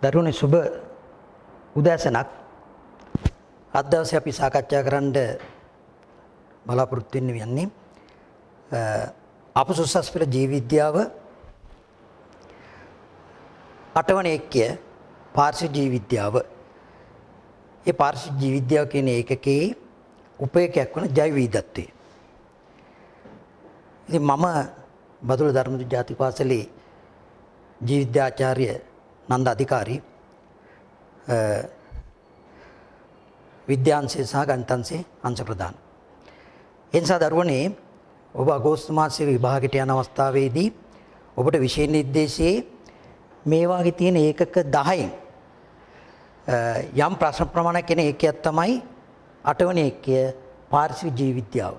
දරුණු සුබ උදෑසනක් අද දවසේ අපි සාකච්ඡා කරන්න බලාපොරොත්තු වෙන්න යන්නේ අපසුස්සස් පෙර ජීව විද්‍යාව අටවන ඒකය පාර්ශ්ව ජීව විද්‍යාව. ඒ පාර්ශ්ව ජීව විද්‍යාව කියන ඒකකේ උපයකයක් වන ජෛව විද්‍යත්වය. ඉතින් මම බදුල ධර්මදු ජාතික පාසලේ ජීව විද්‍යාචාර්ය නන්ද අධිකාරී විද්‍යාංශය සහ ගණිතංශයේ අංශ ප්‍රදාන. ඒ නිසා දරුවනේ ඔබ අගෝස්තු මාසයේ විභාගයට යන අවස්ථාවේදී ඔබට විෂය නිर्देशයේ මේ වාගේ තියෙන ඒකක 10න් යම් ප්‍රශ්න ප්‍රමාණයක් එන ඒකයක් තමයි 8 වෙනි ඒකය පාර්ශ්ව ජීවිද්‍යාව.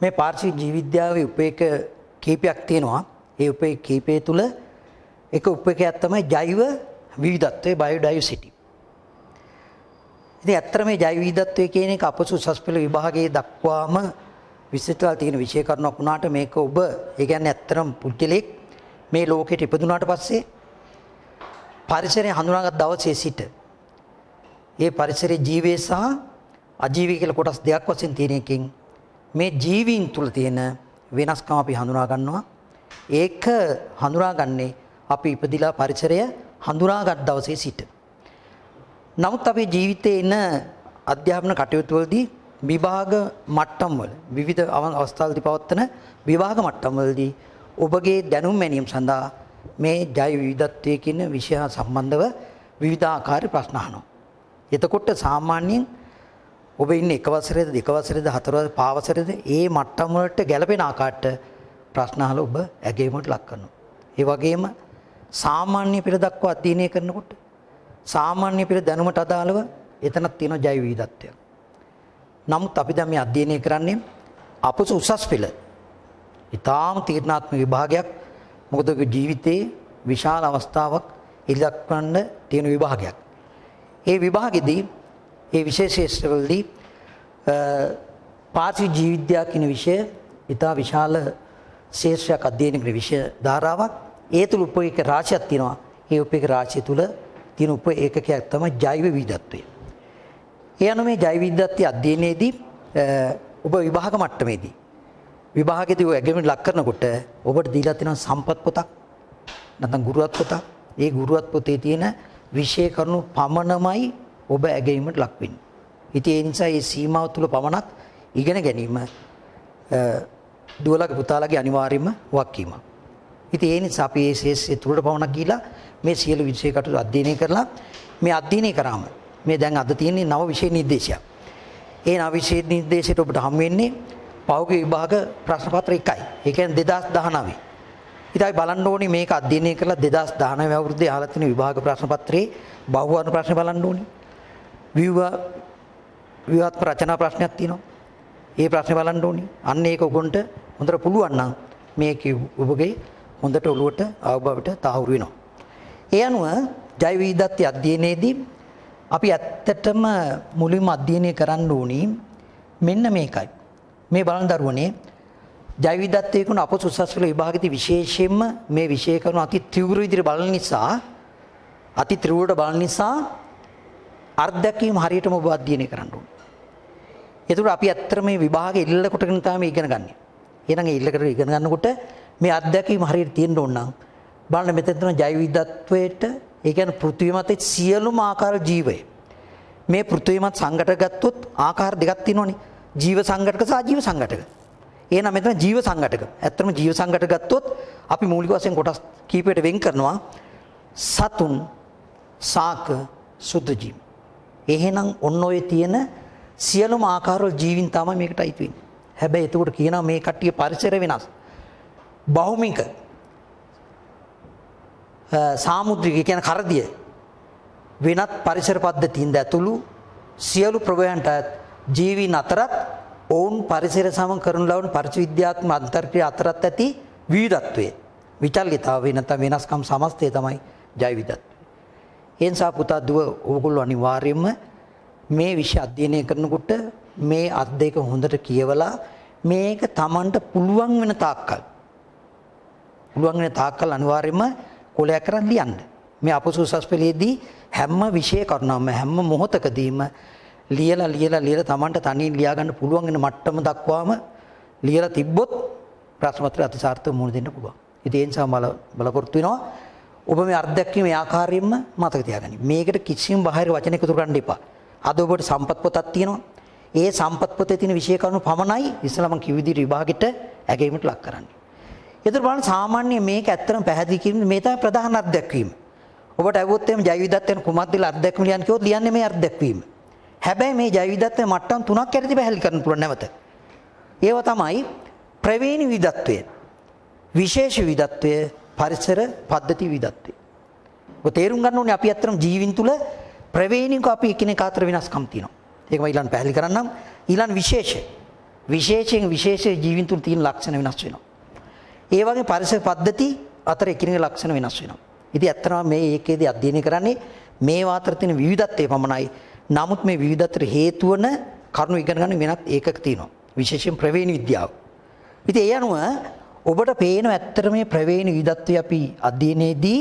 මේ පාර්ශ්ව ජීවිද්‍යාවේ උපේක කීපයක් තියෙනවා. ඒ උපේ කීපය තුල එක උපකයක් තමයි ජෛව විවිධත්වය බයෝඩයිවර්සිටි. ඉතින් ඇත්තට මේ ජෛව විවිධත්වය කියන එක අපසු උසස් පෙළ විභාගයේ දක්වාම විශ්ලේෂණවල තියෙන විෂය කරුණක් වුණාට මේක ඔබ ඒ කියන්නේ ඇත්තටම පුජ්‍යලෙක් මේ ලෝකෙට ඉපදුනාට පස්සේ පරිසරය හඳුනාගත් දවසේ සිට ඒ පරිසරයේ ජීවේ සහ අජීවී කියලා කොටස් දෙකක් වශයෙන් තියෙන එකෙන් මේ ජීවීන් තුල තියෙන වෙනස්කම් අපි හඳුනා ගන්නවා ඒක හඳුනාගන්නේ අපි ඉපදිලා පරිසරය හඳුනාගත් දවසේ සිට. නමුත් අපේ ජීවිතයේ එන අධ්‍යාපන කටයුතුවලදී විභාග මට්ටම්වල විවිධ අවස්ථාවලදී පවත්වන විභාග මට්ටම්වලදී ඔබගේ දැනුම් මැනීම සඳහා මේ ජෛව විවිධත්වයේ කියන විෂය සම්බන්ධව විවිධාකාර ප්‍රශ්න අහනවා. එතකොට සාමාන්‍යයෙන් ඔබ ඉන්නේ එක වසරේද දෙක වසරේද හතර වසරේද පහ වසරේද ඒ මට්ටම් වලට ගැළපෙන ආකාරයට ප්‍රශ්න අහලා ඔබ ඇගීමකට ලක් කරනවා. ඒ වගේම සාමාන්‍ය පෙළ දක්වා අධ්‍යයනය කරනකොට සාමාන්‍ය පෙළ දැනුමට අදාළව එතනක් තියෙන ජෛව විවිධත්වය. නමුත් අපි දැන් මේ අධ්‍යයනය කරන්නේ අපස උසස් පෙළ. ඊටාම් තීර්ණාත්මක විභාගයක්. මොකද ජීවිතයේ විශාල අවස්ථාවක් ඉලක්වන්න තියෙන විභාගයක්. ඒ විභාගෙදී ඒ විශේෂ ශාස්ත්‍රවලදී පාර්ශ්ව ජීව විද්‍යාව කියන විෂය ඊට විශාල ශේෂයක් අධ්‍යයනය කරන විෂය ධාරාවක් ඒ තුළ උපඒක රාශයක් තියෙනවා. ඒ උපේක රාශිය තුළ තියෙන උප ඒකකයක් තමයි ජෛව විවිධත්වය. ඒ අනුව මේ ජෛව විවිධත්වය අධ්‍යයනයේදී ඔබ විභාග මට්ටමේදී විභාගයේදී ඔය ඇගමෙන්ට් ලක් කරනකොට ඔබට දීලා තියෙන සම්පත් පොතක් නැත්නම් ගුරුවත් පොතක්. ඒ ගුරුවත් පොතේ තියෙන විෂය කරුණු පමණමයි ඔබ ඇගීමට ලක් වෙන්නේ. ඉතින් ඒ නිසා මේ සීමාව තුළ පමණක් ඉගෙන ගැනීම දුවලගේ පුතාලගේ අනිවාර්යම වක්කීමක්. ඉතින් ඒ නිසා අපි මේ ශේෂයේ තුලට පවණක් ගිහිලා මේ සියලු විෂය කටයුතු අධ්‍යයනය කරලා මේ අධ්‍යයනය කරාම මේ දැන් අද තියෙන නව විෂය නිර්දේශයක්. ඒ නව විෂය නිර්දේශයට ඔබට හම් වෙන්නේ පෞගේ විභාග ප්‍රශ්න පත්‍ර 1යි. ඒ කියන්නේ 2019. ඉතින් අපි බලන්න ඕනේ මේක අධ්‍යයනය කරලා 2019 අවුරුද්දේ අහලා තියෙන විභාග ප්‍රශ්න පත්‍රයේ බහුවර්ණ ප්‍රශ්න බලන්න ඕනේ. විව විවත් රචනා ප්‍රශ්නයක් තියෙනවා. ඒ ප්‍රශ්නේ බලන්න ඕනේ. අන්න ඒක උගොන්ට හොඳට පුළුවන් නම් මේ ඔබගේ හොඳට ඔළුවට අවබවට තාහුරු වෙනවා. ඒ අනුව ජෛව විවිධත්ව අධ්‍යයනයේදී අපි ඇත්තටම මුලින්ම අධ්‍යයනය කරන්න ඕනි මෙන්න මේකයි. මේ බලන දරුවනේ ජෛව විවිධත්වයේ කුණ අපසුසස්වල විභාගයේදී විශේෂයෙන්ම මේ විෂය කරන අති තීව්‍ර විදිහට බලන නිසා අති තීව්‍රවට බලන නිසා අර්ධකීම් හරියටම ඔබ අධ්‍යයනය කරන්න ඕනේ. එතකොට අපි ඇත්තට මේ විභාගෙ ඉල්ලකොටගෙන තමයි ඉගෙන ගන්නෙ. එහෙනම් ඒ ඉල්ලකට ඉගෙන ගන්නකොට මේ අත්දැකීම හරියට තියෙන්න ඕන නම් බලන්න මෙතන තියෙන ජෛව විද්‍යාත්වයට ඒ කියන්නේ පෘථිවි මතේ සියලුම ආකාර ජීවය මේ පෘථිවි මත සංගට ගත්තොත් ආකාර දෙකක් තියෙනවනේ ජීව සංගටක සහ ජීව සංගටක එහෙනම් මෙතන ජීව සංගටක ඇත්තම ජීව සංගට ගත්තොත් අපි මූලික වශයෙන් කොටස් කීපයකට වෙන් කරනවා සතුන් සාක සුද්ධ ජීව එහෙනම් ඔන්න ඔය තියෙන සියලුම ආකාරවල ජීවින් තමයි මේකට අයිති වෙන්නේ හැබැයි එතකොට කියනවා මේ කට්ටිය පරිසර වෙනස් බහුමික සාමුද්‍රික කියන කරදිය වෙනත් පරිසර පද්ධතීන්ද ඇතුළු සියලු ප්‍රභයන්ට ජීවීන් අතරත් ඔවුන් පරිසර සමන් කරන ලවන් පරිචවිද්‍යාත්ම අන්තර්ක්‍රිය අතරත් ඇති විවිධත්වය විචල්ලිතාව නැත්නම් වෙනස්කම් සමස්තය තමයි ජෛවිකත්වය. ඒ නිසා පුතා දුව ඕගොල්ලෝ අනිවාර්යයෙන්ම මේ විෂය අධ්‍යයනය කරනකොට මේ අත් දෙක හොඳට කියවලා මේක Tamanට පුළුවන් වෙන තාක්කල් පුළුවන් වෙන තාක්කල් අනිවාර්යයෙන්ම කුලයක් කරන් ලියන්න. මේ අපසුසස් පෙළේදී හැම විෂය කරනවම හැම මොහොතකදීම ලියලා ලියලා ලියලා Tamanට තනියෙන් ලියා ගන්න පුළුවන් වෙන මට්ටම දක්වාම ලියලා තිබ්බොත් ප්‍රශ්න පත්‍රය අතිසාර්ථකව මුහුණ දෙන්න පුළුවන්. ඉතින් ඒ නිසා බල බලපොරොත්තු වෙනවා ඔබ මේ අර්ධක්‍රීම ආකාරයෙන්ම මතක තියාගන්න. මේකට කිසිම බාහිර වචන එකතු කරන්න එපා. අද ඔබට සම්පත් පොතක් තියෙනවා. ඒ සම්පත් පොතේ තියෙන විශේෂ කරුණු පමණයි ඉස්සලම කිව් විදිහට විභාගෙට ඇගීමට ලක් කරන්නේ. ඒතර බලන්න සාමාන්‍ය මේක ඇත්තටම පැහැදිලි කිරීම මේ තමයි ප්‍රධාන අත්දැකීම. ඔබට ඇහුවොත් එහෙම ජෛව විද්‍යාත්මක කුමක්ද කියලා අත්දැකීම ලියන්න කිව්වොත් ලියන්නේ මේ අත්දැකීම. හැබැයි මේ ජෛව විද්‍යාත්මක මට්ටම් තුනක් යටතේ පැහැදිලි කරන්න පුළුවන් නැවත. ඒව තමයි ප්‍රවේණි විදත්වය, විශේෂ විදත්වය, පරිසර පද්ධති විදත්වය. ඔය තේරුම් ගන්න ඕනේ අපි අත්‍තරම් ජීවින් තුල ප්‍රවේණික අපි එකිනෙක අතර වෙනස්කම් තියෙනවා. ඒක මම ඊළඟ පැහැදිලි කරන්නම්. ඊළඟ විශේෂ විශේෂයෙන් විශේෂ ජීවින් තුල තියෙන ලක්ෂණ වෙනස් වෙනවා. ඒ වගේ පරිසර පද්ධති අතර එකිනෙක ලක්ෂණ වෙනස් වෙනවා. ඉතින් ඇත්තටම මේ ඒකේදී අධ්‍යයනය කරන්නේ මේවා අතර තියෙන විවිධත්වය පමණයි. නමුත් මේ විවිධත්වයට හේතු වන කරුණු ඉගෙන ගන්න වෙනත් ඒකක තියෙනවා. විශේෂයෙන් ප්‍රවේණි විද්‍යාව. ඉතින් ඒ අනුව ඔබට පේන ඇත්තට මේ ප්‍රවේණි විවිධත්වය අපි අධ්‍යයනයේදී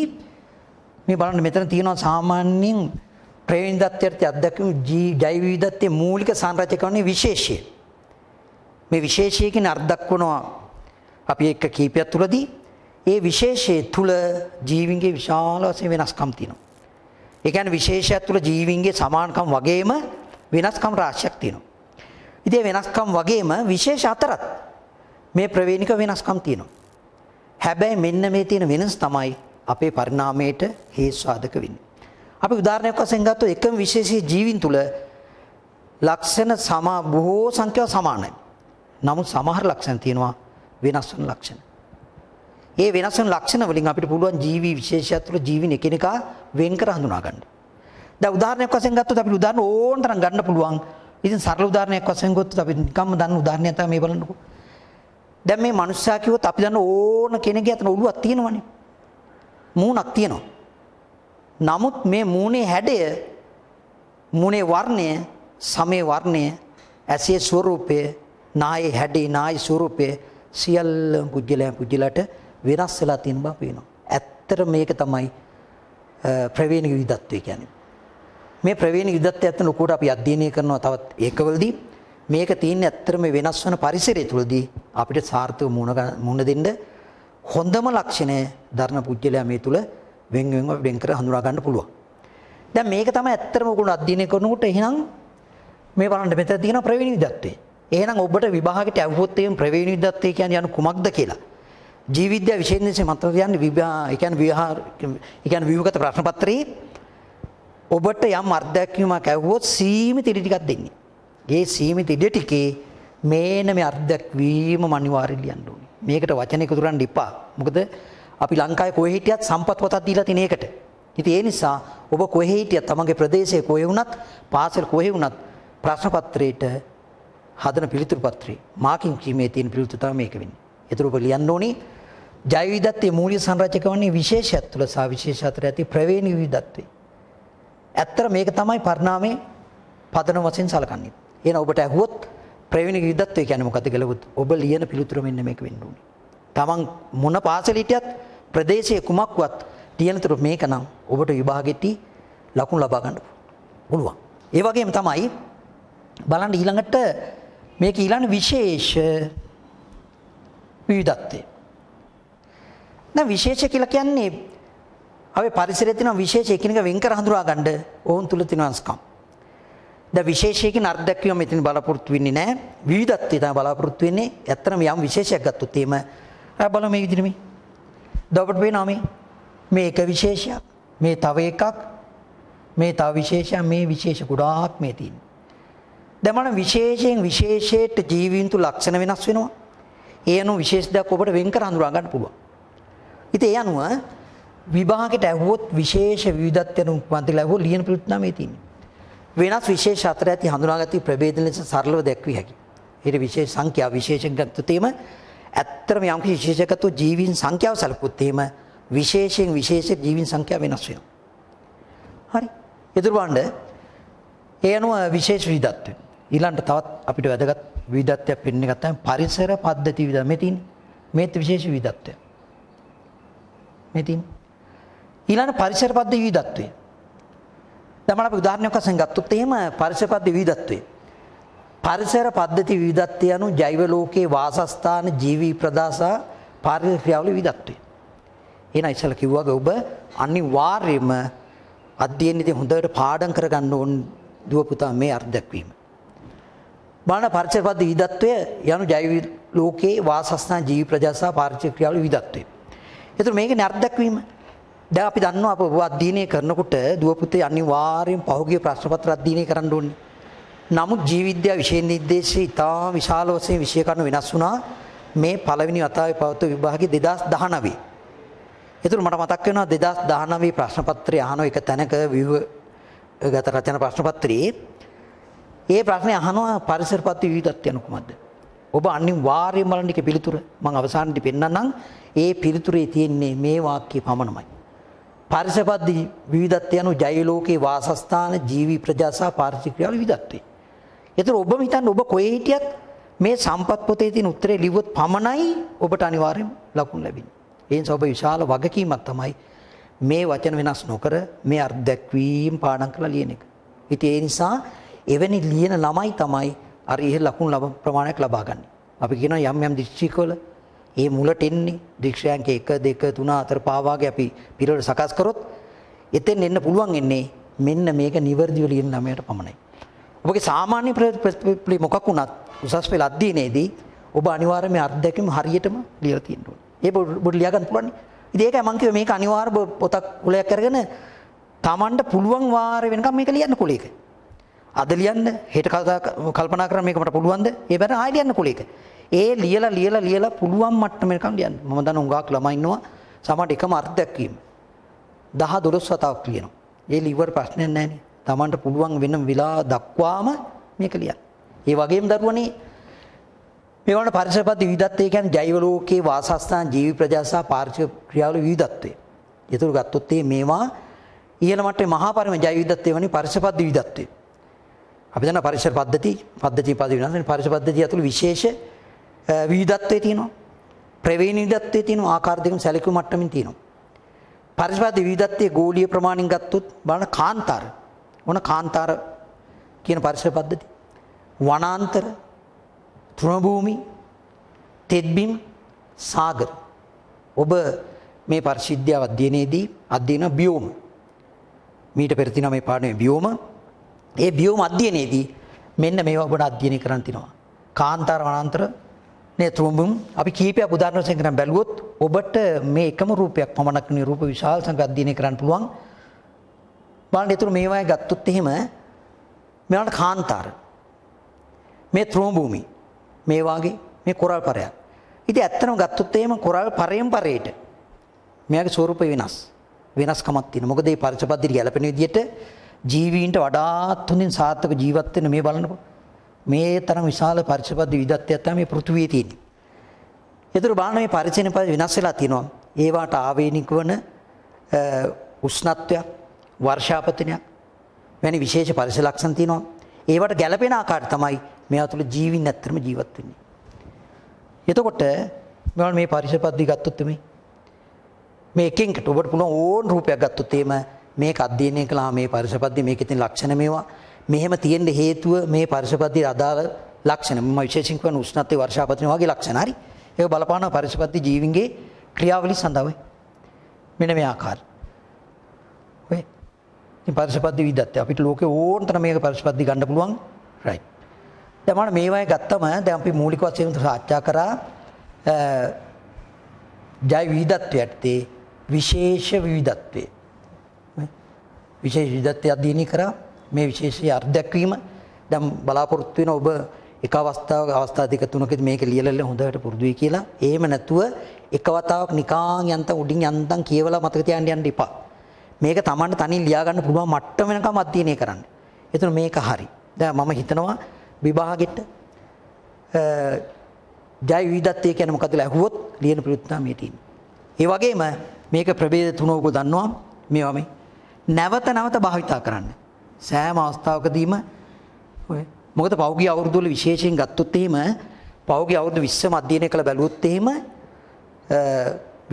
මේ බලන්න මෙතන තියෙනවා සාමාන්‍යයෙන් ප්‍රවේණි විවිධත්වයට අධ්‍යක්ෂ ජෛව විවිධත්වයේ මූලික සංරචකවන්නේ විශේෂය. මේ විශේෂය කියන අර්ථක් වෙනවා අපි එක්ක කීපයක් තුලදී ඒ විශේෂය තුල ජීවින්ගේ විශාල වශයෙන් වෙනස්කම් තියෙනවා. ඒ කියන්නේ විශේෂය තුල ජීවින්ගේ සමානකම් වගේම වෙනස්කම් රාශියක් තියෙනවා. ඉතින් වෙනස්කම් වගේම විශේෂ අතරත් මේ ප්‍රවේණික වෙනස්කම් තියෙනවා. හැබැයි මෙන්න මේ තියෙන වෙනස තමයි අපේ පරිණාමයට හේස්වාදක වෙන්නේ. අපි උදාහරණයක් වශයෙන් ගත්තොත් එකම විශේෂී ජීවින් තුල ලක්ෂණ සමා බොහෝ සංඛ්‍යාව සමානයි. නමුත් සමහර ලක්ෂණ තියෙනවා වෙනස් වෙන ලක්ෂණ. ඒ වෙනස් වෙන ලක්ෂණ වලින් අපිට පුළුවන් ජීවි විශේෂය තුළ ජීවින එකිනෙකා වෙන් කර හඳුනා ගන්න. දැන් උදාහරණයක් වශයෙන් ගත්තොත් අපිට උදාහරණ ඕන තරම් ගන්න පුළුවන්. ඉතින් සරල උදාහරණයක් වශයෙන් ගත්තොත් අපි නිකම්ම දන්න උදාහරණයක් තමයි මේ බලන්නකෝ. දැන් මේ මනුස්සයා කිව්වොත් අපි දන්න ඕන කෙනෙක්ගේ අතන ඔළුවක් තියෙනවනේ. මූණක් තියෙනවා. නමුත් මේ මූණේ හැඩය මූණේ වර්ණය සමේ වර්ණය ඇසේ ස්වරූපය නායේ හැඩේ නායි ස්වරූපය සියල්ලම පුජ්‍යලයන් පුජ්‍යලට වෙනස් වෙලා තියෙන බව පේනවා. ඇත්තට මේක තමයි ප්‍රවේණ විවිධත්වය කියන්නේ. මේ ප්‍රවේණ විවිධත්වය ඇත්ත ලොකුවට අපි අධ්‍යයනය කරනවා තවත් ඒකවලදී මේක තියෙන්නේ ඇත්තටම වෙනස් වෙන පරිසරය තුළදී අපිට සාර්ථක මුණ දෙන්න හොඳම ලක්ෂණය ධර්ම පුජ්‍යලයා මේ තුල වෙන් වෙන්ව වෙන් කර හඳුනා ගන්න පුළුවන්. දැන් මේක තමයි ඇත්තටම උගුණ අධ්‍යයනය කරනකොට එහෙනම් මේ බලන්න මෙතන තියෙන ප්‍රවේණ විවිධත්වය. එහෙනම් ඔබට විභාගයට ඇහුවොත් එම් ප්‍රවේණ විද්‍යාත්ය කියන්නේ යනු කුමක්ද කියලා. ජීව විද්‍යා විෂයෙන්සේ මන්ත්‍ර කියන්නේ විභා ඒ කියන්නේ විහාර ඒ කියන්නේ ව්‍යුහගත ප්‍රශ්න පත්‍රයේ ඔබට යම් අර්ධයක්ීමක් ඇහුවොත් සීමිත ඉඩ ටිකක් දෙන්නේ. ඒ සීමිත ඉඩ ටිකේ මේන මේ අර්ධයක්වීම අනිවාර්යෙන් ලියන්න ඕනේ. මේකට වචන එකතු කරන්න එපා. මොකද අපි ලංකාවේ කොහෙ හිටියත් සම්පත් පතක් දීලා තියෙන එකට. ඉතින් ඒ නිසා ඔබ කොහෙ හිටියත් තමන්ගේ ප්‍රදේශයේ කොහෙ වුණත් පාසල් කොහෙ වුණත් ප්‍රශ්න පත්‍රයේට හදන පිළිතුරු පත්‍රේ මාකින් කීමේ තියෙන පිළිතුරු තමයි මේක වෙන්නේ. ඒතර ඔබ ලියන්න ඕනේ ජෛව විවිධත්වයේ මූලික සංරචක වන්නේ විශේෂයත් තුළ සහ විශේෂ අතර ඇති ප්‍රවේණ විවිධත්වේ. ඇත්තට මේක තමයි පරිණාමයේ පදනම වශයෙන් සලකන්නේ. එහෙනම් ඔබට ඇහුවොත් ප්‍රවේණ විවිධත්වය කියන්නේ මොකක්ද කියලා ඔබ ලියන පිළිතුර මෙන්න මේක වෙන්න ඕනේ. Taman මොන පාසලේ හිටියත් ප්‍රදේශයේ කුමක්වත් තියෙනතුරු මේක නම් ඔබට විභාගෙටි ලකුණු ලබා ගන්න පුළුවන්. ඒ වගේම තමයි බලන්න ඊළඟට මේක ඊළඟ විශේෂ විවිධත්වය. දැන් විශේෂ කියලා කියන්නේ අපි පරිසරයේ තියෙන විශේෂ එකිනෙක වෙන් කර හඳුනා ගන්න ඕන් තුල තියෙන අංශකම්. දැන් විශේෂයකින් අර්ධක්‍රියම මෙතන බලාපොරොත්තු වෙන්නේ නැහැ. විවිධත්වය තමයි බලාපොරොත්තු වෙන්නේ. ඇත්තටම යම් විශේෂයක් ගත්තොත් එහෙම බලමු මේ විදිහට මේ. දවපට වෙනවා මේ. මේ එක විශේෂයක්. මේ තව එකක්. මේ තව විශේෂයක්. මේ විශේෂ ගොඩාක් මේ තියෙන. දැන් විශේෂයෙන් විශේෂයට ජීවීන්තු ලක්ෂණ වෙනස් වෙනවා. ඒ අනුව විශේෂ දෙයක් ඔබට වෙන් කර හඳුනා ගන්න පුළුවන්. ඉතින් ඒ අනුව විභාගයට ඇහුවොත් විශේෂ විවිධත්වයන් උපන්තිල ඇහුවොත් ලියන පිළිතුරේ තියෙන්නේ. වෙනස් විශේෂ අතර ඇති හඳුනාගත්තු ප්‍රභේද ලෙස සරලව දැක්විය හැකියි. ඊට විශේෂ සංඛ්‍යා විශේෂකත්ව තේම ඇත්තම යම් කිසි විශේෂකත්ව ජීවීන් සංඛ්‍යාව සැලකුවොත් තේම විශේෂයෙන් විශේෂ ජීවීන් සංඛ්‍යාව වෙනස් වෙනවා. හරි. ඊතුරු වණ්ඩ ඒ අනුව විශේෂ විවිධත්වය ඊළඟට තවත් අපිට වැදගත් විවිධත්වයක් පෙන්වන එක තමයි පරිසර පද්ධති විද මේ තියෙන. මේත් විශේෂ විවිධත්වය. මේ තියෙන. ඊළඟ පරිසර පද්ධති විවිධත්වය. දැන් අපි උදාහරණයක් වශයෙන් ගත්තොත් එහෙම පරිසර පද්ධති විවිධත්වය. පරිසර පද්ධති විවිධත්වය anu ජෛව ලෝකයේ වාසස්ථාන ජීවි ප්‍රදාසා පරිසර ක්‍රියාවල විවිධත්වය. එහෙනම් ඉස්සලා කිව්වා ඔබ අනිවාර්යයෙන්ම අධ්‍යයනයේදී හොඳට පාඩම් කරගන්න ඕන දුව පුතා මේ අර්ධක්වීම. බලන පරිචයපද විවිධත්වය යනු ජෛව ලෝකයේ වාසස්ථා ජීවි ප්‍රජා පාරිචය ක්‍රියාවල විවිධත්වය. ඒතර මේකේ නර්ධක් වීම දැන් අපි දන්නවා අප අධ්‍යයනය කරනකොට දුව පුතේ අනිවාර්යෙන් පහුගිය ප්‍රශ්න පත්‍ර අධ්‍යයනය කරන්න ඕනේ. නමුත් ජීව විද්‍යාව විෂය නිර්දේශයේ ඉතාම විශාල වශයෙන් විෂය කරුණු වෙනස් වුණා මේ පළවෙනි වතාවේ පවතු විභාගයේ 2019. ඒතර මට මතක් වෙනවා 2019 ප්‍රශ්න පත්‍රය අහන එක තැනක විව ගත රචන ප්‍රශ්න පත්‍රයේ ඒ ප්‍රශ්නේ අහනවා පරිසරපත් විවිධත්වය කොහොමද? ඔබ අනිවාර්යයෙන්ම බලන්න එක පිළිතුර. මම අවසානයේදී පෙන්නන්නම්. ඒ පිළිතුරේ තියෙන්නේ මේ වාක්‍ය පමණමයි. පරිසරපත් විවිධත්වය anu ජෛව ලෝකේ වාසස්ථාන ජීවි ප්‍රජා සහ පාරිසරික විවිධත්වය. ඒතර ඔබ හිතන්න ඔබ කොහේ හිටියත් මේ සම්පත් පොතේ තියෙන උත්තරේ ලිව්වොත් පමණයි ඔබට අනිවාර්යෙන් ලකුණු ලැබෙන්නේ. ඒ නිසා ඔබ විශාල වගකීමක් තමයි මේ වචන වෙනස් නොකර මේ අර්ධ දැක්වීම පාඩම් කරලා ලියන එක. ඉතින් ඒ නිසා එවැනි ලියන ළමයි තමයි අර ඉහළ ලකුණු ලබ ප්‍රමාණයක් ලබා ගන්න. අපි කියනවා යම් යම් දිස්ත්‍රික්කවල ඒ මුලට එන්නේ දික්ෂයන්ක 1 2 3 4 පාවාගේ අපි පිරවල සකස් කරොත් එතෙන් එන්න පුළුවන් එන්නේ මෙන්න මේක නිවර්දිව ලියන ළමයට පමණයි. ඔබගේ සාමාන්‍ය ප්‍රතිපලි මොකක් වුණත් උසස් පෙළ අධ්‍යයනයේදී ඔබ අනිවාර්යයෙන්ම අත්දැකීම් හරියටම ලියලා තියෙන්න ඕනේ. ඒක ඔබට ලියා ගන්න පුළුවන්. ඉතින් ඒකයි මම කිව්වේ මේක අනිවාර්ය පොතක් උලයක් අරගෙන Tamanට පුළුවන් වාර වෙනකම් මේක ලියන්න කුලයක. අද ලියන්න හෙට කල්පනා කරලා මේක මට පුළුවන්ද? ඒ බැර ආයෙ ලියන්න කුලේක. ඒ ලියලා ලියලා ලියලා පුළුවන් මට්ටමකම් ලියන්න. මම දන්න උඟාක් ළමයි ඉන්නවා සමහරට එකම අර්ධයක් කියමු. 10 12 වතාවක් ලියනවා. ඒ ලිවර් ප්‍රශ්නයක් නැහැ තමන්ට පුළුවන් වෙන විලා දක්වාම මේක ලියන්න. ඒ වගේම දරුවනේ මේ වගේ පරිසරපත් විවිධත්වය කියන්නේ ජෛව ලෝකයේ වාසස්ථාන ජීවි ප්‍රජාසා පාරිසරික ක්‍රියාවල විවිධත්වය. ඒතර ගත්තොත් මේවා ඉහළ මට්ටමේ මහා පරිම ජෛව විවිධත්වය වනි පරිසරපත් විවිධත්වය. අපි දන්න පරිසර පද්ධති පද්ධති පද විනාශන පරිසර පද්ධතිය ඇතුළේ විශේෂ විවිධත්වය තියෙනවා. ප්‍රවේණ විවිධත්වය තියෙනවා ආකාර දෙකම සැලකුම් මට්ටමින් තියෙනවා. පරිසර පද්ධති විවිධත්වයේ ගෝලීය ප්‍රමාණෙන් ගත්තොත් බලන්න කාන්තාර. ඕන කාන්තාර කියන පරිසර පද්ධති. වනාන්තර, තෘණභූමි, තෙත්බිම්, සාගර. ඔබ මේ පරිශිද්ධිය අධ්‍යයනයේදී අධ්‍යයන බියෝම මීට පෙර තියෙනවා මේ පාඩමේ බියෝම ඒ බියෝම අධ්‍යයනයේදී මෙන්න මේවා ඔබට අධ්‍යයනය කරන්න තිනවා. කාන්තාර වනාන්තර නේත්‍රඹුම් අපි කීපයක් උදාහරණ වශයෙන් කරන් බැලුවොත් ඔබට මේ එකම රූපයක් පමණක් නිරූප විශාල සංඛ්‍යා අධ්‍යයනය කරන්න පුළුවන්. බලන්න ඒතර මේවායි ගත්තොත් එහෙම මෙලකට කාන්තාර මේ ත්‍රෝඹූමි මේ වාගේ මේ කොරල් පරයක්. ඉතින් ඇත්තම ගත්තොත් එහෙම කොරල් පරයෙන් පරයට මෙයාගේ ස්වරූපය වෙනස්. වෙනස්කමක් තියෙනවා. මොකද මේ පරිසපද්ධතිය ගැලපෙන විදිහට ජීවීන්ට වඩාත් හොඳින් සාර්ථක ජීවත් වෙන මේ බලනකොට මේ තරම් විශාල පරිසරපද්ද විදත්යක් තමයි මේ පෘථුවියේ තියෙන්නේ. ඒතර බලන මේ පරිසරය වෙනස් වෙලා තියෙනවා. ඒවට ආවේනික වන උෂ්ණත්වයක්, වර්ෂාපතනයක් වැනි විශේෂ පරිසර ලක්ෂණ තියෙනවා. ඒවට ගැළපෙන ආකාරයට තමයි මේවා තුළ ජීවින් ඇත්තම ජීවත් වෙන්නේ. එතකොට මේ පරිසරපද්ද ගත්තොත් මේ මේ එකින් එකට ඔබට පුළුවන් ඕන රූපයක් ගත්තොත් එimhe මේක අධ්‍යයනය කළා මේ පරිසපද්‍ය මේක ඉතින් ලක්ෂණ මේවා මෙහෙම තියෙන්න හේතුව මේ පරිසපද්‍ය අදාළ ලක්ෂණ මම විශේෂයෙන් කියන උෂ්ණත්වය වර්ෂාපතන වගේ ලක්ෂණ හරි ඒක බලපාන පරිසපද්‍ය ජීවින්ගේ ක්‍රියාවලිය සඳහා මෙන්න මේ ආකාරය ඔය ඉතින් පරිසපද්‍ය විද්‍යත්ය අපිට ලෝකේ ඕනතරම් මේක පරිසපද්‍ය ගන්න පුළුවන් රයිට් දැන් මම මේවායි ගත්තම දැන් අපි මූලික වශයෙන් සාකච්ඡා කරා ජෛව විවිධත්වය යටතේ විශේෂ විවිධත්වය විශේෂ විදත්ත අධ්‍යයනය කරා මේ විශේෂය අර්ධක්වීම දැන් බලාපොරොත්තු වෙන ඔබ එක අවස්ථාවක අවස්ථා දෙක තුනකදී මේක ලියලා හොඳට පුරුදු වෙයි කියලා. එහෙම නැතුව එක වතාවක් නිකාන් යන්තම් උඩින් යන්තම් කියවලා මතක තියාගෙන යන්න එපා. මේක Tamanට තනින් ලියා ගන්න පුළුවන් මට්ටම වෙනකම් අධ්‍යයනය කරන්න. එතන මේක හරි. දැන් මම හිතනවා විභාගෙට ජය විවිධත්වය කියන්නේ මොකදද කියලා අහුවොත් ලියන ප්‍රතිඋත්තර මේ තියෙන්නේ. ඒ වගේම මේක ප්‍රභේද තුනක දන්නවා මේවා මේ නැවත නැවත භාවිතා කරන්න. සෑම අවස්ථාවකදීම ඔය මොකද පෞගිය අවුරුදු වල විශේෂයෙන් ගත්තොත් එහෙම පෞගිය අවුරුදු 20ම අධ්‍යයනය කළ බැලුවොත් එහෙම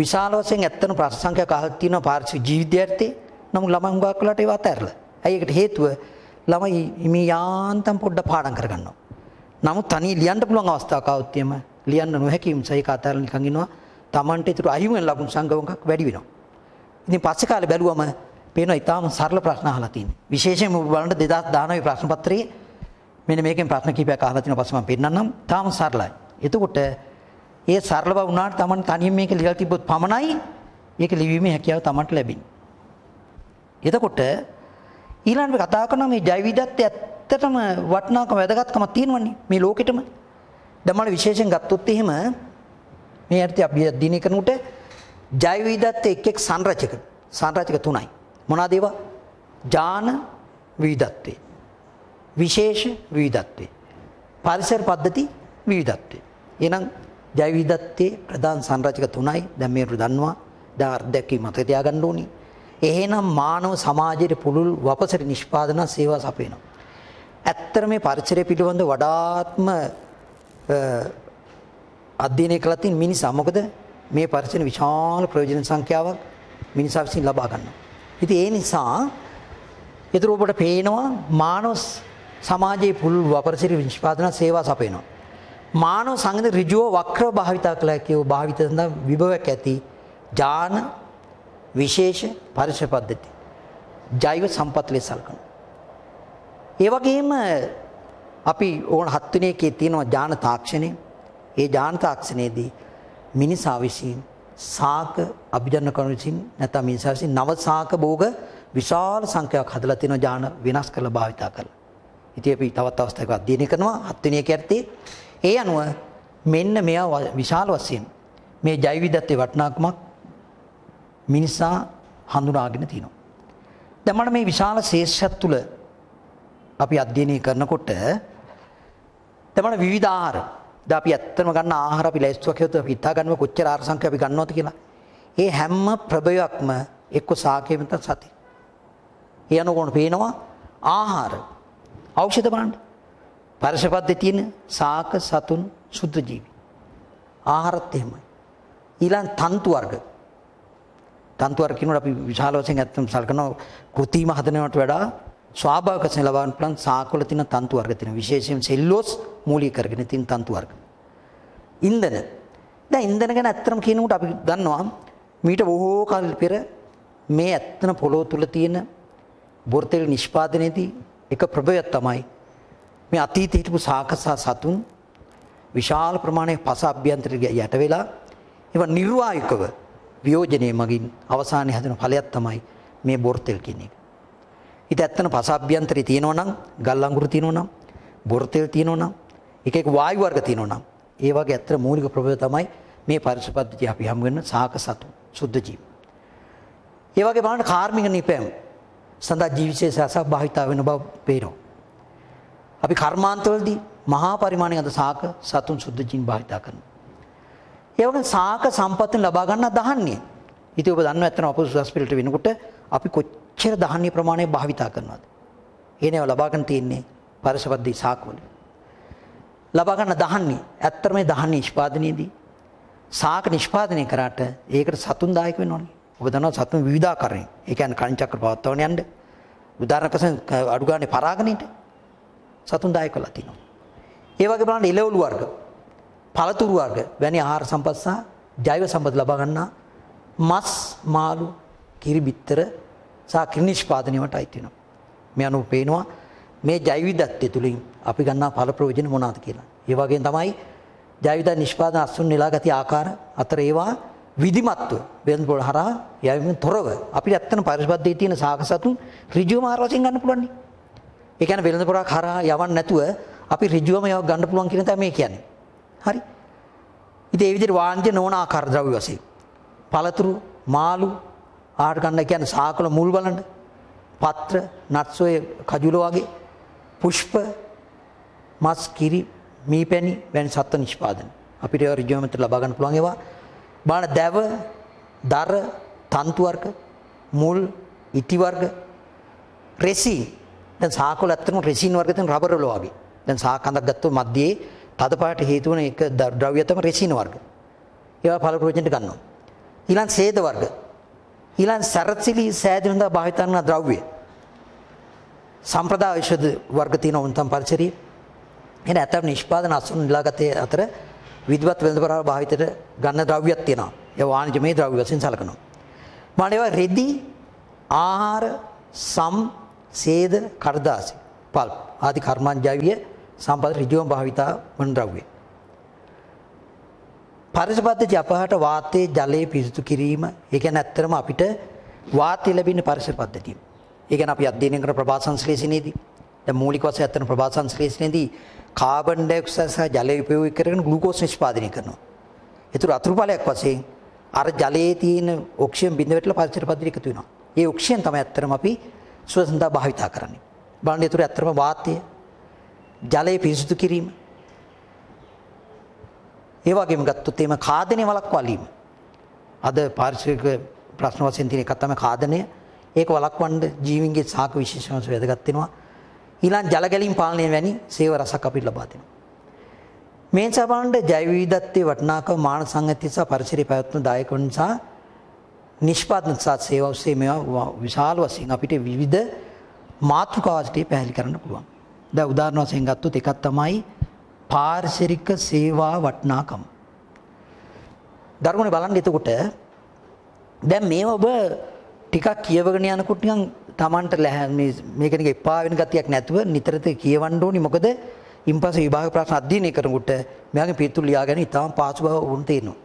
විශාල වශයෙන් ඇත්තන ප්‍රශ්න සංඛ්‍යාවක් අහලා තියෙනවා පාරිසරික ජීවිතයර්ථේ. නමුත් ළමයි හුඟක් වෙලාට ඒව අතහැරලා. ඇයි ඒකට හේතුව? ළමයි මේ යාන්තම් පොඩ්ඩක් පාඩම් කරගන්නවා. නමුත් තනිය ලියන්න පුළුවන් අවස්ථාවක් ආවොත් එහෙම ලියන්න නොහැකි නිසා ඒක අතහැරලා නිකන් ඉනවා. Tamanට ඒතර අහිමි වෙන ලකුණු සංගමකක් වැඩි වෙනවා. ඉතින් පස්සේ කාලේ බැලුවම පේනවා ඉතාම සරල ප්‍රශ්න අහලා තියෙන්නේ. විශේෂයෙන්ම ඔබ බලන්න 2019 ප්‍රශ්න පත්‍රයේ මෙන්න මේකෙන් ප්‍රශ්න කිහිපයක් අහලා තිනවා පස්සේ මම පෙන්නන්නම්. තාම සරලයි. එතකොට ඒ සරල බව වුණාට Taman තනියෙන් මේක ලියලා තිබ්බොත් පමණයි ඒක ලිවීමේ හැකියාව Tamanට ලැබෙන්නේ. එතකොට ඊළඟට කතා කරන මේ ජෛවවිද්‍යත්වය ඇත්තටම වටිනාකම වැදගත්කමක් තියෙනවනේ මේ ලෝකෙටම. දැන් මම විශේෂයෙන් ගත්තොත් එහෙම මේ අර්ථය අපි දිනේ කරනකොට ජෛවවිද්‍යත්වයේ එක් එක් සංරචක සංරචක තුනයි. මොනවාද ඒවා? ඥාන විවිධත්වේ. විශේෂ විවිධත්වේ. පරිසර පද්ධති විවිධත්වේ. එහෙනම් ජෛව විවිධත්වයේ ප්‍රධාන සංරචක තුනයි දැන් මේකට දන්නවා. දැන් අර්ධකී මතක තියාගන්න ඕනි. එහෙනම් මානව සමාජයේ පුළුල් වපසර නිෂ්පාදන සේවා සපයනවා. ඇත්තට මේ පරිසරය පිළිබඳ වඩාත්ම අධ්‍යයනය කළා තින් මිනිසා මොකද මේ පරිසරේ විශාල ප්‍රයෝජන සංඛ්‍යාවක් මිනිසා විසින් ලබා ගන්නවා. ඉතින් ඒ නිසා ඊතර ඔබට පේනවා මානව සමාජයේ පුල් වපරසිරි නිෂ්පාදන සේවා සපයනවා. මානව සංගීත ඍජුව වක්‍රව භාවිතා කළා කියෝ භාවිත සඳහා විභවයක් ඇති ඥාන විශේෂ පරිශ්‍ර පද්ධති. ජෛව සම්පත් ලෙස සලකනවා. ඒ වගේම අපි ඕන හත් වෙනි එකේ තියෙනවා ඥාන තාක්ෂණය. ඒ ඥාන තාක්ෂණයේදී මිනිසා විසින් සාක අභිජන කරන විසින් නැත්නම් මිනිසා විසින් නව සාක භෝග විශාල සංඛ්‍යාවක් හදලා තියෙන ඥාන වෙනස් කරලා භාවිතා කරලා. ඉතින් අපි තවත් අවස්ථාවක් අධ්‍යයනය කරනවා හත්වෙනි එක ඇත්තේ ඒ අනුව මෙන්න මෙයා විශාල වශයෙන් මේ ජෛවිකත්වයේ වටිනාකමක් මිනිසා හඳුනාගෙන තිනවා. දැන් මට මේ විශාල ශේෂ්‍යත් තුළ අපි අධ්‍යයනය කරනකොට තමන විවිධ ආහාර ද අපි ඇත්තම ගන්න ආහාර අපි ලැයිස්තුවක් හිතුව අපි හිතා ගන්නව කොච්චර ආහාර සංඛ්‍යාව අපි ගන්නවද කියලා. ඒ හැම ප්‍රභවයක්ම එක්ක සාකේ මෙතන සති. ඒ අනුකෝණ පේනවා ආහාර ඖෂධ බලන්න. පරිශපද්දේ තියෙන සාක සතුන් සුද්ධ ජීවි. ආහාරත් එහෙමයි. ඊළඟ තන්තු වර්ග. තන්තු වර්ග කිනුර අපි විශාල වශයෙන් ඇත්තම සල්කනවා කෘතිම හදනවට වඩා ස්වාභාවික වශයෙන් ලබන්න පුළුවන් සාකවල තියෙන තන්තු වර්ග තියෙන විශේෂයෙන් සෙල්ලෝස් මූලික කරගෙන තියෙන තන්තු වර්ග. ඉන්ධන. දැන් ඉන්ධන ගැන ඇත්තම කියනකොට අපි දන්නවා මීට බොහෝ කල් පෙර මේ ඇත්තන පොළොව තුල තියෙන බොර තෙල් නිෂ්පාදනයේදී එක ප්‍රභවයක් තමයි මේ අතීතයේ හිටපු සාකසා සතුන් විශාල ප්‍රමාණයක පස අභ්‍යන්තරයට යට වෙලා ඒවා නිර්වායකව වියෝජනයේ මගින් අවසානයේ හැදෙන ඵලයක් තමයි මේ බොර තෙල් කියන එක. ඉතින් ඇත්තන පස අභ්‍යන්තරේ තියෙනවා නම් ගල් අඟුරු තියෙනවා නම් බොර තෙල් තියෙනවා නම් එක එක වායු වර්ග තියෙනවා නම් ඒ වගේ ඇත්තට මූලික ප්‍රභේද තමයි මේ පරිසපද්ධතිය අපි හම් වෙන සාක සතු සුද්ධ ජීව. ඒ වගේ බලන්න කාර්මික නිපැම් සඳහා ජීවිතයේ සසක් භාවිතා වෙන බව පේනවා. අපි කර්මාන්තවලදී මහා පරිමාණයක සාක සතුන් සුද්ධ ජීන් භාවිතා කරනවා. ඒ වගේ සාක සම්පතෙන් ලබා ගන්න දහන්නේ. ඉතින් ඔබ දන්නව ඇත්තන අපසු සස්පිරට වෙනකොට අපි කොච්චර කොච්චර දහන්නේ ප්‍රමාණය භාවිතා කරනවද? ඒනේව ලබා ගන්න තියෙන්නේ පරිසවද්දී සාකවල. ලබා ගන්න දහන්නේ ඇත්තම මේ දහන්නේ නිෂ්පාදනයේදී සාක නිෂ්පාදනය කරාට ඒකට සතුන් දායක වෙනවනේ. ඔබ දන්නවා සතුන් විවිධාකාරයෙන්. ඒ කියන්නේ කණ චක්‍ර පවත්වන යන්න. උදාහරණයක් වශයෙන් අඩු ගානේ පරාගණයට සතුන් දායක වෙලා තිනවා. ඒ වගේ බලන්න ඉලවලු වර්ග, පළතුරු වර්ග වැනි ආහාර සම්පත් සහ ජෛව සම්පත් ලබා ගන්නා මස්, මාළු, කිරි බිත්තර සහ කිරි නිෂ්පාදනයට අයිති වෙනවා. මේ අනුව පේනවා මේ ජෛවිකත්වය තුලින් අපි ගන්නා ඵල ප්‍රයෝජන මොනවාද කියලා. ඒ වගේම තමයි ජෛවික නිෂ්පාදන අසුන් නෙලාගති ආකාර අතර ඒවා විධිමත්ව වෙන පොළ හරහා යැවීමෙන් තොරව අපිට ඇත්තන පරිසබද්දේ තියෙන සාකසතුන් ඍජුවම ආර වශයෙන් ගන්න පුළුවන් නේ. ඒ කියන්නේ වෙළඳ පොරක් හරහා යවන්න නැතුව අපි ඍජුවම යව ගන්න පුළුවන් කියන තමයි මේ කියන්නේ. හරි. ඉතින් ඒ විදිහට වාණිජ නොවන ආකාර ද්‍රව්‍ය වශයෙන් පළතුරු, මාළු, ආහාර ගන්න කියන්නේ සාකල මුල් බලන්න. පත්‍ර, නට්ස් ඔය කජුල වගේ පුෂ්ප, මස්, කිරි, මීපැණි වැනි සත්ත්ව නිෂ්පාදන. අපිට ඒවා ඍජුවමෙත් ලබා ගන්න පුළුවන් ඒවා. බලන්න දැව, දර, තන්තු වර්ග, මුල්, ඉටි වර්ග, රෙසි. දැන් සාකල ඇත්තටම රෙසින් වර්ග තියෙන රබර් වල වගේ. දැන් සාකඳක් ගත්තොත් මැදේ තදපාට හේතු වෙන එක ද්‍රව්‍ය තමයි රෙසින් වර්ග. ඒවා ඵල ප්‍රයෝජනට ගන්නවා. ඊළඟ සේද වර්ග ඊළඟ සැරසිලි සෑදෙන හඳා භාවිත කරන ද්‍රව්‍ය සම්ප්‍රදාය ඖෂධ වර්ග තියෙන උන්තම් පරිසරයේ එන ඇතම් නිෂ්පාදන අසුන් නිලාගතේ අතර විද්වත් වෙළඳපොළ භාවිතයට ගන්න ද්‍රව්‍යයක් තියෙනවා ඒ වාණිජමය ද්‍රව්‍ය වශයෙන් සලකනවා මම ඒවා රෙදි ආහාර සම් සේද කර්දාසි පල්ප් ආදි කර්මජ්ජාවිය සම්පත ඍජුවම භාවිතා වන ද්‍රව්‍ය පරිසපද්ධති අපහට වාතයේ ජලයේ පිරිසුදු කිරීම ඒ කියන්නේ ඇත්තටම අපිට වාතය ලැබෙන පරිසපද්ධතිය. ඒ කියන්නේ අපි අධ්‍යයනය කරන ප්‍රභා සංශ්ලේෂණයේදී දැන් මූලික වශයෙන් ඇත්තටම ප්‍රභා සංශ්ලේෂණයේදී කාබන් ඩයොක්සයිඩ් සහ ජලය උපයෝගී කරගෙන ග්ලූකෝස් නිෂ්පාදනය කරනවා. ඒතර අතුරු ඵලයක් වශයෙන් අර ජලයේ තියෙන ඔක්සිජන් බිඳුවටලා පරිසරපද්ධතිය එකතු වෙනවා. ඒ ඔක්සිජන් තමයි ඇත්තටම අපි සුවසඳා භාවිතා කරන්නේ. බලන්න ඒතර ඇත්තටම වාතය ජලය පිරිසුදු කිරීම ඒ වගේම ගත්තොත් එීම කාදනේ වළක්වාලීම. අද පාරිසරික ප්‍රශ්න වශයෙන් තියෙන එක තමයි කාදනය. ඒක වළක්වන්න ජීවීන්ගේ සාක විශේෂංශ වැදගත් වෙනවා. ඊළඟ ජල ගැලීම් පාලනය වැනි සේව රසක් අපිට ලබා දෙනවා. මේ සබඳ ජෛව විවිධත්වයේ වටිනාකම මානව සංහතිය සහ පරිසරය පැවැත්ම දායක වන නිසා නිෂ්පාදන සහ සේවා ඔස්සේ මේවා විශාල වශයෙන් අපිට විවිධ මාතෘකා වශයෙන් පැහැදිලි කරන්න පුළුවන්. දැන් උදාහරණ වශයෙන් ගත්තොත් එකක් තමයි පාර්ශරික සේවා වටනාකම්. ධර්මනේ බලන්න එතකොට දැන් මේව ඔබ ටිකක් කියවගෙන යනකොට නිකන් Tamanට මේ මේක නිකන් එපා වෙන ගතියක් නැතුව නිතරම කියවන්න ඕනි මොකද ඉන්පස්සේ විභාග ප්‍රශ්න අධ්‍යයනය කරනකොට මෙයාගේ පිළිතුරු ලියාගෙන ඉතාම පාසු බව වුණ තේනවා.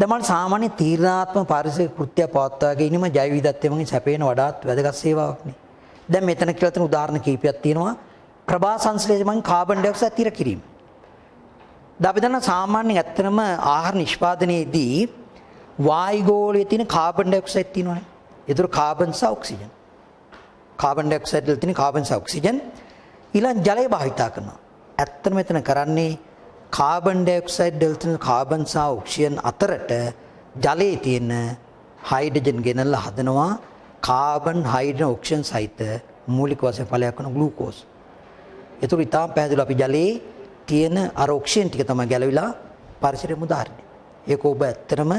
දැන් මම සාමාන්‍ය තීරණාත්මක පරිසර කෘත්‍ය පවත්වාගෙන ඉන්නම ජෛව විවිධත්වයෙන් සැපේන වඩාත් වැදගත් සේවාවක් නේ. දැන් මෙතන කියලා තියෙන උදාහරණ කීපයක් තියෙනවා. ප්‍රභා සංශ්ලේෂණයෙන් කාබන් ඩයොක්සයිඩ් තිර කිරීම. ද අපි දන්න සාමාන්‍යයෙන් ඇත්තනම ආහාර නිෂ්පාදනයේදී වායු ගෝලයේ තියෙන කාබන් ඩයොක්සයිඩ් තියෙනවනේ. ඒතර කාබන් සහ ඔක්සිජන්. කාබන් ඩයොක්සයිඩ් වල තියෙන කාබන් සහ ඔක්සිජන් ඊළඟ ජලය භාවිත කරනවා. ඇත්තම මෙතන කරන්නේ කාබන් ඩයොක්සයිඩ් වල තියෙන කාබන් සහ ඔක්සිජන් අතරට ජලයේ තියෙන හයිඩ්‍රජන් ගෙනල්ලා හදනවා කාබන් හයිඩ්‍රජන් ඔක්සිජන් සහිත මූලික වශයෙන් ඵලයක් වන ග්ලූකෝස්. ඒතුළු ඉතාම පැහැදිලිව අපි ජලයේ තියෙන අර ඔක්සිජන් ටික තමයි ගැලවිලා පරිසරයට මුදා හරින්නේ. ඒක ඔබ ඇත්තටම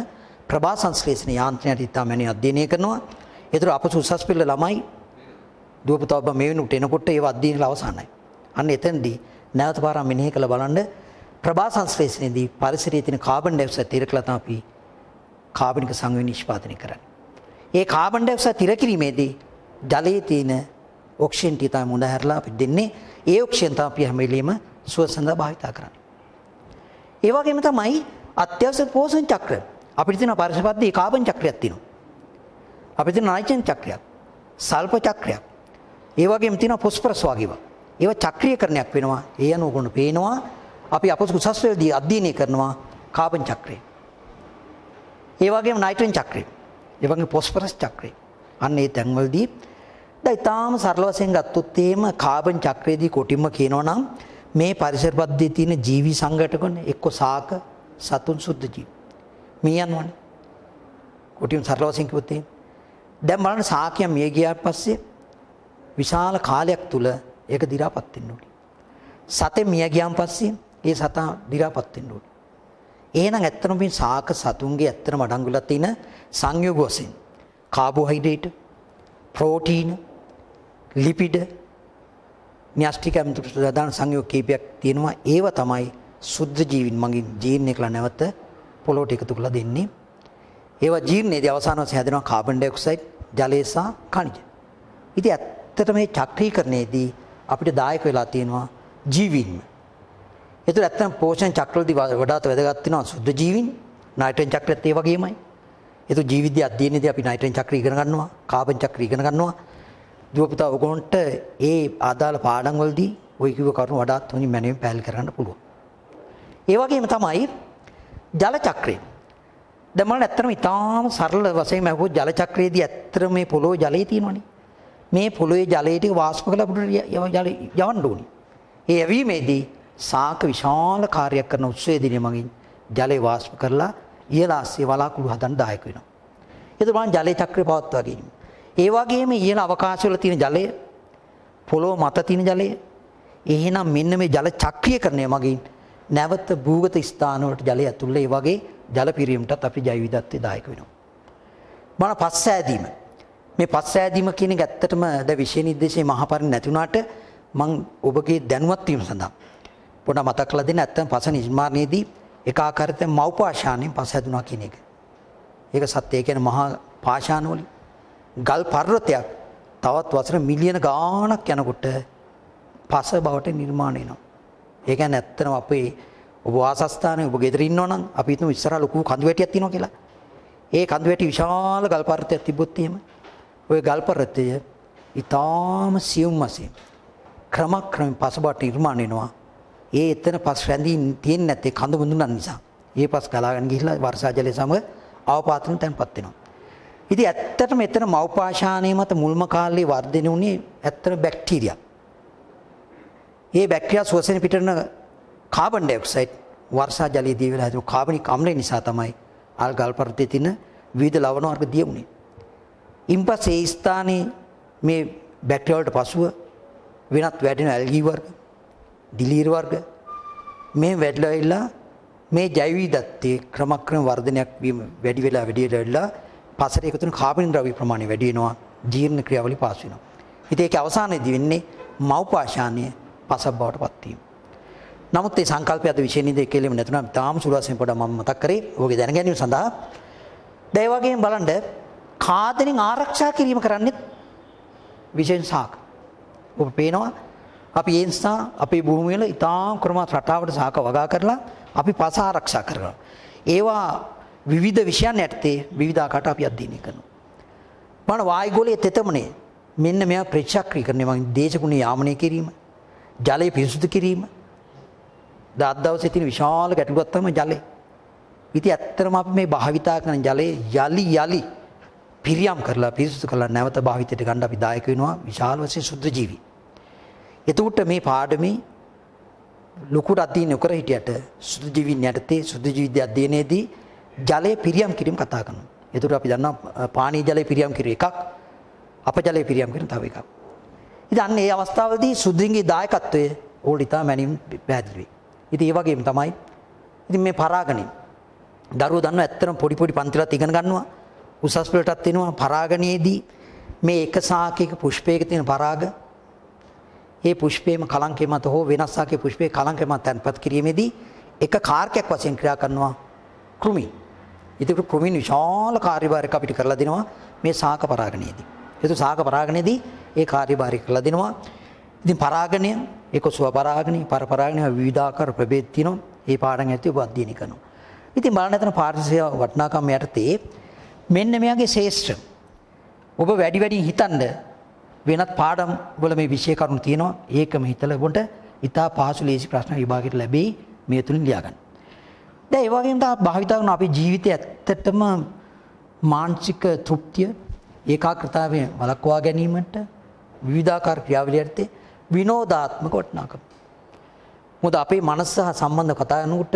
ප්‍රභා සංශ්ලේෂණ යාන්ත්‍රණයට ඉතාම මැනව අධ්‍යයනය කරනවා. ඒතුළු අප සුසස් පිළ ළමයි දුවපතාව ඔබ මේ වෙනුවට එනකොට ඒව අධ්‍යයනල අවසానයි. අන්න එතෙන්දී නැවත පාරක් මෙනෙහි කළ බලන්න ප්‍රභා සංශ්ලේෂණයේදී පරිසරයේ තියෙන කාබන් ඩයොක්සයිඩ් තිරකලා තමයි අපි කාබනික සංයෝජන නිෂ්පාදනය කරන්නේ. ඒ කාබන් ඩයොක්සයිඩ් තිරකිරීමේදී ජලයේ තියෙන ඔක්ෂන් ටික තමයි මුණ හැරලා අපි දෙන්නේ. ඒ ඔක්ෂන් තමයි අපි හැම වෙලෙම සුව සඳහා භාවිත කරන්නේ. ඒ වගේම තමයි අත්‍යවශ්‍ය පෝෂණ චක්‍ර. අපිට තියෙන පරිසපද්දී කාබන් චක්‍රයක් තියෙනවා. අපිට තියෙන නයිට්‍රජන් චක්‍රයක්, සල්ප චක්‍රයක්. ඒ වගේම තියෙනවා ෆොස්ෆරස් වගේම. ඒවා චක්‍රීයකරණයක් වෙනවා. ඒ අනුව ගොනු පේනවා. අපි අපොස් උසස් වලදී අධ්‍යයනය කරනවා කාබන් චක්‍රය. ඒ වගේම නයිට්‍රජන් චක්‍රය. ඒ වගේම ෆොස්ෆරස් චක්‍රය. අන්න ඒ තැන්වලදී දැන් ඊටාම සරල වශයෙන් ගත්තොත් එහෙම කාබන් චක්‍රයේදී කොටිම කියනවා නම් මේ පරිසර පද්ධතියේ තියෙන ජීවි සංඝටකනේ එක්ක සාක සතුන් සුද්ධ ජීවි. මේ යනවනේ. කොටිම සරල වශයෙන් කිව්වොත් එහෙම. දැන් බලන්න සාකයන් මිය ගියාට පස්සේ විශාල කාලයක් තුල ඒක දි รา පත් වෙන්න ඕනේ. සතේ මිය ගියාන් පස්සේ ඒ සතා දි รา පත් වෙන්න ඕනේ. එහෙනම් ඇත්තටම මේ සාක සතුන්ගේ ඇත්තටම අඩංගුලා තියෙන සංයෝග වශයෙන් කාබෝහයිඩ්‍රේට් ප්‍රෝටීන් ලිපිඩ න්‍යෂ්ටික ඇමතුට ප්‍රධාන සංයෝග කීපයක් තියෙනවා ඒව තමයි සුද්ධ ජීවින් මගින් ජීර්ණය කළ නැවත පොළොට එකතු කළ දෙන්නේ ඒවා ජීර්ණයේදී අවසාන වශයෙන් හැදෙනවා කාබන් ඩයොක්සයිඩ් ජලය සහ කණිජ. ඉතින් ඇත්තට මේ චක්‍රීකරණයේදී අපිට දායක වෙලා තියෙනවා ජීවීන්ම. ඒතර ඇත්තටම පෝෂණ චක්‍රවලදී වඩාත් වැදගත් වෙනවා සුද්ධ ජීවීන් නයිට්‍රජන් චක්‍රයත් ඒ වගේමයි. ඒතු ජීවිද්‍ය අධ්‍යයනයේදී අපි නයිට්‍රජන් චක්‍රය ඉගෙන ගන්නවා කාබන් චක්‍රය ඉගෙන ගන්නවා දුවපුතා ඔගොන්ට ඒ අදාළ පාඩම් වලදී ওই කිව්ව කරුණු වඩාත් හොඳින් මැනවින් පැහැදිලි කරගන්න පුළුවන්. ඒ වගේම තමයි ජල චක්‍රය. දැන් මම ඇත්තටම ඉතාම සරල වශයෙන් අහුවොත් ජල චක්‍රයේදී ඇත්තටම මේ පොළොවේ ජලය තියෙනවනේ. මේ පොළොවේ ජලය ටික වාෂ්ප කරලා අපිට ජලය යවන්න ඕනේ. ඒ යැවීමේදී සාක විශාල කාර්යයක් කරන උත්සවයේදී මගින් ජලය වාෂ්ප කරලා ඉහළ ආසිය වලාකුළු හදන්න දායක වෙනවා. ඒක තමයි ජලයේ චක්‍රය පවත්වා ගැනීම. ඒ වගේම ඉහළ අවකාශ වල තියෙන ජලය පොළොව මත තියෙන ජලය එහෙනම් මෙන්න මේ ජල චක්‍රීයකරණය මගින් නැවත භූගත ස්ථාන වලට ජලය ඇතුළේ ඒ වගේ ජල පිරීමටත් අපි ජෛව විදත්තේ දායක වෙනවා. මන පස්සෑදීම. මේ පස්සෑදීම කියන එක ඇත්තටම ද විශේෂ නිर्देशයේ මහපරිණ නැති වුණාට මම ඔබගේ දැනුවත් වීම සඳහා පොඩ්ඩක් මතක් කරලා දෙන්න ඇත්තම පස නිර්මාණයේදී එක ආකාරයෙන් මව්පාෂාණයෙන් පස්සෑදුණා කියන එක. ඒක සත්‍යය කියන මහා පාෂාණවලින් ගල් පර්වතයක් තවත් වසර මිලියන ගාණක් යනකොට පස බවට නිර්මාණය වෙනවා. ඒ කියන්නේ ඇත්තම අපේ ඔබ වාසස්ථානයේ ඔබ ගෙදර ඉන්නවා නම් අපි හිතමු ඉස්සරහ ලොකු කඳු වැටියක් තියෙනවා කියලා. ඒ කඳු වැටි විශාල ගල් පර්වතයක් තිබ්බොත් එහෙම ওই ගල් පර්වතය ඊටාම සියුම් වශයෙන් ක්‍රමක්‍රමයෙන් පස බවට නිර්මාණය වෙනවා. ඒ එතන පස් රැඳී තියෙන්නේ නැත්තේ කඳු මුඳුනන් නිසා. ඒ පස් ගලාගෙන ගිහිලා වර්ෂා ජලය සමග අවපාතන තැන්පත් වෙනවා. ඉතින් ඇත්තටම එතන මව්පාෂාණය මත මුල්ම කාලේ වර්ධනය වුණේ ඇත්තට බැක්ටීරියා. ඒ බැක්ටීරියා ශ්වසන පිටරන කාබන් ඩයොක්සයිඩ් වර්ෂා ජලයේ දී වෙලා හිටු කාබනික අම්ලය නිසා තමයි ආල්ගල් පර්වතයේ තියෙන විවිධ ලවණ වර්ග දිය වුණේ. ඉන්පස්සේ ඒ ස්ථානයේ මේ බැක්ටීරියා වලට පසුව වෙනත් වැඩෙන ඇල්ගී වර්ග, දිලීර වර්ග මේ වැඩිලා මේ ජෛව විවිධත්වයේ ක්‍රමක්‍රම වර්ධනයක් වීම වැඩි වෙලා වැඩි වෙලා පස්සට එකතු වෙන කාබන් ද්‍රව්‍ය ප්‍රමාණය වැඩි වෙනවා ජීර්ණ ක්‍රියාවලිය පාස් වෙනවා. ඉතින් ඒකේ අවසානයේදී වෙන්නේ මව්පාෂාණය පසක් බවට පත් වීම. නමුත් මේ සංකල්පය අද විශේෂ නිදේ කෙලෙම නැතුණා. තාම සුළු වශයෙන් පොඩ්ඩක් මම මතක් කරේ. ඔගේ දැන ගැනීම සඳහා දැන් වගේම බලන්න කාදෙනින් ආරක්ෂා කිරීම කරන්නේ විශේෂ සාක. ඔබ පේනවා අපි ඒ නිසා අපේ භූමිය වල ඉතාම ක්‍රමවත් රටාවට සාක වගා කරලා අපි පස ආරක්ෂා කරනවා. ඒවා විවිධ විෂයන් යටතේ විවිධාකාරට අපි අධ්‍යයනය කරනවා. මන වායුගෝලයේ තෙතමනේ මෙන්න මෙයා ප්‍රේක්ෂාක්‍රීකරණය මං දේශගුණ යාමනය කිරීම, ජලය පිරිසුදු කිරීම. දාත් දවසේ තියෙන විශාල ගැටලුවක් තමයි ජලය. ඉතින් ඇත්තටම අපි මේ භාවිතා කරන ජලය යලි යලි පිරියම් කරලා පිරිසුදු කරලා නැවත භාවිතයට ගන්න අපි දායක වෙනවා විශාල වශයෙන් සුද්ධ ජීවි. එතකොට මේ පාඩමේ ලොකුට අධ්‍යයනය කර හිටියට සුද්ධ ජීවින් යටතේ සුද්ධ ජීවිත අධ්‍යයනයේදී ජලය පිරියම් කිරීම කතා කරනවා. ඒතර අපි දන්නවා පානීය ජලය පිරියම් කිරීම එකක් අපජලය පිරියම් කිරීම තව එකක්. ඉතින් අන්න ඒ අවස්ථාවේදී සුද්ධින්ගේ දායකත්වය ඕල් ඉතා මැනින් පැහැදිලි වෙයි. ඉතින් ඒ වගේම තමයි ඉතින් මේ පරාගණය දරුවෝ දන්නවා ඇත්තටම පොඩි පොඩි පන්තිලත් ඉගෙන ගන්නවා. උසස් පෙළටත් එනවා පරාගණයේදී මේ එක සාකයක පුෂ්පයක තියෙන පරාග ඒ පුෂ්පයේම කලංකේ මත හෝ වෙනස් සාකයේ පුෂ්පයේ කලංකේ මත තැන්පත් කිරීමේදී එක කාර්කයක් වශයෙන් ක්‍රියා කරනවා කෘමි. ඒකට ප්‍රමින් විශාල කාර්යභාරයක් අපිට කරලා දෙනවා මේ සාක පරාගණයේදී. ඒතු සාක පරාගණයේදී ඒ කාර්යභාරය කරලා දෙනවා. ඉතින් පරාගණය ඒක සුව පරාගණය, පර පරාගණය විවිධාකාර ප්‍රභේද තියෙනවා. ඒ පාඩම් ඇතුළේ ඔබ අධ්‍යයනය කරනවා. ඉතින් බලන්න එතන පාර්ශ්වය වටිනාකම් යටතේ මෙන්න මෙයාගේ ශේෂ්ඨ ඔබ වැඩි වැඩියෙන් හිතන්න වෙනත් පාඩම් වල මේ විෂය කරුණු තියෙනවා. ඒකම හිතලා ඔබට ඊට පහසු ලේසි ප්‍රශ්න විභාගයට ලැබෙයි. මේ තුලින් ලියා ගන්න. දැන් ඒ වගේම තමයි භාවිත කරන අපේ ජීවිතය ඇත්තටම මානසික තෘප්තිය ඒකාග්‍රතාවය වළක්වා ගැනීමට විවිධාකාර ක්‍රියාවලිය යටතේ විනෝදාත්මක වටිනාකම. මොකද අපේ මනස සහ සම්බන්ධ කතා කරනකොට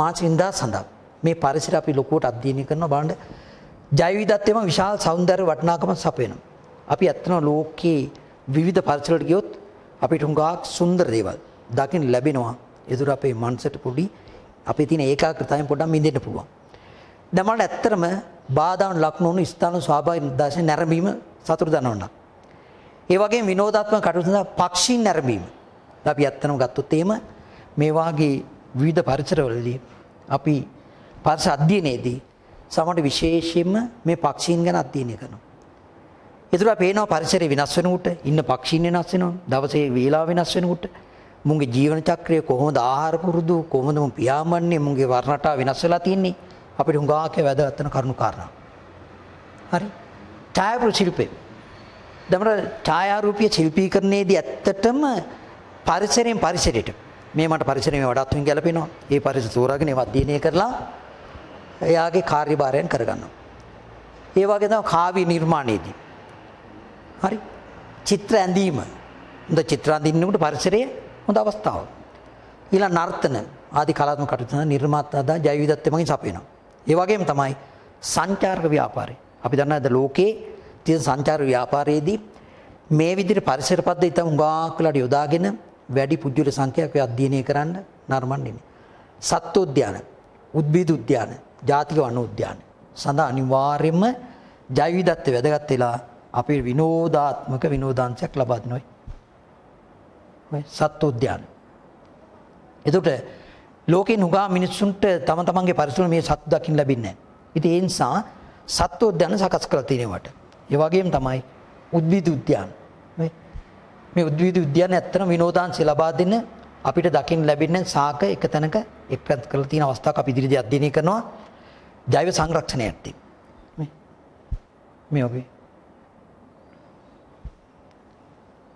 මානසික ඉඳා සඳහා මේ පරිසර අපි ලොකුවට අධ්‍යයනය කරනවා බලන්න ජෛව විද්‍යාත්මකව විශාල సౌందර්ය වටිනාකමක් සපයනවා. අපි ඇත්තන ලෝකයේ විවිධ පරිසරවලට ගියොත් අපිට හුඟක් සුන්දර දේවල් දකින්න ලැබෙනවා. ඒතර අපේ මනසට පොඩි අපේ තියෙන ඒකාග්‍රතාවයෙන් පොඩ්ඩක් මිදෙන්න පුළුවන්. දැන් මට ඇත්තටම බාධාන් ලක්නෝන ස්ථාන ස්වාභාවික දාශයෙන් නැරඹීම සතුට දනවනවා. ඒ වගේම විනෝදාත්මක කටයුතු සඳහා පක්ෂීන් නැරඹීම. අපි ඇත්තටම ගත්තොත් එහෙම මේ වාගේ විවිධ පරිසරවලදී අපි පරිසර අධ්‍යයනයේදී සමහර විශේෂයෙන්ම මේ පක්ෂීන් ගැන අධ්‍යයනය කරනවා. ඒතර පේනවා පරිසරය වෙනස් වෙනකොට ඉන්න පක්ෂීන් වෙනස් වෙනවා. දවසේ වේලාව වෙනස් වෙනකොට මුගේ ජීවන චක්‍රය කොහොමද ආහාර පුරුදු කොහොමද මු පියාඹන්නේ මුගේ වර්ණ රටාව වෙනස් වෙලා තියෙන්නේ අපිට හුඟාක වැදගත් වෙන කරුණු කාරණා. හරි. ඡායාරූප ශිල්පේ. දමර ඡායාරූපීය ශිල්පීකරණයේදී ඇත්තටම පරිසරයෙන් පරිසරයට මේ මට පරිසරය වඩාත් හුඟ ගැලපෙනවා. ඒ පරිසර තෝරාගෙන ඒව අධ්‍යයනය කරලා එයාගේ කාර්යභාරයන් කරගන්නවා. ඒ වගේ තමයි කාව්‍ය නිර්මාණයේදී. හරි. චිත්‍ර ඇඳීම. හොඳ චිත්‍ර අඳින්නකොට පරිසරයේ හොඳ අවස්ථාව. ඊළඟ නර්තන ආදී කලාත්මක කටයුතු නිර්මාතදා ජෛවවිදත්වය මගින් සපයනවා. ඒ වගේම තමයි සංචාරක ව්‍යාපාරය. අපි දන්නවා අද ලෝකයේ තියෙන සංචාර ව්‍යාපාරයේදී මේ විදිහට පරිසර පද්ධති තම ගාක්ලට යොදාගෙන වැඩි පුජ්‍යල සංඛ්‍යාවක් අධ්‍යයනය කරන්න නර්මන්නේ. සත්ත්ව උද්‍යාන, උද්භිද උද්‍යාන, ජාතික වන උද්‍යාන සඳහා අනිවාර්යයෙන්ම ජෛවවිදත්වය වැදගත් වෙලා අපේ විනෝදාත්මක විනෝදාංශයක් ලබා දෙනවා. ඔය සත්ත්ව උද්‍යාන. එතකොට ලෝකේ නුගා මිනිස්සුන්ට තම තමන්ගේ පරිසරවල මේ සත්තු දකින්න ලැබෙන්නේ නැහැ. ඉතින් ඒ නිසා සත්ත්ව උද්‍යාන සකස් කරලා තියෙනවට. ඒ වගේම තමයි උද්භිද උද්‍යාන. මේ මේ උද්භිද උද්‍යාන ඇත්තම විනෝදාංශය ලබා දෙන අපිට දකින්න ලැබෙන සාක එක තැනක එක්රත් කරලා තියෙන අවස්ථාවක් අපි ඉදිරියේදී අධ්‍යයනය කරනවා ජෛව සංරක්ෂණයත්. මේ මේ වගේ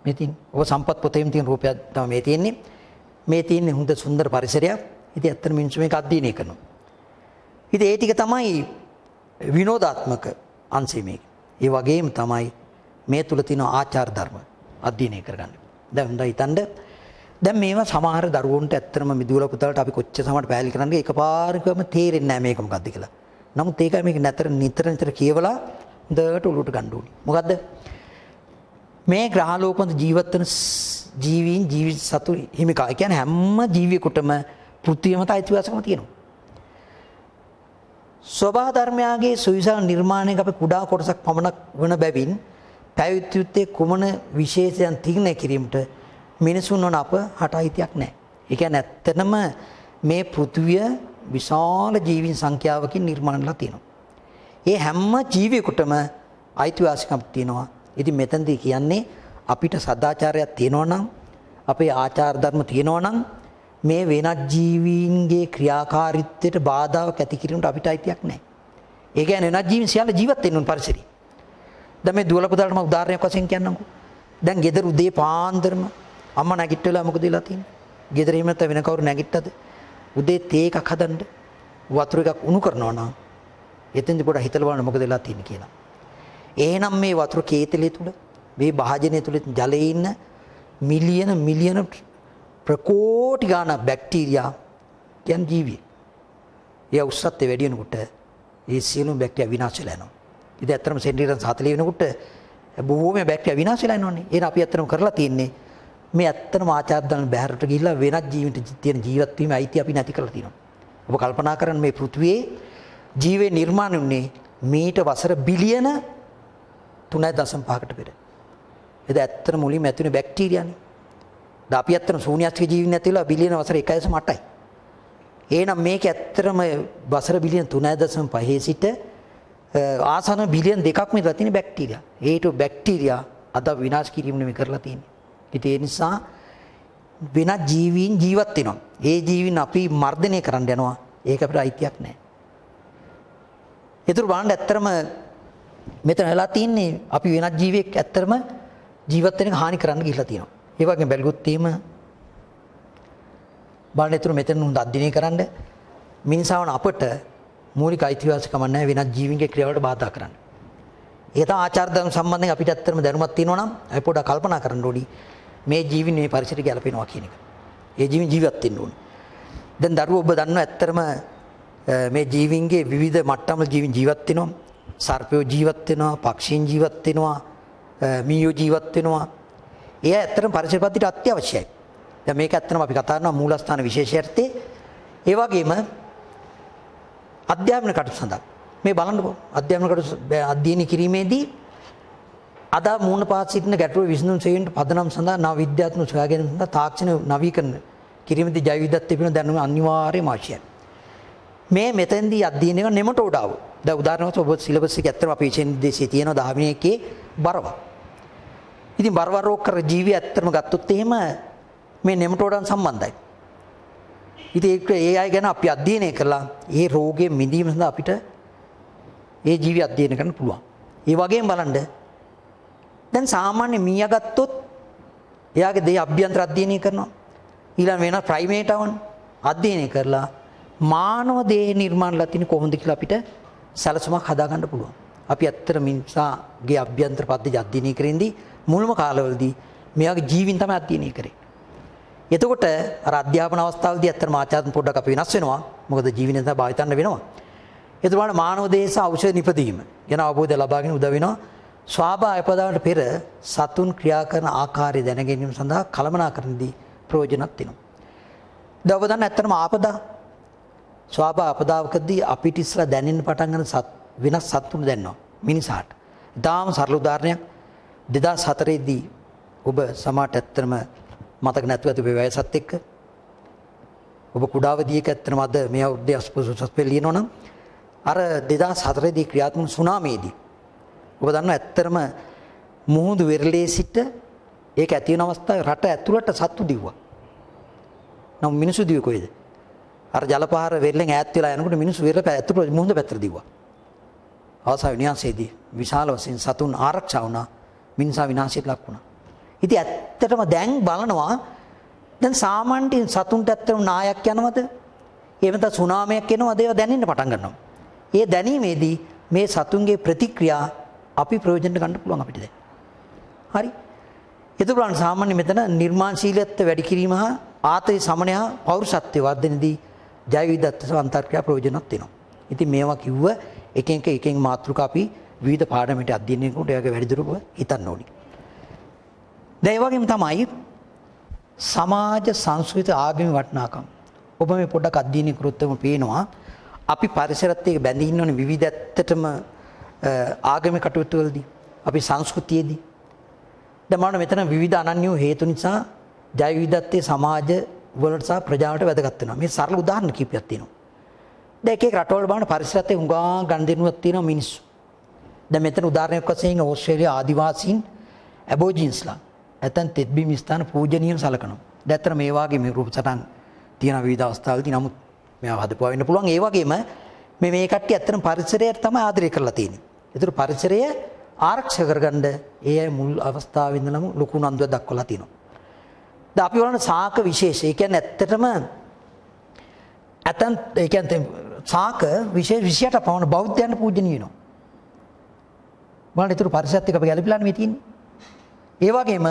මේ තියෙන්නේ. ඔය සම්පත් පොතේම තියෙන රූපයක් තමයි මේ තියෙන්නේ. මේ තියෙන්නේ හොඳ සුන්දර පරිසරයක්. ඉතින් ඇත්තට මිනිස්සු මේක අධ්‍යයනය කරනවා. ඉතින් ඒ ටික තමයි විනෝදාත්මක අංශය මේක. ඒ වගේම තමයි මේ තුල තියෙන ආචාර ධර්ම අධ්‍යයනය කරගන්න. දැන් හොඳයි හිතන්න දැන් මේවා සමහර දරුවන්ට ඇත්තටම මිදුවල පුතාලට අපි කොච්චර සමහර පැහැදිලි කරන්නේ එකපාරකම තේරෙන්නේ නැහැ මේක මොකද්ද කියලා. නමුත් ඒකයි මේක නැතර නිතර නිතර කියවලා හොඳට උලුවට ගන්න ඕනේ. මොකද්ද? මේ ග්‍රහලෝකවල ජීවත් වෙන ජීවීන් ජීවි සතු හිමිකා. ඒ කියන්නේ හැම ජීවියෙකුටම පෘථිවියමත අයිතිවාසිකම තියෙනවා. ස්වභාව ධර්මයාගේ සුවිසල් නිර්මාණයක අපේ කුඩා කොටසක් පමණක් වන බැවින් පැවිදි යුත්තේ කුමන විශේෂයන් තීරණය කිරීමට මිනිසුන් වන අප හට අයිතියක් නැහැ. ඒ කියන්නේ ඇත්තනම මේ පෘථිවිය විශාල ජීවීන් සංඛ්‍යාවකින් නිර්මාණලා තියෙනවා. ඒ හැම ජීවියෙකුටම අයිතිවාසිකම් තියෙනවා. ඉතින් මෙතනදී කියන්නේ අපිට සදාචාරයක් තියෙනවා නම් අපේ ආචාර ධර්ම තියෙනවා නම් මේ වෙනත් ජීවීන්ගේ ක්‍රියාකාරීත්වයට බාධාවක් ඇති කිරීමට අපිට අයිතියක් නැහැ. ඒ කියන්නේ වෙනත් ජීවීන් සියල්ල ජීවත් වෙන්න ඕන පරිසරය. දැන් මේ දුවල පුතාලට මම උදාහරණයක් වශයෙන් කියන්නම්කෝ. දැන් ගෙදර උදේ පාන්දරම අම්මා නැගිටලා මොකද වෙලා තියෙන්නේ? ගෙදර එහෙම නැත්නම් වෙන කවුරු නැගිට්ටද? උදේ තේ එකක් හදන්න වතුර එකක් උණු කරනවා නම් එතෙන්දි පොඩ්ඩක් හිතලා බලන්න මොකද වෙලා තියෙන්නේ කියලා. එහෙනම් මේ වතුර කේතලේ තුල මේ භාජනය තුල ජලයේ ඉන්න මිලියන මිලියන ප්‍රකෝටි ගාණක් බැක්ටීරියා කියන ජීවි. ඒ උස්සත්ය වැඩි වෙනකොට ඒ සියලුම බැක්ටීරියා විනාශ වෙලා යනවා. ඉතින් ඇත්තටම සෙන්ටිග්‍රේඩ් 40 වෙනකොට බොහෝම බැක්ටීරියා විනාශ වෙලා යනවනේ. ඒක අපි ඇත්තටම කරලා තියෙන්නේ මේ ඇත්තටම ආචාර්යයන් බැහැරට ගිහිල්ලා වෙනත් ජීවිත තියෙන ජීවත් වීම අයිති අපි නැති කරලා තියෙනවා. ඔබ කල්පනා කරන්න මේ පෘථිවියේ ජීවේ නිර්මාණය වුණේ මීට වසර බිලියන 3.5කට පෙර. එද ඇත්තට මුලින්ම ඇති වුණේ බැක්ටීරියානේ. ද අපි ඇත්තටම ශූන්‍යත්ව ජීවීන් ඇතිලා බිලියන වසර 1.8යි. එහෙනම් මේක ඇත්තටම වසර බිලියන 3.5 සිට ආසන බිලියන දෙකක් මෙතන තියෙන බැක්ටීරියා. ඒට බැක්ටීරියා අද විනාශ කිරීම නෙමෙයි කරලා තියෙන්නේ. ඉතින් ඒ නිසා වෙනත් ජීවීන් ජීවත් වෙනවා. ඒ ජීවීන් අපි මර්ධනය කරන්න යනවා. ඒක අපිට අයිතියක් නැහැ. ඒතර බලන්න ඇත්තටම මෙතන වෙලා තින්නේ අපි වෙනත් ජීවියෙක් ඇත්තරම ජීවත් වෙන එක හානි කරන්න ගිහිලා තියෙනවා. ඒ වගේම බැලුවොත් එහෙම බලනතුරු මෙතන උන් දද්දිනේ කරන්න මිනිසාවන අපට මූලික අයිතිවාසිකම නැහැ වෙනත් ජීවීන්ගේ ක්‍රියාවලට බාධා කරන්න. ඒක තමයි ආචාර ධර්ම සම්බන්ධයෙන් අපිට ඇත්තටම දැනුමක් තියෙනවා නම් අපි පොඩ්ඩක් කල්පනා කරන්න ඕනි මේ ජීවීන් මේ පරිසරය ගැලපෙනවා කියන එක. ඒ ජීවීන් ජීවත් වෙන්න ඕනේ. දැන් දරුවෝ ඔබ දන්නවා ඇත්තටම මේ ජීවීන්ගේ විවිධ මට්ටම්වල ජීවීන් ජීවත් වෙනවා. සර්පයෝ ජීවත් වෙනවා, පක්ෂීන් ජීවත් වෙනවා, මීයෝ ජීවත් වෙනවා. ඒ ඇත්තටම පරිසරපද්ධතියට අත්‍යවශ්‍යයි. දැන් මේක ඇත්තටම අපි කතා කරනවා මූලස්ථාන විශේෂයර්ථේ. ඒ වගේම අධ්‍යාපන කටයුතු සඳහා මේ බලන්නකො අධ්‍යාපන කටයුතු අධ්‍යයනය කිරීමේදී අදා මූණ පාත් සිටින ගැටලු විසඳුම් සේවයට පදනම් සඳහා නව විද්‍යාත්මක සොයා ගැනීම සඳහා තාක්ෂණ නවීකරණ කිරීමේදී ජෛව විද්‍යාත්මක පිළිබඳ දැනුම අනිවාර්යම අවශ්‍යයි. මේ මෙතෙන්දී අධ්‍යයනය කරන නෙමටෝඩාවෝ දැන් උදාහරණයක් ඔබ සිලබස් එකේ ඇත්තම අපි විශේෂ නිදේශයේ තියෙන 10 වෙනි එකේ බරව. ඉතින් බරව රෝග කර ජීවි ඇත්තම ගත්තොත් එහෙම මේ නෙමටෝඩන් සම්බන්ධයි. ඉතින් ඒක ඒ අය ගැන අපි අධ්‍යයනය කළා. ඒ රෝගයේ මිදීම සඳහා අපිට ඒ ජීවි අධ්‍යයනය කරන්න පුළුවන්. ඒ වගේම බලන්න දැන් සාමාන්‍ය මීයා ගත්තොත් එයාගේ දෙය අභ්‍යන්තර අධ්‍යයනය කරනවා. ඊළඟ වෙනස් ප්‍රයිමේටවන් අධ්‍යයනය කරලා මානව දේහ නිර්මාණලා තියෙන කොහොමද කියලා අපිට සැලසුමක් හදාගන්න පුළුවන්. අපි ඇත්තට මිනිසාගේ අභ්‍යන්තර පද්ධති අධ්‍යයනය කරෙන්දී මුල්ම කාලවලදී මෙයාගේ ජීවින් තමයි අධ්‍යයනය කරේ. එතකොට අර අධ්‍යාපන අවස්ථාවේදී ඇත්තට මාත්‍යාත්ම පොඩ්ඩක් අපි වෙනස් වෙනවා. මොකද ජීවිතේ තමයි භාවිතන්න වෙනවා. එතකොට මානව දේශ ඖෂධ නිපදීම යන අවබෝධය ලබාගෙන උදව් වෙනවා. ස්වාභාවික පදාවට පෙර සතුන් ක්‍රියා කරන ආකාරය දැන ගැනීම සඳහා කළමනාකරණදී ප්‍රයෝජනවත් වෙනවා. දවබදන්න ඇත්තටම ආපදා ස්වාභ අපදාවකදී අපිට ඉස්සලා දැනෙන්න පටන් ගන්න සත් වෙනස් සත්තුන් දැනනවා මිනිසාට. ඊටාම සරල උදාහරණයක් 2004 දී ඔබ සමාට ඇත්තම මතක නැතුව ඇති ඔබේ වයසත් එක්ක ඔබ කුඩාවදීක ඇත්තම අද මේ අවුරුද්දේ අස්පසුසස් පෙළියනවනම් අර 2004 දී ක්‍රියාත්මක සුනාමේදී ඔබ දන්නවා ඇත්තම මුහුදු වෙරළේ සිට ඒක ඇති වෙන අවස්ථාවේ රට ඇතුළට සත්තු දිව්වා. නම් මිනිසු දිව්වේ කොහෙද? අර ජලපහර වෙරළෙන් ඈත් වෙලා යනකොට මිනිස්සු වෙරළ ඇතුළට මුහුද පැත්තට දිව්වා. අවසාන විනාශයේදී විශාල වශයෙන් සතුන් ආරක්ෂා වුණා. මිනිසා විනාශයට ලක් වුණා. ඉතින් ඇත්තටම දැන් බලනවා දැන් සාමාන්‍යයෙන් සතුන්ට ඇත්තටම නායක් යනවද? එහෙමද සුනාමයක් එනවද? ඒවා දැනෙන්න පටන් ගන්නවා. ඒ දැනීමේදී මේ සතුන්ගේ ප්‍රතික්‍රියා අපි ප්‍රයෝජනට ගන්න පුළුවන් අපිට දැන්. හරි. එතකොට සාමාන්‍ය මෙතන නිර්මාණශීලීත්වය වැඩි කිරීම හා ආතති සමනය හා පෞරුෂත්වය වර්ධනයේදී ජයවිදත්ත සන්තර්කයා ප්‍රයෝජනක් වෙනවා. ඉතින් මේවා කිව්ව එක එක එකෙන් මාතෘකා අපි විවිධ පාඩමට අධ්‍යයනයකට එයාගේ වැඩිදුරව හිතන්න ඕනි. දැන් ඒ වගේම තමයි සමාජ සංස්කෘත ආගම වටිනාකම්. ඔබ මේ පොඩ්ඩක් අධ්‍යයනය කරොත්ම පේනවා අපි පරිසරත් එක්ක බැඳී ඉන්න ඕනේ විවිධත්වයටම ආගමික කටයුතු වලදී අපි සංස්කෘතියේදී දැන් මම මෙතන විවිධ අනන්‍ය හේතු නිසා ජෛව විවිධත්වයේ සමාජ වලට සහ ප්‍රජාවට වැදගත් වෙනවා. මේ සරල උදාහරණ කිහිපයක් තියෙනවා. දැන් එක එක රටවල් බලන පරිසරත් එක්ක හුඟා ගණ දිනුවක් තියෙනවා මිනිස්සු. දැන් මෙතන උදාහරණයක් වශයෙන් ඕස්ට්‍රේලියා ආදිවාසීන් ඇබෝජින්ස්ලා නැත්නම් තෙත්බිම් ස්ථාන පූජනීයව සලකනවා. දැත්තර මේ වාගේ මේ රූප සටහන් තියෙන විවිධ අවස්ථාවලදී නමුත් මේවා හදපුවා වෙන්න පුළුවන්. ඒ වගේම මේ මේ කට්ටිය ඇත්තටම පරිසරයට තමයි ආදරය කරලා තියෙන්නේ. ඒතර පරිසරය ආරක්ෂා කරගන්න ඒ මුල් අවස්ථාවේ ඉඳලම ලොකු උනන්දුවක් දක්වලා තිනවා. දැන් අපි බලන සාක විශේෂ. ඒ කියන්නේ ඇත්තටම ඇතන් ඒ කියන්නේ සාක විශේෂ 28 පමණ බෞද්ධයන් පූජනීය වෙනවා. බලන්න ඊටු පරිසරත් එක්ක අපි ගැළපීලානේ මේ තියෙන්නේ. ඒ වගේම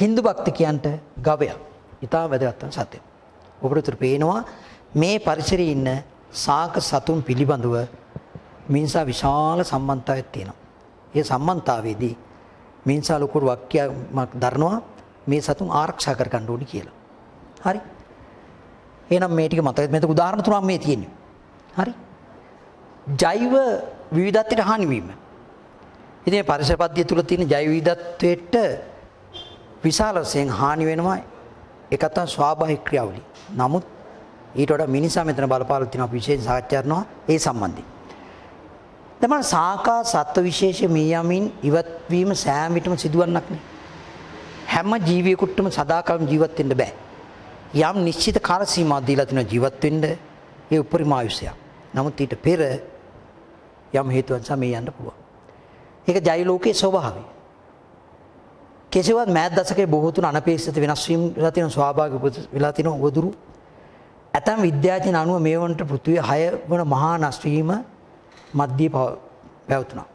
Hindu භක්තිකයන්ට ගවයා. ඊටාම වැදගත් සත්‍යය. ඔබට ඊටු පේනවා මේ පරිසරයේ ඉන්න සාක සතුන් පිළිබඳව මිනිසා විශාල සම්බන්ධතාවයක් තියෙනවා. ඒ සම්බන්ධතාවයේදී මිනිසා ලොකු වාක්‍යයක් දරනවා මේ සතුන් ආරක්ෂා කර ගන්න ඕනි කියලා. හරි. එහෙනම් මේ ටික මතක මේක උදාහරණ තුනක් මේ තියෙන්නේ. හරි. ජෛව විවිධත්වයට හානි වීම. ඉතින් මේ පරිසරපද්ධතිය තුල තියෙන ජෛව විවිධත්වයට විශාල වශයෙන් හානි වෙනවා ඒක තමයි ස්වාභාවික ක්‍රියාවලිය. නමුත් ඊට වඩා මිනිසා මෙතන බලපාලා තියෙන අපි විශේෂ සාකච්ඡා කරනවා ඒ සම්බන්ධයෙන්. තමන් සාකා සත්ව විශේෂ මේ යමින් ඉවත් වීම සෑම විටම සිදුවන්නක් නේ. හැම ජීවියෙකුටම සදාකාලික ජීවත් වෙන්න බෑ. යම් නිශ්චිත කාල සීමා දීලා තියෙන ජීවත් වෙන්න ඒ උපරිම ආයුෂය. නමුත් ඊට පෙර යම් හේතුවක් සමේ යන්න පුළුවන්. ඒක ජයි ලෝකයේ ස්වභාවය. කෙසේවත් මෑත් දශකයේ බොහෝ තුන අනපේක්ෂිත වෙනස් වීම් වෙලා තියෙන ස්වාභාවික වෙලා තියෙන උදුරු. ඇතම් විද්‍යාඥයන් අනුව මේ වන්ට පෘථිවිය 6 වන මහා නස්වීම මැදියේ පැවතුණා.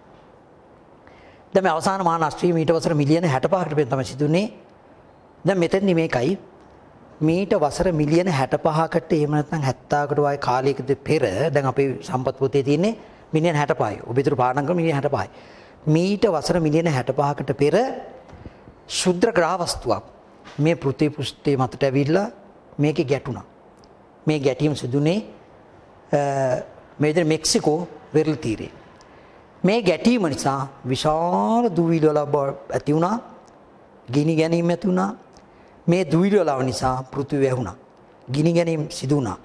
දැන් මේ අවසාන මහා නෂ්ටී මීට වසර මිලියන 65කට පෙර තමයි සිදුනේ. දැන් මෙතෙන්දි මේකයි මීට වසර මිලියන 65කට එහෙම නැත්නම් 70කට වගේ කාලයකද පෙර දැන් අපේ සම්පත් පොතේ තියෙන්නේ මිලියන 65යි. ඔබ විතර පාඩම් කරන මිලියන 65යි. මීට වසර මිලියන 65කට පෙර ශුද්‍ර ග්‍රහ වස්තුවක් මේ පෘථිවි පෘෂ්ඨයේ මතට ඇවිල්ලා මේකේ ගැටුණා. මේ ගැටීම සිදුනේ මේ විදිහට මෙක්සිකෝ වෙරළ තීරේ. මේ ගැටීම නිසා විශාල දුවිලි වල ඇති වුණා. ගිනි ගැනීම ඇති වුණා. මේ දුවිලි වල නිසා පෘථිවිය වුණා. ගිනි ගැනීම සිදු වුණා.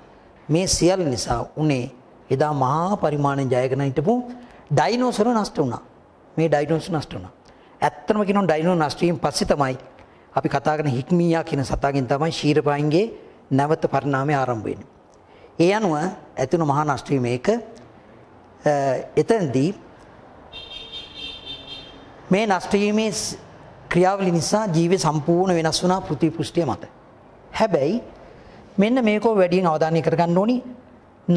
මේ සියල්ල නිසා උනේ එදා මහා පරිමාණයෙන් ජයගෙන හිටපු ඩයිනෝසර නෂ්ට වුණා. මේ ඩයිනෝසර නෂ්ට වුණා. ඇත්තම කියනවා ඩයිනෝ නෂ්ට වීම පස්සේ තමයි අපි කතා කරන හික්මීයා කියන සතාගෙන් තමයි ශීරපයින්ගේ නැවත පරිණාමය ආරම්භ වෙන්නේ. ඒ අනුව ඇතිවන මහා නෂ්ට වීම එක එතෙන්දී මේ නෂ්ට වීමේ ක්‍රියාවලිය නිසා ජීවේ සම්පූර්ණ වෙනස් වුණා පෘථිවි පෘෂ්ඨය මත. හැබැයි මෙන්න මේකෝ වැඩියෙන් අවධානය කරගන්න ඕනි.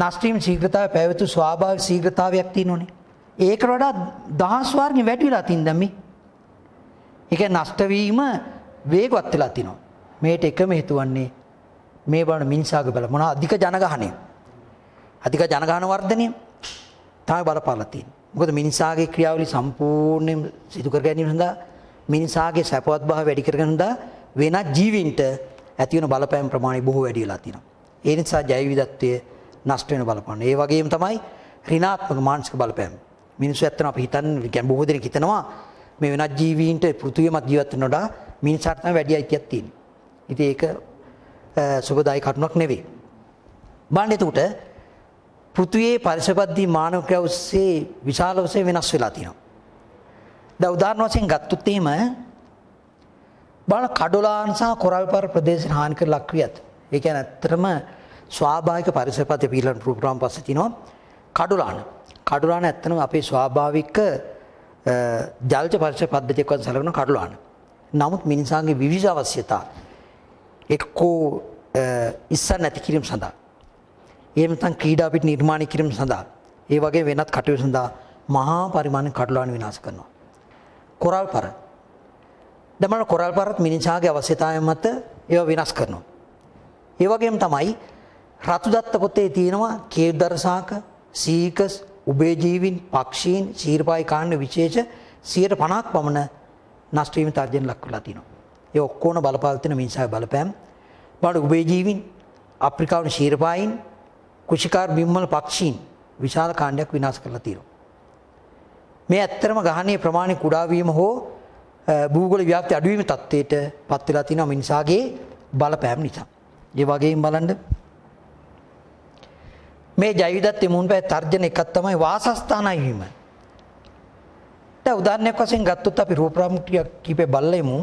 නෂ්ට වීම ශීඝ්‍රතාවය පැවතු ස්වාභාවික ශීඝ්‍රතාවයක් තියෙනෝනේ. ඒකට වඩා දහස් වාරකින් වැඩි වෙලා තින් දැන් මේ. ඒ කියන්නේ නෂ්ට වීම වේගවත් වෙලා තිනවා. මේට එකම හේතුව වන්නේ මේ බලන මිනිසාගේ බල මොන අධික ජනගහනය. අධික ජනගහන වර්ධනය තමයි බලපාලා තියෙන්නේ. මොකද මිනිසාගේ ක්‍රියාවලි සම්පූර්ණයෙන් සිදු කර ගැනීම සඳහා මිනිසාගේ සැපවත්භාවය වැඩි කර ගැනීම සඳහා වෙනත් ජීවීන්ට ඇති වෙන බලපෑම් ප්‍රමාණය බොහෝ වැඩි වෙලා තියෙනවා. ඒ නිසා ජෛව විවිධත්වය නෂ්ට වෙන බලපාන. ඒ වගේම තමයි ඍණාත්මක මානසික බලපෑම්. මිනිස්සු ඇත්තටම අපි හිතන්නේ කියන්නේ බොහෝ දෙනෙක් හිතනවා මේ වෙනත් ජීවීන්ට පෘථිවියමත් ජීවත් වෙන වඩා මිනිසාට තමයි වැඩි අයිතියක් තියෙන්නේ. ඉතින් ඒක සුබදායි කරුණක් නෙවෙයි. බලන්න එතකොට පෘථුවේ පරිසබද්දී මානවකයා ඔස්සේ විශාල ඔස්සේ වෙනස් වෙලා තියෙනවා. දැන් උදාහරණ වශයෙන් ගත්තොත් එහෙම බලන කඩොලාන් සහ කොරල්පර ප්‍රදේශෙන් හානි කර ලක්වියත්. ඒ කියන්නේ ඇත්තටම ස්වාභාවික පරිසරපත පිළිබඳ ප්‍රෝග්‍රෑම් පස්සේ තිනවා කඩොලාන. කඩොලාන ඇත්තටම අපේ ස්වාභාවික ජලජ පරිසර පද්ධතියක් වගේ සැලකෙන කඩොලාන. නමුත් මිනිසාගේ විවිධ අවශ්‍යතා එක්කෝ ඉස්සන් නැති කිරීම සඳහා ඒ නැත්නම් ක්‍රීඩා පිට නිර්මාණය කිරීම සඳහා ඒ වගේ වෙනත් කටයුතු සඳහා මහා පරිමාණ කඩලාන විනාශ කරනවා. කොරල් පර. දමන කොරල් පරත් මිනිසාගේ අවශ්‍යතාවය මත ඒව විනාශ කරනවා. ඒ වගේම තමයි රතුදත්ත පොතේ තියෙනවා කේදරසාක, සීකස්, උභයජීවීන්, පක්ෂීන්, සීරපායි කාණ්ඩ විශේෂ 150ක් පමණ නෂ්ට වීම තර්ජන ලක් වෙලා තිනවා. ඒ ඔක්කොම බලපාලා තියෙන මිනිසාවේ බලපෑම්. බලන්න උභයජීවීන්, අප්‍රිකානු සීරපායින් කුෂිකාර බිම්මල පක්ෂීන් විශාල කාණ්ඩයක් විනාශ කරලා තියෙනවා. මේ ඇත්තරම ගහණයේ ප්‍රමාණය කුඩා වීම හෝ භූගෝල ව්‍යාප්ති අඩුවීම තත්ත්වයට පත් වෙලා තිනවා මිනිසාගේ බලපෑම නිසා. ඒ වගේම බලන්න මේ ජෛවිදත් එමුන්පෑ තර්ජන එකක් තමයි වාසස්ථාන අයිවීම. දැන් උදාහරණයක් වශයෙන් ගත්තොත් අපි රූප රාමුක්තිය කීපේ බලලෙමු.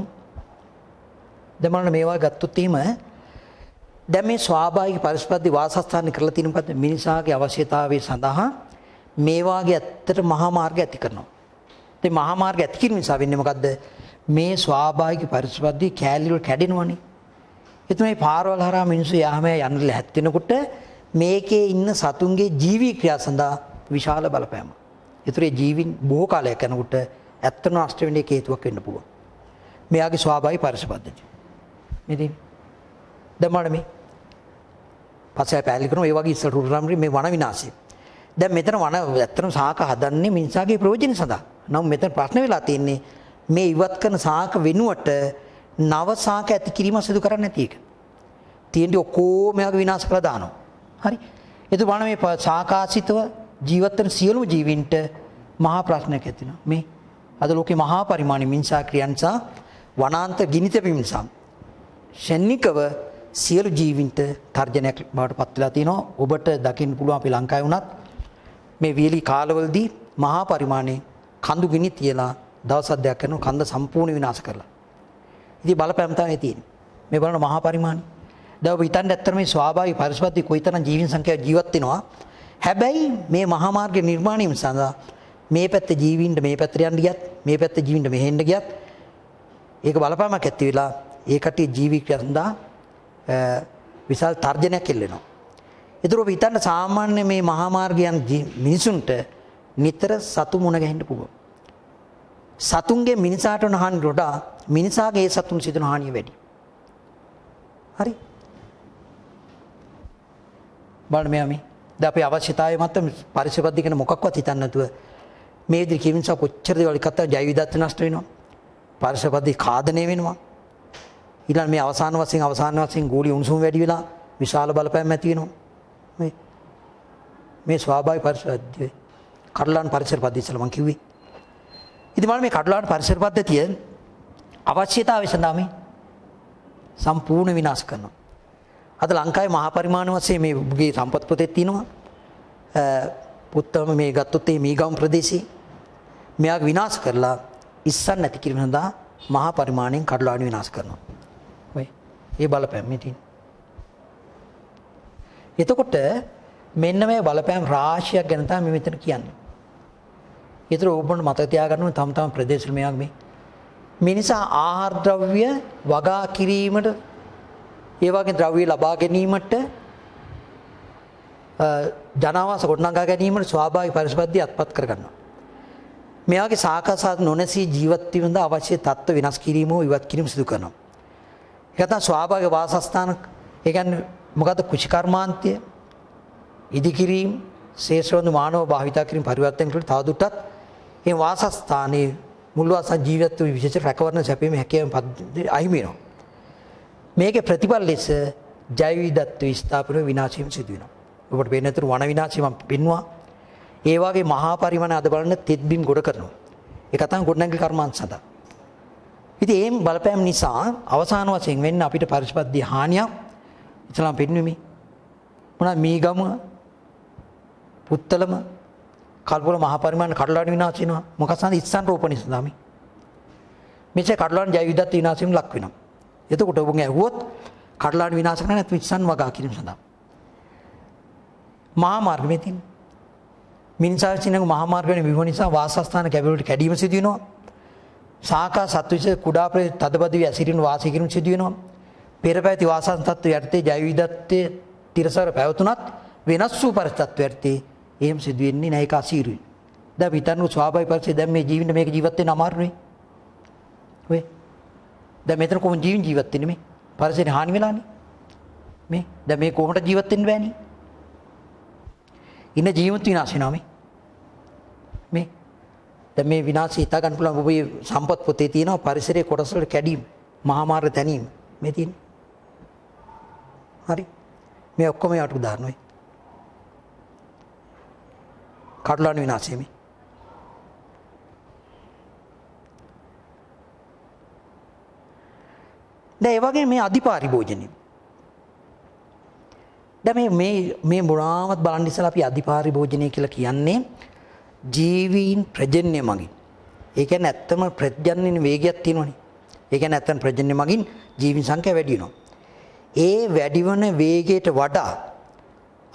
දැන් මම මේවා ගත්තොත් එහෙම දැන් මේ ස්වාභාවික පරිස්පද්දි වාසස්ථාන කරලා තියෙන මොකද්ද මිනිසාගේ අවශ්‍යතාවය සඳහා මේ වාගේ ඇත්තට මහා මාර්ග ඇති කරනවා. ඉතින් මහා මාර්ග ඇති කිරීම නිසා වෙන්නේ මොකද්ද? මේ ස්වාභාවික පරිස්පද්දි කෑලිවල කැඩෙනවනේ. ඒත් මේ පාරවල් හරහා මිනිස්සු යහම යන්න ලැහැත්වෙනකොට මේකේ ඉන්න සතුන්ගේ ජීවී ක්‍රියා සඳහා විශාල බලපෑම. ඒතරේ ජීවින් බොහෝ කාලයක් යනකොට ඇත්තම නෂ්ට වෙන්නේ හේතුවක් වෙන්න පුළුවන්. මෙයාගේ ස්වාභාවික පරිස්පද්දි. මෙදී දැන් බලන්න මේ. පස්සේ පැහැදිලි කරනවා ඒ වගේ ඉස්සර රුරුරම්රි මේ වන විනාශය. දැන් මෙතන වන ඇත්තටම සාක හදන්නේ මිනිසාගේ ප්‍රයෝජන සඳහා. නමුත් මෙතන ප්‍රශ්න වෙලා තියෙන්නේ මේ ඉවත් කරන සාක වෙනුවට නව සාක ඇති කිරීම සිදු කරන්නේ නැති එක. තියෙන්නේ ඔක්කොම යාගේ විනාශ කරලා දානවා. හරි. එතකොට බලන්න මේ සාකාසිතව ජීවත් වෙන සියලුම ජීවීන්ට මහා ප්‍රශ්නයක් ඇතිනවා. මේ අද ලෝකේ මහා පරිමාණ මිනිසා ක්‍රියන් සහ වනාන්ත ගිනි තැබීම් සම් ශනිකව සියලු ජීවින්ට තර්ජනයක් බවට පත් වෙලා තිනවා. ඔබට දකින්න පුළුවන් අපි ලංකාවේ වුණත් මේ වියලි කාලවලදී මහා පරිමාණයේ කඳු ගිනි තියලා දවස් අධ්‍යයක් කරන කඳ සම්පූර්ණ විනාශ කරලා. ඉතින් බලපෑම තමයි තියෙන්නේ. මේ බලන මහා පරිමාණය. දැන් ඔබ හිතන්නේ ඇත්තට මේ ස්වාභාවික පරිසරපති කොයිතරම් ජීවීන් සංඛ්‍යාව ජීවත් වෙනවා. හැබැයි මේ මහා මාර්ගයේ නිර්මාණය සඳහා මේ පැත්තේ ජීවීන්ට මේ පැත්තට යන්න ගියත් මේ පැත්තේ ජීවීන්ට මෙහෙන්න ගියත් ඒක බලපෑමක් ඇති වෙලා ඒකට ජීවි ක්‍රියා සඳහා විශාල තර්ජනයක් එල්ලෙනවා. ඒතර ඔබ හිතන්න සාමාන්‍ය මේ මහා මාර්ගයන් මිනිසුන්ට නිතර සතු මුණ ගැහෙන්න පුළුවන්. සතුන්ගේ මිනිසාට වන හානි වඩා මිනිසාගේ සතුන් සිදෙන හානිය වැඩි. හරි. බලන්න මෙයා මේ. දැන් අපේ අවශ්‍යතාවය මත පරිසරපද්ධති ගැන මොකක්වත් හිතන්නේ නැතුව මේ විදිහට කිවින්සා කොච්චර දේවල් කතා ජෛව විදත් නෂ්ට වෙනවා. පරිසරපද්ධති ඛාදනය වෙනවා. ඊළඟ මේ අවසාන වශයෙන් අවසාන වශයෙන් ගෝලීය උණුසුම වැඩි වෙලා විශාල බලපෑම් ඇති වෙනවා මේ මේ ස්වාභාවික පරිසරය කඩලාන් පරිසර පද්ධතිය ඉස්සෙල්ලා මම කිව්වේ ඉතින් මම මේ කඩලාන් පරිසර පද්ධතිය අවශ්‍යතාවය සඳහා මේ සම්පූර්ණ විනාශ කරනවා අද ලංකාවේ මහා පරිමාණ වශයෙන් මේ ගේ සම්පත් පොතේ තියෙනවා පුත්තම මේ ගත්තොත් මේ මීගම් ප්‍රදේශේ මෙයා විනාශ කරලා ඉස්සන් නැති කිරීම සඳහා මහා පරිමාණයෙන් කඩලාණු විනාශ කරනවා ඒ බලපෑම ඉතින්. එතකොට මෙන්න මේ බලපෑම් රාශියක් ගැන තමයි මම මෙතන කියන්නේ. ඊතර ඕපොන්ට මතක තියාගන්න ඕනේ තම තම ප්‍රදේශ ක්‍රමයක් මේ. මේ නිසා ආහාර ද්‍රව්‍ය වගා කිරීමට ඒ වගේ ද්‍රව්‍ය ලබා ගැනීමට ජනවාස ගොඩනගා ගැනීමට ස්වාභාවික පරිසම්පදිය අත්පත් කරගන්නවා. මේ වගේ සාකසාත් නොනැසී ජීවත් වීමද අවශ්‍ය තත්ත්ව වෙනස් කිරීම ඉවත් කිරීම සිදු කරනවා. ඒක තමයි ස්වාභාවික වාසස්ථාන. ඒ කියන්නේ මොකද කුෂිකර්මාන්තය ඉදිකිරීම ශේෂවන්දු මානව භාවිතා කිරීම පරිවර්තන කරලා තවදුරටත් මේ වාසස්ථානයේ මුල්වාසන් ජීවිත වූ විශේෂ රැකවරණ සැපීමේ හැකියාව අහිමි වෙනවා. මේකේ ප්‍රතිඵල ලෙස ජෛව විවිධත්ව ස්ථාපන විනාශ වීම සිදු වෙනවා. ඔබට පේන තුරු වන විනාශය මම පෙන්වුවා. ඒ වගේ මහා පරිමාණ අද බලන්න තෙත්බිම් ගොඩ කරනවා. ඒක තමයි ගොඩනැගිලි කර්මාන්ත සඳහා. ඉතින් ඒම් බලපෑම් නිසා අවසාන වශයෙන් වෙන්න අපිට පරිසපද්දී හානියක් ඉස්ලාම් පෙන්වෙමි. මොනවා මේ ගම පුත්තලම කල්පොල මහ පරිමාණ කඩලාන විනාශ වෙනවා. මොකක් සඳ ඉස්සන් රෝපණය සඳාමි. මෙසේ කඩලාන ජෛව විද්‍යාත් විනාශයෙන් ලක් වෙනවා. එතකොට ඔබ ඇහුවොත් කඩලාන විනාශ කරන්නේ නැත්නම් ඉස්සන් වගා කිරීම සඳහා. මහා මාර්ග මෙතින් මිනිසා විසින් මහා මාර්ග වෙන විව නිසා වාසස්ථාන කැපිටල් කැඩීම සිදු වෙනවා. සාකා සත්විශේෂ කුඩා ප්‍රේත තදබදවි ඇසිරින වාසය කිරීම සිදු වෙනවා. පෙරපැති වාසන් තත්ත්ව යටතේ ජෛව විදත්තේ තිරසර පැවතුනත් වෙනස් වූ පරිස්තත්ව යටතේ එහෙම සිදු වෙන්නේ නැහැ ඒක අසීරුයි. දැන් පිටන්නු ස්වාභාවික පරිස්සේ දැන් මේ ජීවිත මේක ජීවත් වෙන්න අමාරුනේ. ඔය දැන් මෙතන කොහොම ජීවින් ජීවත් වෙන්නේ මේ? පරිසරේ හානි වෙලානේ. මේ දැන් මේ කොහොමද ජීවත් වෙන්න බෑනේ? ඉන්න ජීවත් විනාශ වෙනවා මේ. මේ දැන් මේ විනාශය හිතා ගන්න පුළුවන් ඔබේ සම්පත් පොතේ තියෙනවා පරිසරයේ කොටස් වලට කැඩීම, මහාමාර්ග තැනීම මේ තියෙන. හරි. මේ ඔක්කොම යට උදාහරණයි. කඩලන විනාශය මේ. දැන් ඒ වගේ මේ අධිපාරිභෝජනේ දැන් මේ මේ මේ මොනවත් බලන්න ඉස්සලා අපි අධිපාරිභෝජනය කියලා කියන්නේ ජීවීන් ප්‍රජන්‍ය මගින්. ඒ කියන්නේ ඇත්තම ප්‍රජන්‍යන වේගයක් තියෙනවනේ. ඒ කියන්නේ ඇත්තම ප්‍රජන්‍ය මගින් ජීවීන් සංඛ්‍යාව වැඩි වෙනවා. ඒ වැඩිවන වේගයට වඩා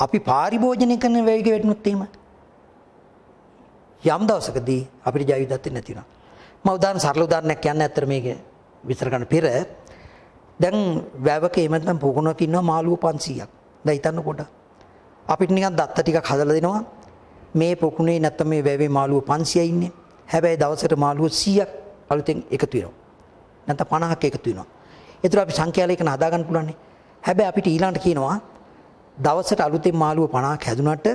අපි පාරිභෝජනය කරන වේගය වැඩිනොත් එහෙම යම් දවසකදී අපිට ජෛව දත්තේ නැති වෙනවා. මම උදාහරණ සරල උදාහරණයක් කියන්න ඇත්තට මේක විස්තර කරන්න පෙර දැන් වැවක එහෙම නැත්නම් පොකුණක් ඉන්නවා මාළුව 500ක්. දැන් හිතන්න පොඩ. අපිට නිකන් දත්ත ටිකක් හදලා දෙනවා. මේ පොකුණේ නැත්තම් මේ වැවේ මාළුව 500 ඉන්නේ. හැබැයි දවසට මාළුව 100ක් අලුතෙන් එකතු වෙනවා. නැත්නම් 50ක් එකතු වෙනවා. ඒතර අපි සංඛ්‍යා ලේඛන හදා ගන්න පුළන්නේ. හැබැයි අපිට ඊළඟට කියනවා දවසට අලුතෙන් මාළුව 50ක් හැදුනට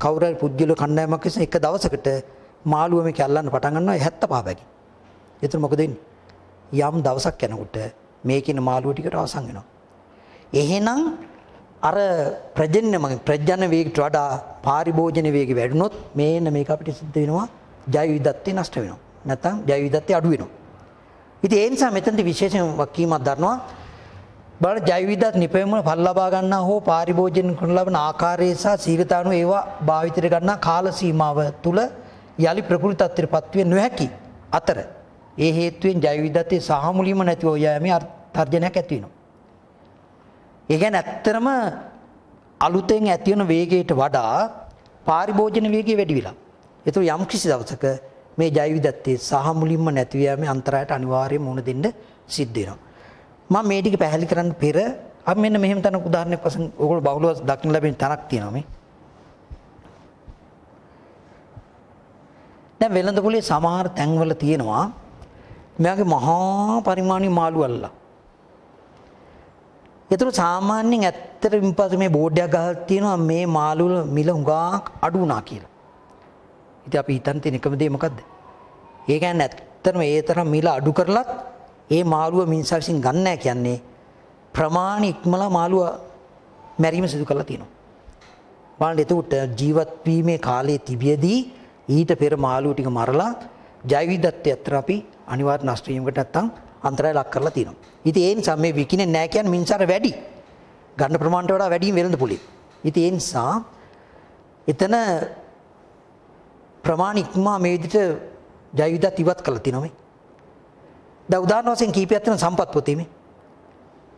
කවුරු හරි පුද්ගල කණ්ඩායමක් විසින් එක දවසකට මාළුව මේක අල්ලන්න පටන් ගන්නවා 75 බැගින්. ඒතර මොකද වෙන්නේ? යම් දවසක් යනකොට මේ කියන මාළුව ටිකට අවසන් වෙනවා. එහෙනම් අර ප්‍රජනනම ප්‍රජන වේගට වඩා පාරිභෝජන වේගය වැඩුණොත් මේන්න මේක අපිට සිද්ධ වෙනවා ජෛව විදත්වේ නෂ්ට වෙනවා. නැත්නම් ජෛව විදත්වේ අඩු වෙනවා. ඉතින් ඒ නිසා මෙතනදී විශේෂම වක්කීමක් දරනවා බලන්න ජෛව විදත් නිපැයුම පල ලබා ගන්නා හෝ පාරිභෝජන කරන ලබන ආකාරය සහ සීගතාණු ඒවා භාවිතයට ගන්නා කාල සීමාව තුළ යලි ප්‍රකෘති තත්ත්වයටපත් විය නොහැකි අතර ඒ හේතුවෙන් ජෛව විදත්වේ සාහමුලීම නැතිව යෑමේ තර්ජනයක් ඇති වෙනවා. ඒ කියන්නේ ඇත්තටම අලුතෙන් ඇති වෙන වේගයට වඩා පාරිභෝජන වේගය වැඩි වෙලා. ඒතර යම් කිසි දවසක මේ ජෛවිකත්වයේ සහ මුලින්ම නැති වීමේ අන්තරායට අනිවාර්යයෙන් මුහුණ දෙන්න සිද්ධ වෙනවා. මම මේ ටික පැහැදිලි කරන්න පෙර අපි මෙන්න මෙහෙම තැනක උදාහරණයක් වශයෙන් ඔයගොල්ලෝ බහුලව දක්න ලැබෙන තැනක් තියෙනවා මේ. දැන් වෙළඳපොලේ සමහර තැන්වල තියෙනවා මෙයාගේ මහා පරිමාණයේ මාළු අල්ලලා ඒතර සාමාන්‍යයෙන් ඇත්තට විපස්සී මේ බෝඩ් එකක් ගහලා තියෙනවා මේ මාළු මිල හුඟක් අඩු වුණා කියලා. ඉතින් අපි හිතන් තියෙන එකම දේ මොකද්ද? ඒ කියන්නේ ඇත්තටම ඒ තරම් මිල අඩු කරලත් ඒ මාළුව මිනිසා විසින් ගන්න නැහැ කියන්නේ ප්‍රමාණ ඉක්මලා මාළුව මැරීම සිදු කරලා තියෙනවා. බලන්න එතකොට ජීවත් වීමේ කාලයේ තිබියදී ඊට පෙර මාළුව ටික මරලා ජෛවිකත්වය අතර අපි අනිවාර්ය නෂ්ට වීමකට නැත්තම් අන්තරය ලක් කරලා තියෙනවා. ඉතින් ඒ නිසා මේ විකිණෙන්නේ නැහැ කියන්නේ මින්සාර වැඩි. ගන්න ප්‍රමාණයට වඩා වැඩියෙන් වෙළඳ පුළි. ඉතින් ඒ නිසා එතන ප්‍රමාණ ඉක්මා මේ විදිහට ජෛවිදත් ඉවත් කරලා තිනවා මේ. දැන් උදාහරණ වශයෙන් කීපයක් තියෙන සම්පත් පොතේ මේ.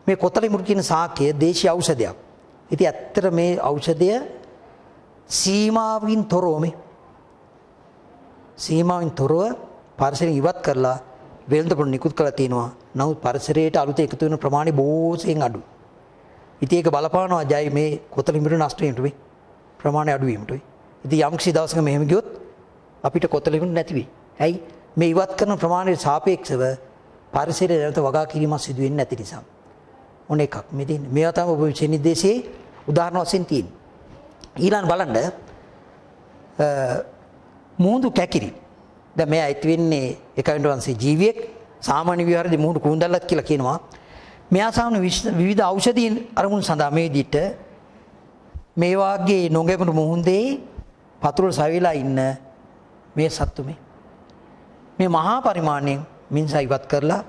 මේ කොතලි මුරු කියන සාකය දේශීය ඖෂධයක්. ඉතින් ඇත්තට මේ ඖෂධය සීමාවකින් තොරව මේ. සීමාවෙන් තොරව පරිසරයෙන් ඉවත් කරලා වෙළඳපොළ නිකුත් කරලා තියෙනවා. නමුත් පරිසරයට අලුත එකතු වෙන ප්‍රමාණය බොහෝසෙන් අඩුයි. ඉතින් ඒක බලපානවා ජයි මේ කොතලිමිරු නෂ්ටයට වෙයි. ප්‍රමාණය අඩු වීමටයි. ඉතින් යම් කිසි දවසක මෙහෙම ගියොත් අපිට කොතලිමිරු නැති වෙයි. ඇයි? මේ ඉවත් කරන ප්‍රමාණයට සාපේක්ෂව පරිසරය දැනට වගා කිරීමක් සිදු වෙන්නේ නැති නිසා. ඔන එකක් මේ තියෙන්නේ. මේවා තමයි ඔබ විශේෂ උදාහරණ වශයෙන් තියෙන්නේ. ඊළඟ බලන්න මුහුදු කැකිරි දැන් මේ අයිති වෙන්නේ එකවිට වංශේ ජීවියෙක් සාමාන්‍ය විහාරදී මුහුණු කුඳල්ලක් කියලා කියනවා. මෙයා සාමන විවිධ ඖෂධීන් අරමුණු සඳහා මේ දිට මේ වාගේ නොගැඹුණු මුහුණේ පතුරු සවිලා ඉන්න මේ සත්තු මේ මේ මහා පරිමාණයෙන් මිනිසා ඉවත් කරලා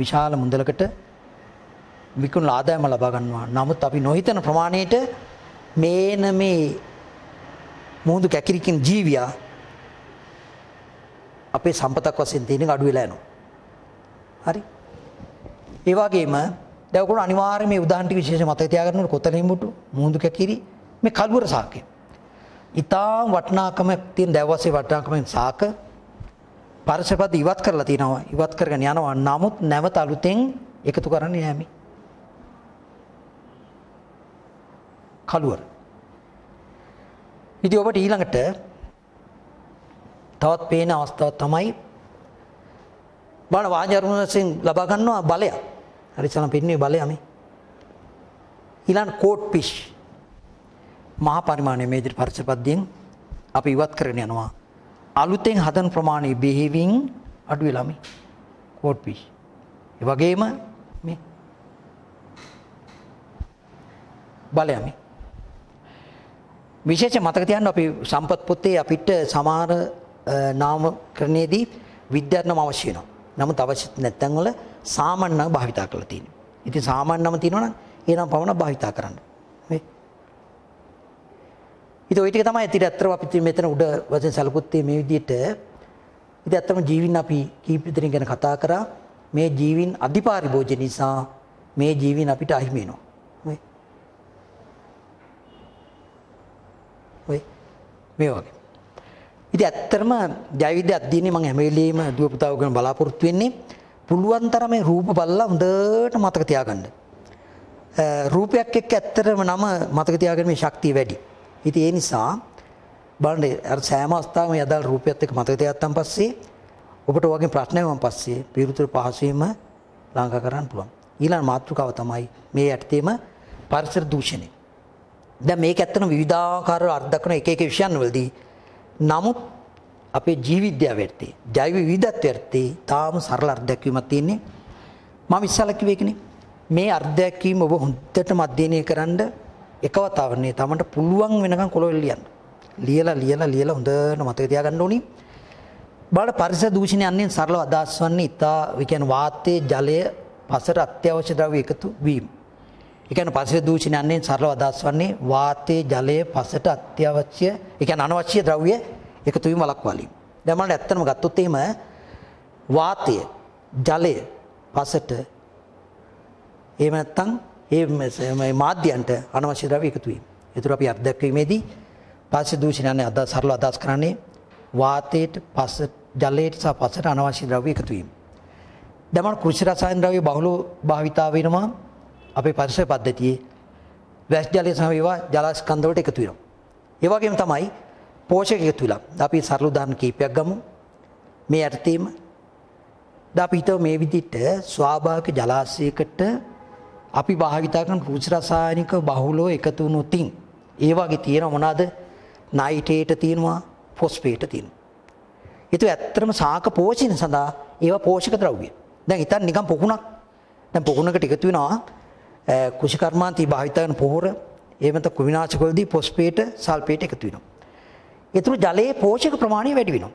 විශාල මුදලකට විකුණු ආදායම ලබා ගන්නවා. නමුත් අපි නොහිතන ප්‍රමාණයට මේන මේ මුහුදු කැකිරිකින් ජීවියා අපේ සම්පතක් වශයෙන් තියෙන අඩු වෙලා යනවා. හරි. ඒ වගේම දැන් ඔයගොල්ලෝ අනිවාර්යයෙන් මේ උදාහරණ ටික විශේෂ මතක තියාගන්න ඕනේ කොතනින් මුටු මූඳු කැකිරි මේ කල්වර සාකය. ඊටාම් වටිනාකමක් තියෙන දැවවසේ වටිනාකමෙන් සාක පරිසපද ඉවත් කරලා තිනවා. ඉවත් කරගෙන යනවා. නමුත් නැවත අලුතෙන් එකතු කරන්න යෑමි. කලවර. ඉතින් ඔබට ඊළඟට තවත් පේන අවස්ථාවක් තමයි බලන වාජරුණ වශයෙන් ලබා ගන්නවා බලය. හරි සලම් පින්නේ බලය මේ. ඊළඟ කෝට් පිෂ් මහා පරිමාණය මේ ඉදිරි පරිසරපද්‍යයෙන් අපි ඉවත් කරගෙන යනවා. අලුතෙන් හදන ප්‍රමාණය බිහිවින් අඩු වෙලා මේ කෝට් පිෂ්. ඒ වගේම මේ බලය මේ විශේෂ මතක තියන්න අපි සම්පත් පොතේ අපිට සමහර නාමකරණයේදී විද්‍යාත්මක අවශ්‍ය වෙනවා. නමුත් අවශ්‍ය නැත්නම් වල සාමාන්‍ය නම භාවිතා කරලා තියෙනවා. ඉතින් සාමාන්‍ය නම තියෙනවා නම් ඒ නම පමණක් භාවිතා කරන්න. මේ ඉතින් ওই ටික තමයි ඇත්තට අත්‍තරව අපි මෙතන උඩ වශයෙන් සැලකුත්තේ මේ විදිහට ඉතින් අත්‍තරම ජීවින් අපි කීප දෙනෙක් ගැන කතා කරා මේ ජීවින් අධිපාරිභෝජ නිසා මේ ජීවින් අපිට අහිමි වෙනවා. මේ මේ වගේ ඉතින් ඇත්තටම ජයවිද්‍ය අධ්‍යයනයේ මම හැම වෙලෙම දුව පුතාව ගැන බලාපොරොත්තු වෙන්නේ පුළුවන් තරම් මේ රූප බලලා හොඳට මතක තියාගන්න. රූපයක් එක්ක ඇත්තටම නම මතක තියාගන්න මේ ශක්තිය වැඩි. ඉතින් ඒ නිසා බලන්න අර සෑම අවස්ථාවම යදාල් රූපයත් එක්ක මතක තියාගත්තන් පස්සේ ඔබට වගේ ප්‍රශ්නයක් වන් පස්සේ පිළිතුරු පහසුවෙන්ම ලාංකා කරන්න පුළුවන්. ඊළඟ මාතෘකාව තමයි මේ යටතේම පරිසර දූෂණය. දැන් මේක ඇත්තටම විවිධාකාර අර්ථ දක්වන එක එක විෂයන් වලදී නමුත් අපේ ජීවිද්‍යාව ඇත්තේ ජෛව විවිධත්වය ඇත්තේ තාම සරල අර්ධයක්වීමක් තියෙන්නේ. මම ඉස්සෙල්ලා කිව්වේ ඒකනේ. මේ අර්ධයක්වීම ඔබ හොඳටම අධ්‍යයනය කරන්න එකවතාවනේ තමන්ට පුළුවන් වෙනකන් කොළවල් ලියන්න. ලියලා ලියලා ලියලා හොඳට මතක තියාගන්න ඕනේ. බලන්න පරිසර දූෂණයන්ෙන් සරලව අදහස් වන්නේ ඉතා ඒ කියන්නේ වාතයේ ජලය පසට අත්‍යවශ්‍ය ද්‍රව්‍ය එකතු වීම. ඒ කියන්නේ පරිසර දූෂණයන්නේ සරලව අදහස් වන්නේ වාතයේ ජලයේ පසට අත්‍යවශ්‍ය ඒ කියන්නේ අනවශ්‍ය ද්‍රව්‍ය එකතු වීම වළක්වාලීම. දැන් මම ඇත්තම ගත්තොත් එහෙම වාතය ජලය පසට එහෙම නැත්නම් ඒ මාධ්‍යයන්ට අනවශ්‍ය ද්‍රව්‍ය එකතු වීම. ඒතර අපි අත්දැකීමේදී පරිසර දූෂණයන්නේ අද සරලව අදහස් කරන්නේ වාතයට පස ජලයට සහ පසට අනවශ්‍ය ද්‍රව්‍ය එකතු වීම. දැන් මම කෘෂි රසායන ද්‍රව්‍ය බහුලව භාවිතා වෙනවා අපේ පරිසර පද්ධතියේ වැස් ජලය සහ ඒවා ජලස්කන්ධ වලට එකතු වෙනවා. ඒ වගේම තමයි පෝෂක එකතු වෙලා. අපි සරල උදාහරණ කීපයක් ගමු. මේ යටතේම දැන් අපි හිතමු මේ විදිහට ස්වාභාවික ජලාශයකට අපි භාවිතා කරන රුචි රසායනික බහුලව එකතු වුණු තින් ඒ වගේ තියෙන මොනවාද? නයිට්‍රේට් තියෙනවා, ෆොස්ෆේට් තියෙනවා. ඒත් ඇත්තටම සාක පෝෂණය සඳහා ඒවා පෝෂක ද්‍රව්‍ය. දැන් හිතන්න නිකන් පොකුණක්. දැන් පොකුණකට එකතු වෙනවා කුෂිකර්මාන්තී භාවිත කරන පොහොර එහෙමත කුවිනාශකවලදී ෆොස්ෆේට සල්ෆේට එකතු වෙනවා. ඒතුළු ජලයේ පෝෂක ප්‍රමාණය වැඩි වෙනවා.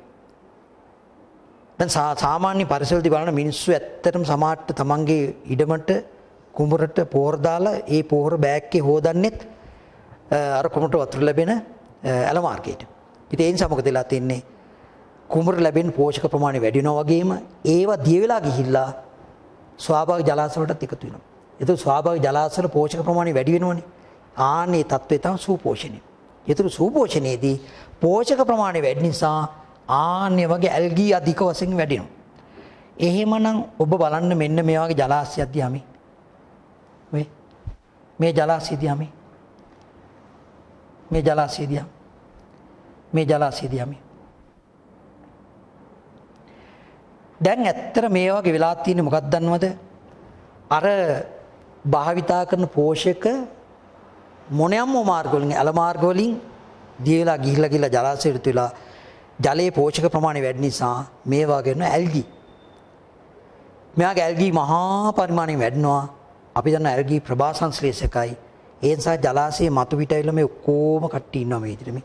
දැන් සාමාන්‍ය පරිසරවලදී බලන මිනිස්සු ඇත්තටම සමහරට තමන්ගේ ඉඩමට කුඹරට පොහොර දාලා ඒ පොහොර බෑග්කේ හොදන්නෙත් අර කුමට වතුර ලැබෙන ඇල මාර්ගයට. ඉතින් ඒ නිසා මොකද වෙලා තින්නේ? කුඹර ලැබෙන පෝෂක ප්‍රමාණය වැඩි වෙනවා වගේම ඒවා දිය වෙලා ගිහිල්ලා ස්වාභාවික ජලාශවලටත් එකතු වෙනවා. ඒතර ස්වාභාවික ජලාශවල පෝෂක ප්‍රමාණය වැඩි වෙනවනේ. ආන්නේ තත්ත්වය තමයි සුපෝෂණය. ඒතර සුපෝෂණයේදී පෝෂක ප්‍රමාණය වැඩි නිසා ආන්නේ වගේ ඇල්ගී අධික වශයෙන් වැඩිනවා. එහෙමනම් ඔබ බලන්න මෙන්න මේ වගේ ජලාශයක් දිහාමි. මේ මේ ජලාශය දිහාමි. මේ ජලාශය දිහා. මේ ජලාශය දිහාමි. දැන් ඇත්තට මේ වගේ වෙලා තියෙන්නේ මොකක්ද දන්නවද? අර භාවිතා කරන පෝෂක මොනයම්ම මාර්ගවලින් ඇල මාර්ගවලින් දියලා ගිහිල්ලා ගිහිල්ලා ජලාශයට තුලා ජලයේ පෝෂක ප්‍රමාණය වැඩි නිසා මේවා කරන ඇල්ගි. මෙයාගේ ඇල්ගි මහා පරිමාණයෙන් වැඩිනවා. අපි දන්න ඇල්ගි ප්‍රභා සංශ්ලේෂකයි. ඒ නිසා ජලාශයේ මතු පිට ඇවිල්ලා මේ ඔක්කොම කට්ටි ඉන්නවා මේ විදිහට මේ.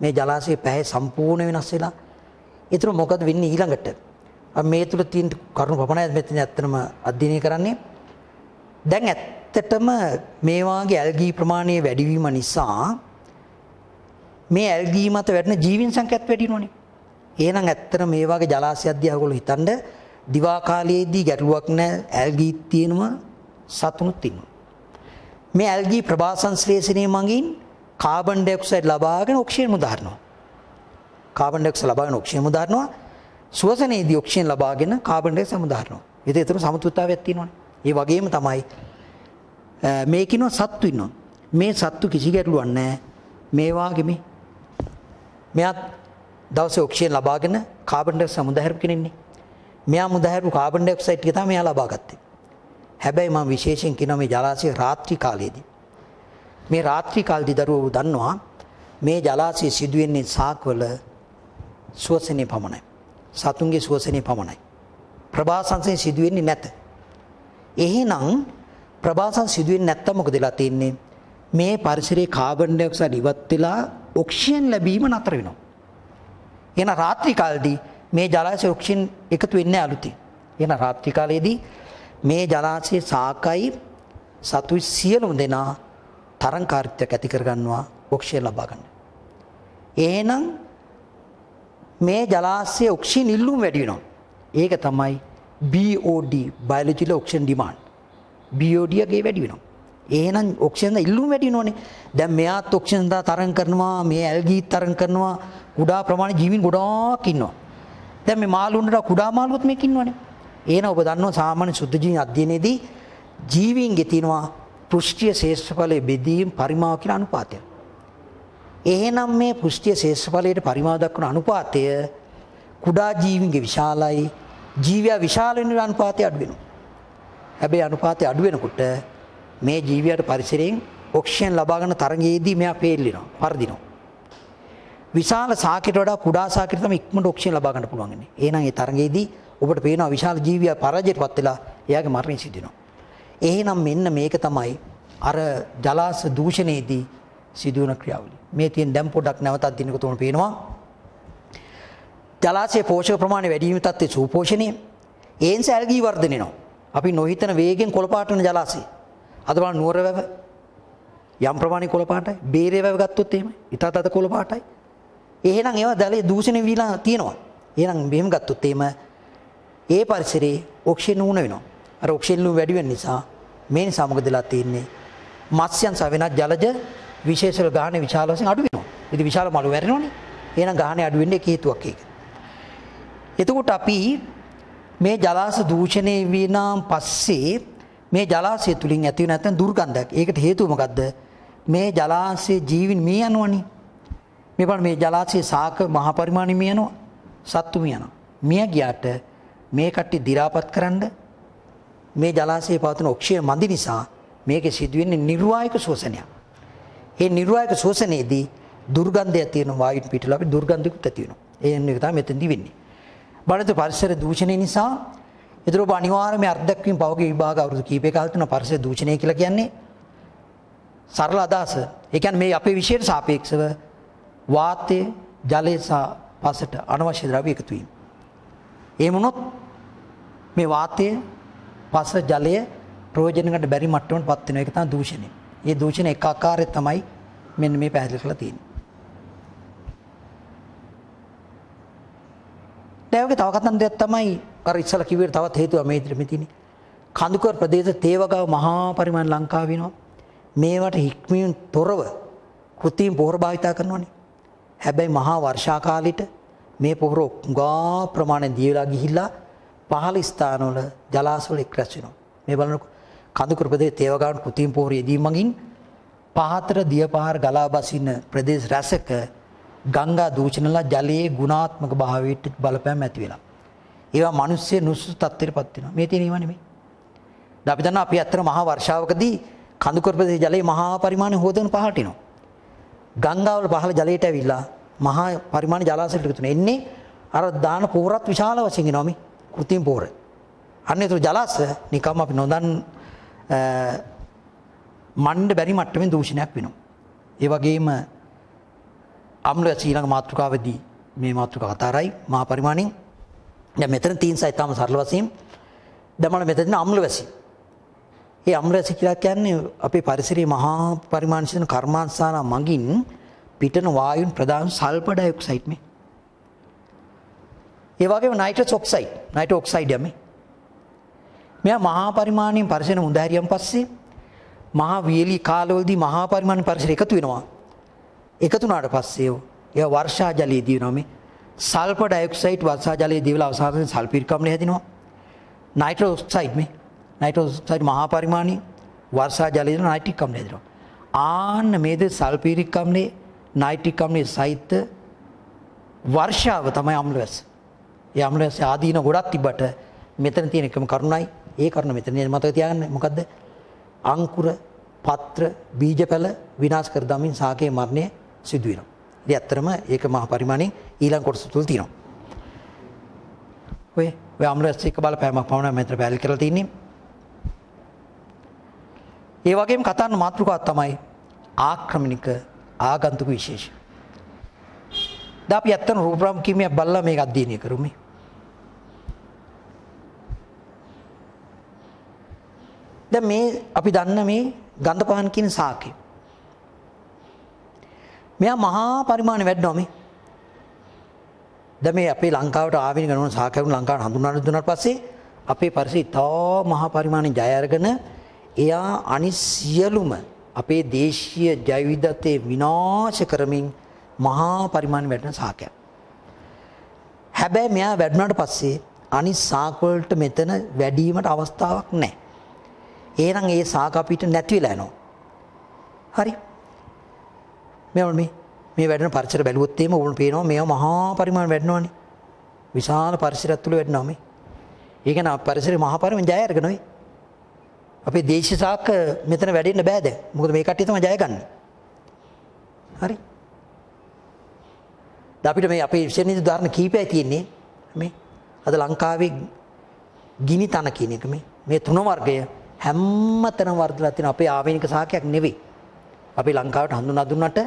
මේ ජලාශයේ පැහැ සම්පූර්ණ වෙනස් වෙලා. ඒතර මොකද වෙන්නේ ඊළඟට? මේ තුල තියෙන කරුණු පමණයි මෙතන ඇත්තම අධ්‍යයනය කරන්නේ. දැන් ඇත්තටම මේ වාගේ ඇල්ගී ප්‍රමාණය වැඩි වීම නිසා මේ ඇල්ගී මත වැටෙන ජීවීන් සංඛ්‍යාත් වැඩි වෙනවනේ. එහෙනම් ඇත්තට මේ වාගේ ජලාශයක් දිහා ඔයගොල්ලෝ හිතනද දිවා කාලයේදී ගැටලුවක් නැහැ ඇල්ගීත් තියෙනවා සතුනුත් තියෙනවා. මේ ඇල්ගී ප්‍රභා සංශ්ලේෂණය මගින් කාබන් ඩයොක්සයිඩ් ලබාගෙන ඔක්සිජන් මුදාරනවා. කාබන් ඩයොක්සයිඩ් ලබාගෙන ඔක්සිජන් මුදාරනවා. සුවසනයේදී ඔක්සිජන් ලබාගෙන කාබන් ඩයොක්සයිඩ් මුදාරනවා. ඉතින් ඒතර සමතුලිතතාවයක් තියෙනවනේ. ඒ වගේම තමයි මේකිනව සත්තු ඉන්නවා. මේ සත්තු කිසි ගැටලුවක් නැහැ. මේ වාගේ මේ මෙයාත් දවසේ ඔක්සිජන් ලබාගෙන කාබන් ඩයොක්සයිඩ් මුදහැරපු කෙනෙන්නේ. මෙයා මුදහැරපු කාබන් ඩයොක්සයිඩ් ටික තමයි මෙයා ලබාගත්තේ. හැබැයි මම විශේෂයෙන් කියනවා මේ ජලාශය රාත්‍රී කාලයේදී. මේ රාත්‍රී කාලේදී දරුවෝ දන්නවා මේ ජලාශය සිදුවෙන්නේ සාක්වල සුවසනේ පමණයි. සතුන්ගේ සුවසනේ පමණයි. ප්‍රභාසංශයෙන් සිදුවෙන්නේ නැත. එහෙනම් ප්‍රභාසන් සිදුවෙන්නේ නැත්තම් මොකද වෙලා තියෙන්නේ? මේ පරිසරයේ කාබන් ඩයොක්සයිඩ් ඉවත් වෙලා ඔක්සිජන් ලැබීම නතර වෙනවා. එන රාත්‍රී කාලදී මේ ජලාශය ඔක්සිජන් එකතු වෙන්නේ අලුතින්. එන රාත්‍රී කාලයේදී මේ ජලාශයේ සාකයි සතු සියලුම දෙනා තරංකාරීත්වයක් ඇති කරගන්නවා ඔක්සිජන් ලබා ගන්න. එහෙනම් මේ ජලාශයේ ඔක්සිජන් ඉල්ලුම් වැඩි වෙනවා. ඒක තමයි BOD බයලජිල ඔක්ෂන් ඩිමාන්ඩ් බෝඩියගේ වැඩි වෙනවා. ඒනම් ඔක්ෂන්ද ඉල්ලුම් වැඩි නොනේ දැම් මෙයාත් ඔක්ෂන්දා තරන් කරනවා මේ ඇල්ගීත් තරන් කරනවා කුඩා ප්‍රමාණ ජීවින් ගොඩාක් ඉන්නවා. දැම් මේ මාලුන්ට කුඩා මාලුවත් මේකින්වනේ ඒන ඔබ දන්නවා සාමාන්‍ය සුද්ධජීවී අධ්‍යයනයේදී ජීවීන්ගේ තියෙනවා පෘෂ්ඨිය ශේෂ්ඨඵලයේ බෙදීම් පරිමාව කියලා අනුපාතය. එහෙනම් මේ පෘෂ්ඨිය ශේෂ්ඨඵලයට පරිමාව දක්වන අනුපාතය කුඩා ජීවීන්ගේ විශාලයි ජීවියා විශාල වෙන අනුපාතය අඩු වෙනවා. හැබැයි අනුපාතය අඩු වෙනකොට මේ ජීවියට පරිසරයෙන් ඔක්සිජන් ලබා ගන්න තරංගයේදී මෙයා පේල්ලිනවා, පරදිනවා. විශාල සාකයට වඩා කුඩා සාකයට තමයි ඉක්මනට ඔක්සිජන් ලබා ගන්න පුළුවන් වෙන්නේ. එහෙනම් ඒ තරංගයේදී ඔබට පේනවා විශාල ජීවියා පරාජයටපත් වෙලා එයාගේ මරණය සිදු වෙනවා. එහෙනම් මෙන්න මේක තමයි අර ජලාශ දූෂණයේදී සිදුවන ක්‍රියාවලිය. මේ තියෙන දැන් පොඩක් නැවතත් දිනක තුන පේනවා. ජලාශයේ පෝෂක ප්‍රමාණය වැඩි වීම තත්ත්වයේ සුපෝෂණය ඒන් සල්ගී වර්ධනය වෙනවා. අපි නොහිතන වේගෙන් කොළපාට වෙන ජලාශය. අද බලන්න නුවර වැව යම් ප්‍රමාණයක කොළපාටයි, බේරේ වැව ගත්තොත් එහෙමයි. ඉතාතත කොළපාටයි. එහෙනම් ඒවා දැලේ දූෂණය වීලා තියෙනවා. එහෙනම් මෙහෙම ගත්තොත් එහෙම ඒ පරිසරයේ ඔක්සිජන් ඌණ වෙනවා. අර ඔක්සිජන් ඌණ වැඩි වෙන නිසා මේ නිසා මොකද වෙලා තියෙන්නේ? මත්ස්‍යයන් සහ වෙනත් ජලජ විශේෂ වල ගාහණය විශාල වශයෙන් අඩු වෙනවා. ඉතින් විශාල මළු වැරෙනවනේ. එහෙනම් ගාහණය අඩු වෙන්නේ ඒක හේතුවක් ඒක. එතකොට අපි මේ ජලාශ දූෂණය වීනාම් පස්සේ මේ ජලාශය තුලින් ඇති වෙන නැත්නම් දුර්ගන්ධයක්. ඒකට හේතුව මොකද්ද? මේ ජලාශයේ ජීවින් මේ යනවනේ. මේ බලන්න මේ ජලාශයේ සාක මහ පරිමාණෙ මේ යනවා. සත්තු මේ යනවා. මිය ගියාට මේ කට්ටිය දි รา පත් කරන්න මේ ජලාශයේ පවතින ඔක්ෂය මදි නිසා මේකේ සිදුවෙන්නේ නිර්වායක ශෝෂණයක්. ඒ නිර්වායක ශෝෂණයේදී දුර්ගන්ධය තියෙන වායුන් පිටල අපි දුර්ගන්ධිකුත් ඇති වෙනවා. ඒ එන්නේ තමයි මෙතෙන්දී වෙන්නේ. බඩත පරිසර දූෂණය නිසා ඉතුරු අනිවාර්යයෙන්ම අර්ධක්වීම පවගේ විභාග අවුරුදු කීපයක හල් තුන පරිසර දූෂණය කියලා කියන්නේ සරල අදහස. ඒ කියන්නේ මේ අපේ විෂයට සාපේක්ෂව වාතය, ජලය සහ පසට අනවශ්‍ය ද්‍රව්‍ය එකතු වීම. ඒ මොනොත් මේ වාතය, පස, ජලය ප්‍රයෝජනකට බැරි මට්ටමකටපත් වෙන එක තමයි දූෂණය. ඒ දූෂණ එක ආකාරයේ තමයි මෙන්න මේ පැහැදිලි කරලා තියෙන්නේ. දැවක තව කතන්දයක් තමයි අර ඉස්සල කිව්වට තවත් හේතුව මේ ඉදිරිය මෙතිනේ. කඳුකර ප්‍රදේශ තේවගව මහා පරිමාණ ලංකාව වෙනවා. මේවට හික්මියුන් තොරව කෘතිම පොහොර භාවිතා කරනවානේ. හැබැයි මහා වර්ෂා කාලෙට මේ පොහොර ගා ප්‍රමාණයෙන් දියලා ගිහිල්ලා පහළ ස්ථානවල ජලාශවල එක්රැස් වෙනවා. මේ බලන කඳුකර ප්‍රදේශ තේවගවන් කෘතිම පොහොර යෙදීම මගින් පහතර දියපාර ගලා බසින ප්‍රදේශ රැසක ගංගා දූෂණලා ජලයේ ගුණාත්මක භාවයට බලපෑම් ඇති වෙනවා. ඒවා මිනිස්සේ නුසුසු තත්ත්වයටපත් වෙනවා. මේ තියෙන ඒවා නෙමෙයි. දැන් අපි දන්නවා අපි අතර මහා වර්ෂාවකදී කඳුකර ප්‍රදේශ ජලයේ මහා පරිමාණය හොදවන පහළට එනවා. ගංගාවල පහළ ජලයට ඇවිල්ලා මහා පරිමාණ ජලාශයට එකතු වෙන්නේ අර දාන පෝරත් විශාල වශයෙන් එනවා මේ කෘතිම පෝර. අන්න ඒතර ජලාශය නිකම් අපි නොදන් මණ්ඩ බැරි මට්ටමින් දූෂණයක් වෙනවා. ඒ වගේම අම්ල සීලඟ මාතෘකාවදී මේ මාතෘකා කතාරයි මහා පරිමාණින් දැන් මෙතන තීන් සයි තම සරල වශයෙන් දැන් මෙතන අම්ල වැසි. ඒ අම්ල වැසි කියලා කියන්නේ අපේ පරිසරයේ මහා පරිමාණිකන කර්මාන්සාන මගින් පිටන වායුන් ප්‍රදාන සල්ෆර් ඩයොක්සයිඩ් මේ. ඒ වගේම නයිට්‍රස් ඔක්සයිඩ්, නයිට්‍රෝ ඔක්සයිඩ් යමේ. මෙයා මහා පරිමාණයෙන් පරිසරය මුදාහැරියන් පස්සේ මහා වියලි කාලවලදී මහා පරිමාණ පරිසරය එකතු වෙනවා. එකතු වුණාට පස්සේ ඒ වර්ෂා ජලය දිවෙනවා මේ සල්ෆර් ඩයොක්සයිඩ් වර්ෂා ජලය දිවලා අවසානයේ සල්ෆිරිකම්ල හැදෙනවා නයිට්‍රෝක්සයිඩ් මේ නයිට්‍රෝක්සයිඩ් මහා පරිමාණී වර්ෂා ජලය දින නයිට්‍රික් අම්ල හැදෙනවා ආන්න මේද සල්ෆිරික් අම්ලේ නයිට්‍රික් අම්ලේ සහිත වර්ෂාව තමයි අම්ලවැස්ස ඒ අම්ලවැස්ස ආදීන ගොඩක් තිබ්බට මෙතන තියෙන එකම කරුණයි ඒ කරුණ මෙතන මතක තියාගන්න මොකද්ද අංකුර පත්‍ර බීජ පැල විනාශ කර දමින් සාකයේ මරණය සිදු වෙනවා. ඉතින් ඇත්තටම ඒක මහ පරිමාණෙන් ඊළඟ කොටස තුල තියෙනවා. ඔය ඔය අම්ලස් එක බලපෑමක් පමණ මෙතන පැහැදිලි කරලා තින්නේ. ඒ වගේම කතාන මාතෘකාවක් තමයි ආක්‍රමණික ආගන්තුක විශේෂ. දැන් අපි ඇත්තටම රූපරාම කීමේ බල්ලා මේක අධ්‍යයනය කරමු. දැන් මේ අපි දන්න මේ ගන්ධපහන් කියන සාකේ මෙයා මහා පරිමාණ වැඩ්නවා මේ. දැන් මේ අපේ ලංකාවට ආවින ගණන සාකරුණ ලංකාවට හඳුන්වන්න දුන්නාට පස්සේ අපේ පරිසි තව මහා පරිමාණෙන් ජය අරගෙන එයා අනිත් සියලුම අපේ දේශීය ජෛවිකත්වයේ විනාශ කරමින් මහා පරිමාණ වැඩන සාකයක්. හැබැයි මෙයා වැඩුණාට පස්සේ අනිත් සාකවලට මෙතන වැඩිවීමට අවස්ථාවක් නැහැ. එහෙනම් ඒ සාක අපිට නැති වෙලා යනවා. හරි. මෙ මේ මේ වැඩන පරිසර බැලුවොත්තේම ඔවුන් පේනවා මේ මහා පරිමාණ වැඩනවානේ විශාල පරිසරයක් තුළ වැඩනවා මේ. ඒ කියන්නේ පරිසරේ මහා පරිමාණ ජය අරගෙනයි. අපේ දේශසාක මෙතන වැඩෙන්න බෑ දැන්. මොකද මේ කට්ටිය තමයි ජය ගන්න. හරි. දැන් අපිට මේ අපේ විශේෂ උදාහරණ කීපයක් තියෙන්නේ මේ අද ලංකාවේ ගිනි තන කියන එක මේ මේ තුන වර්ගය හැම තැනම වර්ධලා තියෙන අපේ ආවේනික සාකයක් නෙවෙයි. අපි ලංකාවට හඳුනා දුන්නට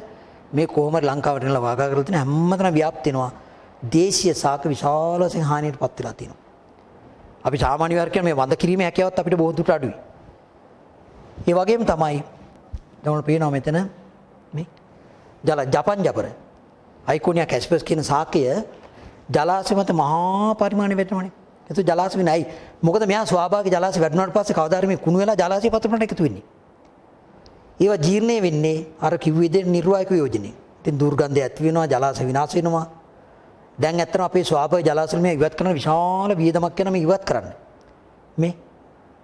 මේ කොහොමද ලංකාවට එනලා වාගා කරලා තියෙන හැමතැනම ව්‍යාප්ත වෙනවා. දේශීය සාක විශාල වශයෙන් හානියටපත් වෙලා තියෙනවා. අපි සාමාන්‍ය වර්ගයෙන් මේ වඳ කිරීමේ හැකියාවත් අපිට බොහෝ දුරට අඩුයි. ඒ වගේම තමයි දැන් පේනවා මෙතන මේ ජල ජපන් ජපර අයිකෝනියා කැස්පස් කියන සාකය ජලාශය මත මහා පරිමාණය වෙනවනේ. ඒක ජලාශය නයි. මොකද මෙයා ස්වාභාවික ජලාශය වැඩුණාට පස්සේ කවදාද මේ කුණු වෙලා ජලාශය පතුරට එකතු වෙන්නේ? ඒවා ජීර්ණය වෙන්නේ අර කිව්ව විදිහට නිර්වායක යෝජනේ. ඉතින් දුර්ගන්ධය ඇති වෙනවා, ජලාශ විනාශ වෙනවා. දැන් ඇත්තටම අපේ ස්වාභාවික ජලාශවල මේ ඉවත් කරන විශාල වියදමක් යන මේ ඉවත් කරන්න. මේ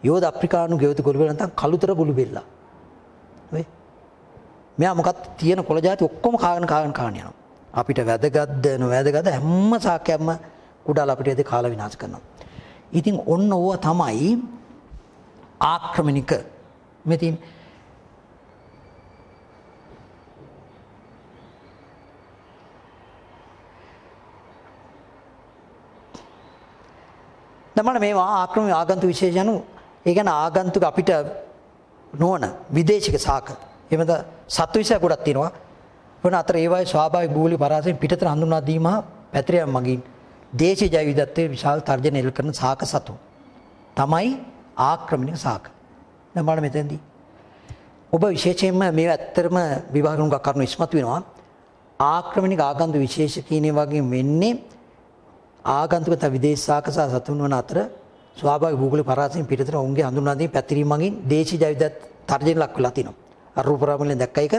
යෝධ අප්‍රිකානු ගෙවතු ගොළුබෙල්ල නැත්නම් කළුතර ගොළුබෙල්ල. වේ. මෙයා මොකක් තියෙන කොළ జాති ඔක්කොම කාගෙන කාගෙන කාගෙන යනවා. අපිට වැදගත්ද නොවැදගත්ද හැම සාකයක්ම කුඩාල අපිට ඇද කාලා විනාශ කරනවා. ඉතින් ඔන්න ඕවා තමයි ආක්‍රමණික. මෙතින් දමන මේවා ආක්‍රම ආගන්තු විශේෂ යනු ඒ කියන්නේ ආගන්තුක අපිට නොවන විදේශික සාක. එමෙත සත්තු විෂය ගොඩක් තියෙනවා. වන අතර ඒවායේ ස්වාභාවික භූගෝලික පරාසයෙන් පිටතට හඳුන්වා දීම පැතිරියම් මගින් දේශීය ජෛව විවිධත්වයේ විශාල තර්ජන එල් කරන සාක සතු. තමයි ආක්‍රමණික සාක. දැන් බලන්න මෙතෙන්දී. ඔබ විශේෂයෙන්ම මේ ඇත්තටම විභාග තුනක් කරනු ඉස්මතු වෙනවා. ආක්‍රමණික ආගන්තු විශේෂ කියන වගේ වෙන්නේ ආගන්තුක තත් විදේශ සාක සහ සතුන් වන අතර ස්වාභාවික භූගෝලික පරාසයෙන් පිටතට ඔවුන්ගේ හඳුන්වා දීම පැතිරීම මගින් දේශීය ජෛවික තර්ජන ලක් වෙලා තිනවා. අර රූප රාමුලෙන් දැක්ක එක.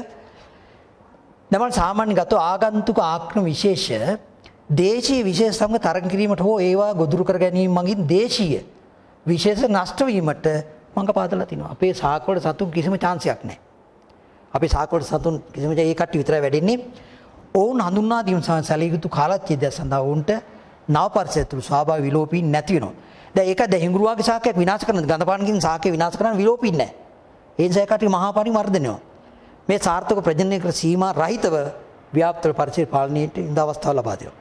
දැන් සාමාන්‍ය ගතෝ ආගන්තුක ආක්‍රම විශේෂ දේශීය විශේෂ සමග තරඟ කිරීමට හෝ ඒවා ගොදුරු කර ගැනීම මගින් දේශීය විශේෂ නෂ්ට වීමට මඟපාතලා තිනවා. අපේ සාකවල සතුන් කිසිම chance එකක් නැහැ. අපි සාකවට සතුන් කිසිම ඒ කට්ටිය විතරයි වැඩින්නේ. ඔවුන් හඳුන්වා දීම සහ සැලිය යුතු කාලච්ඡේදය සඳහා ඔවුන්ට නවපර්ශය තුළ ස්වභාව විලෝපී නැති වෙනවා. දැන් ඒක දෙහිඟුරුවාගේ සාකයක් විනාශ කරන ගඳපානකින් සාකේ විනාශ කරන විලෝපී නැහැ. ඒ නිසා ඒකට මහා පරිවර්ධනය. මේ සාර්ථක ප්‍රජනනය කර සීමා රහිතව ව්‍යාප්ත පරිසර පාලනයට ඉඳ අවස්ථාව ලබා දෙනවා.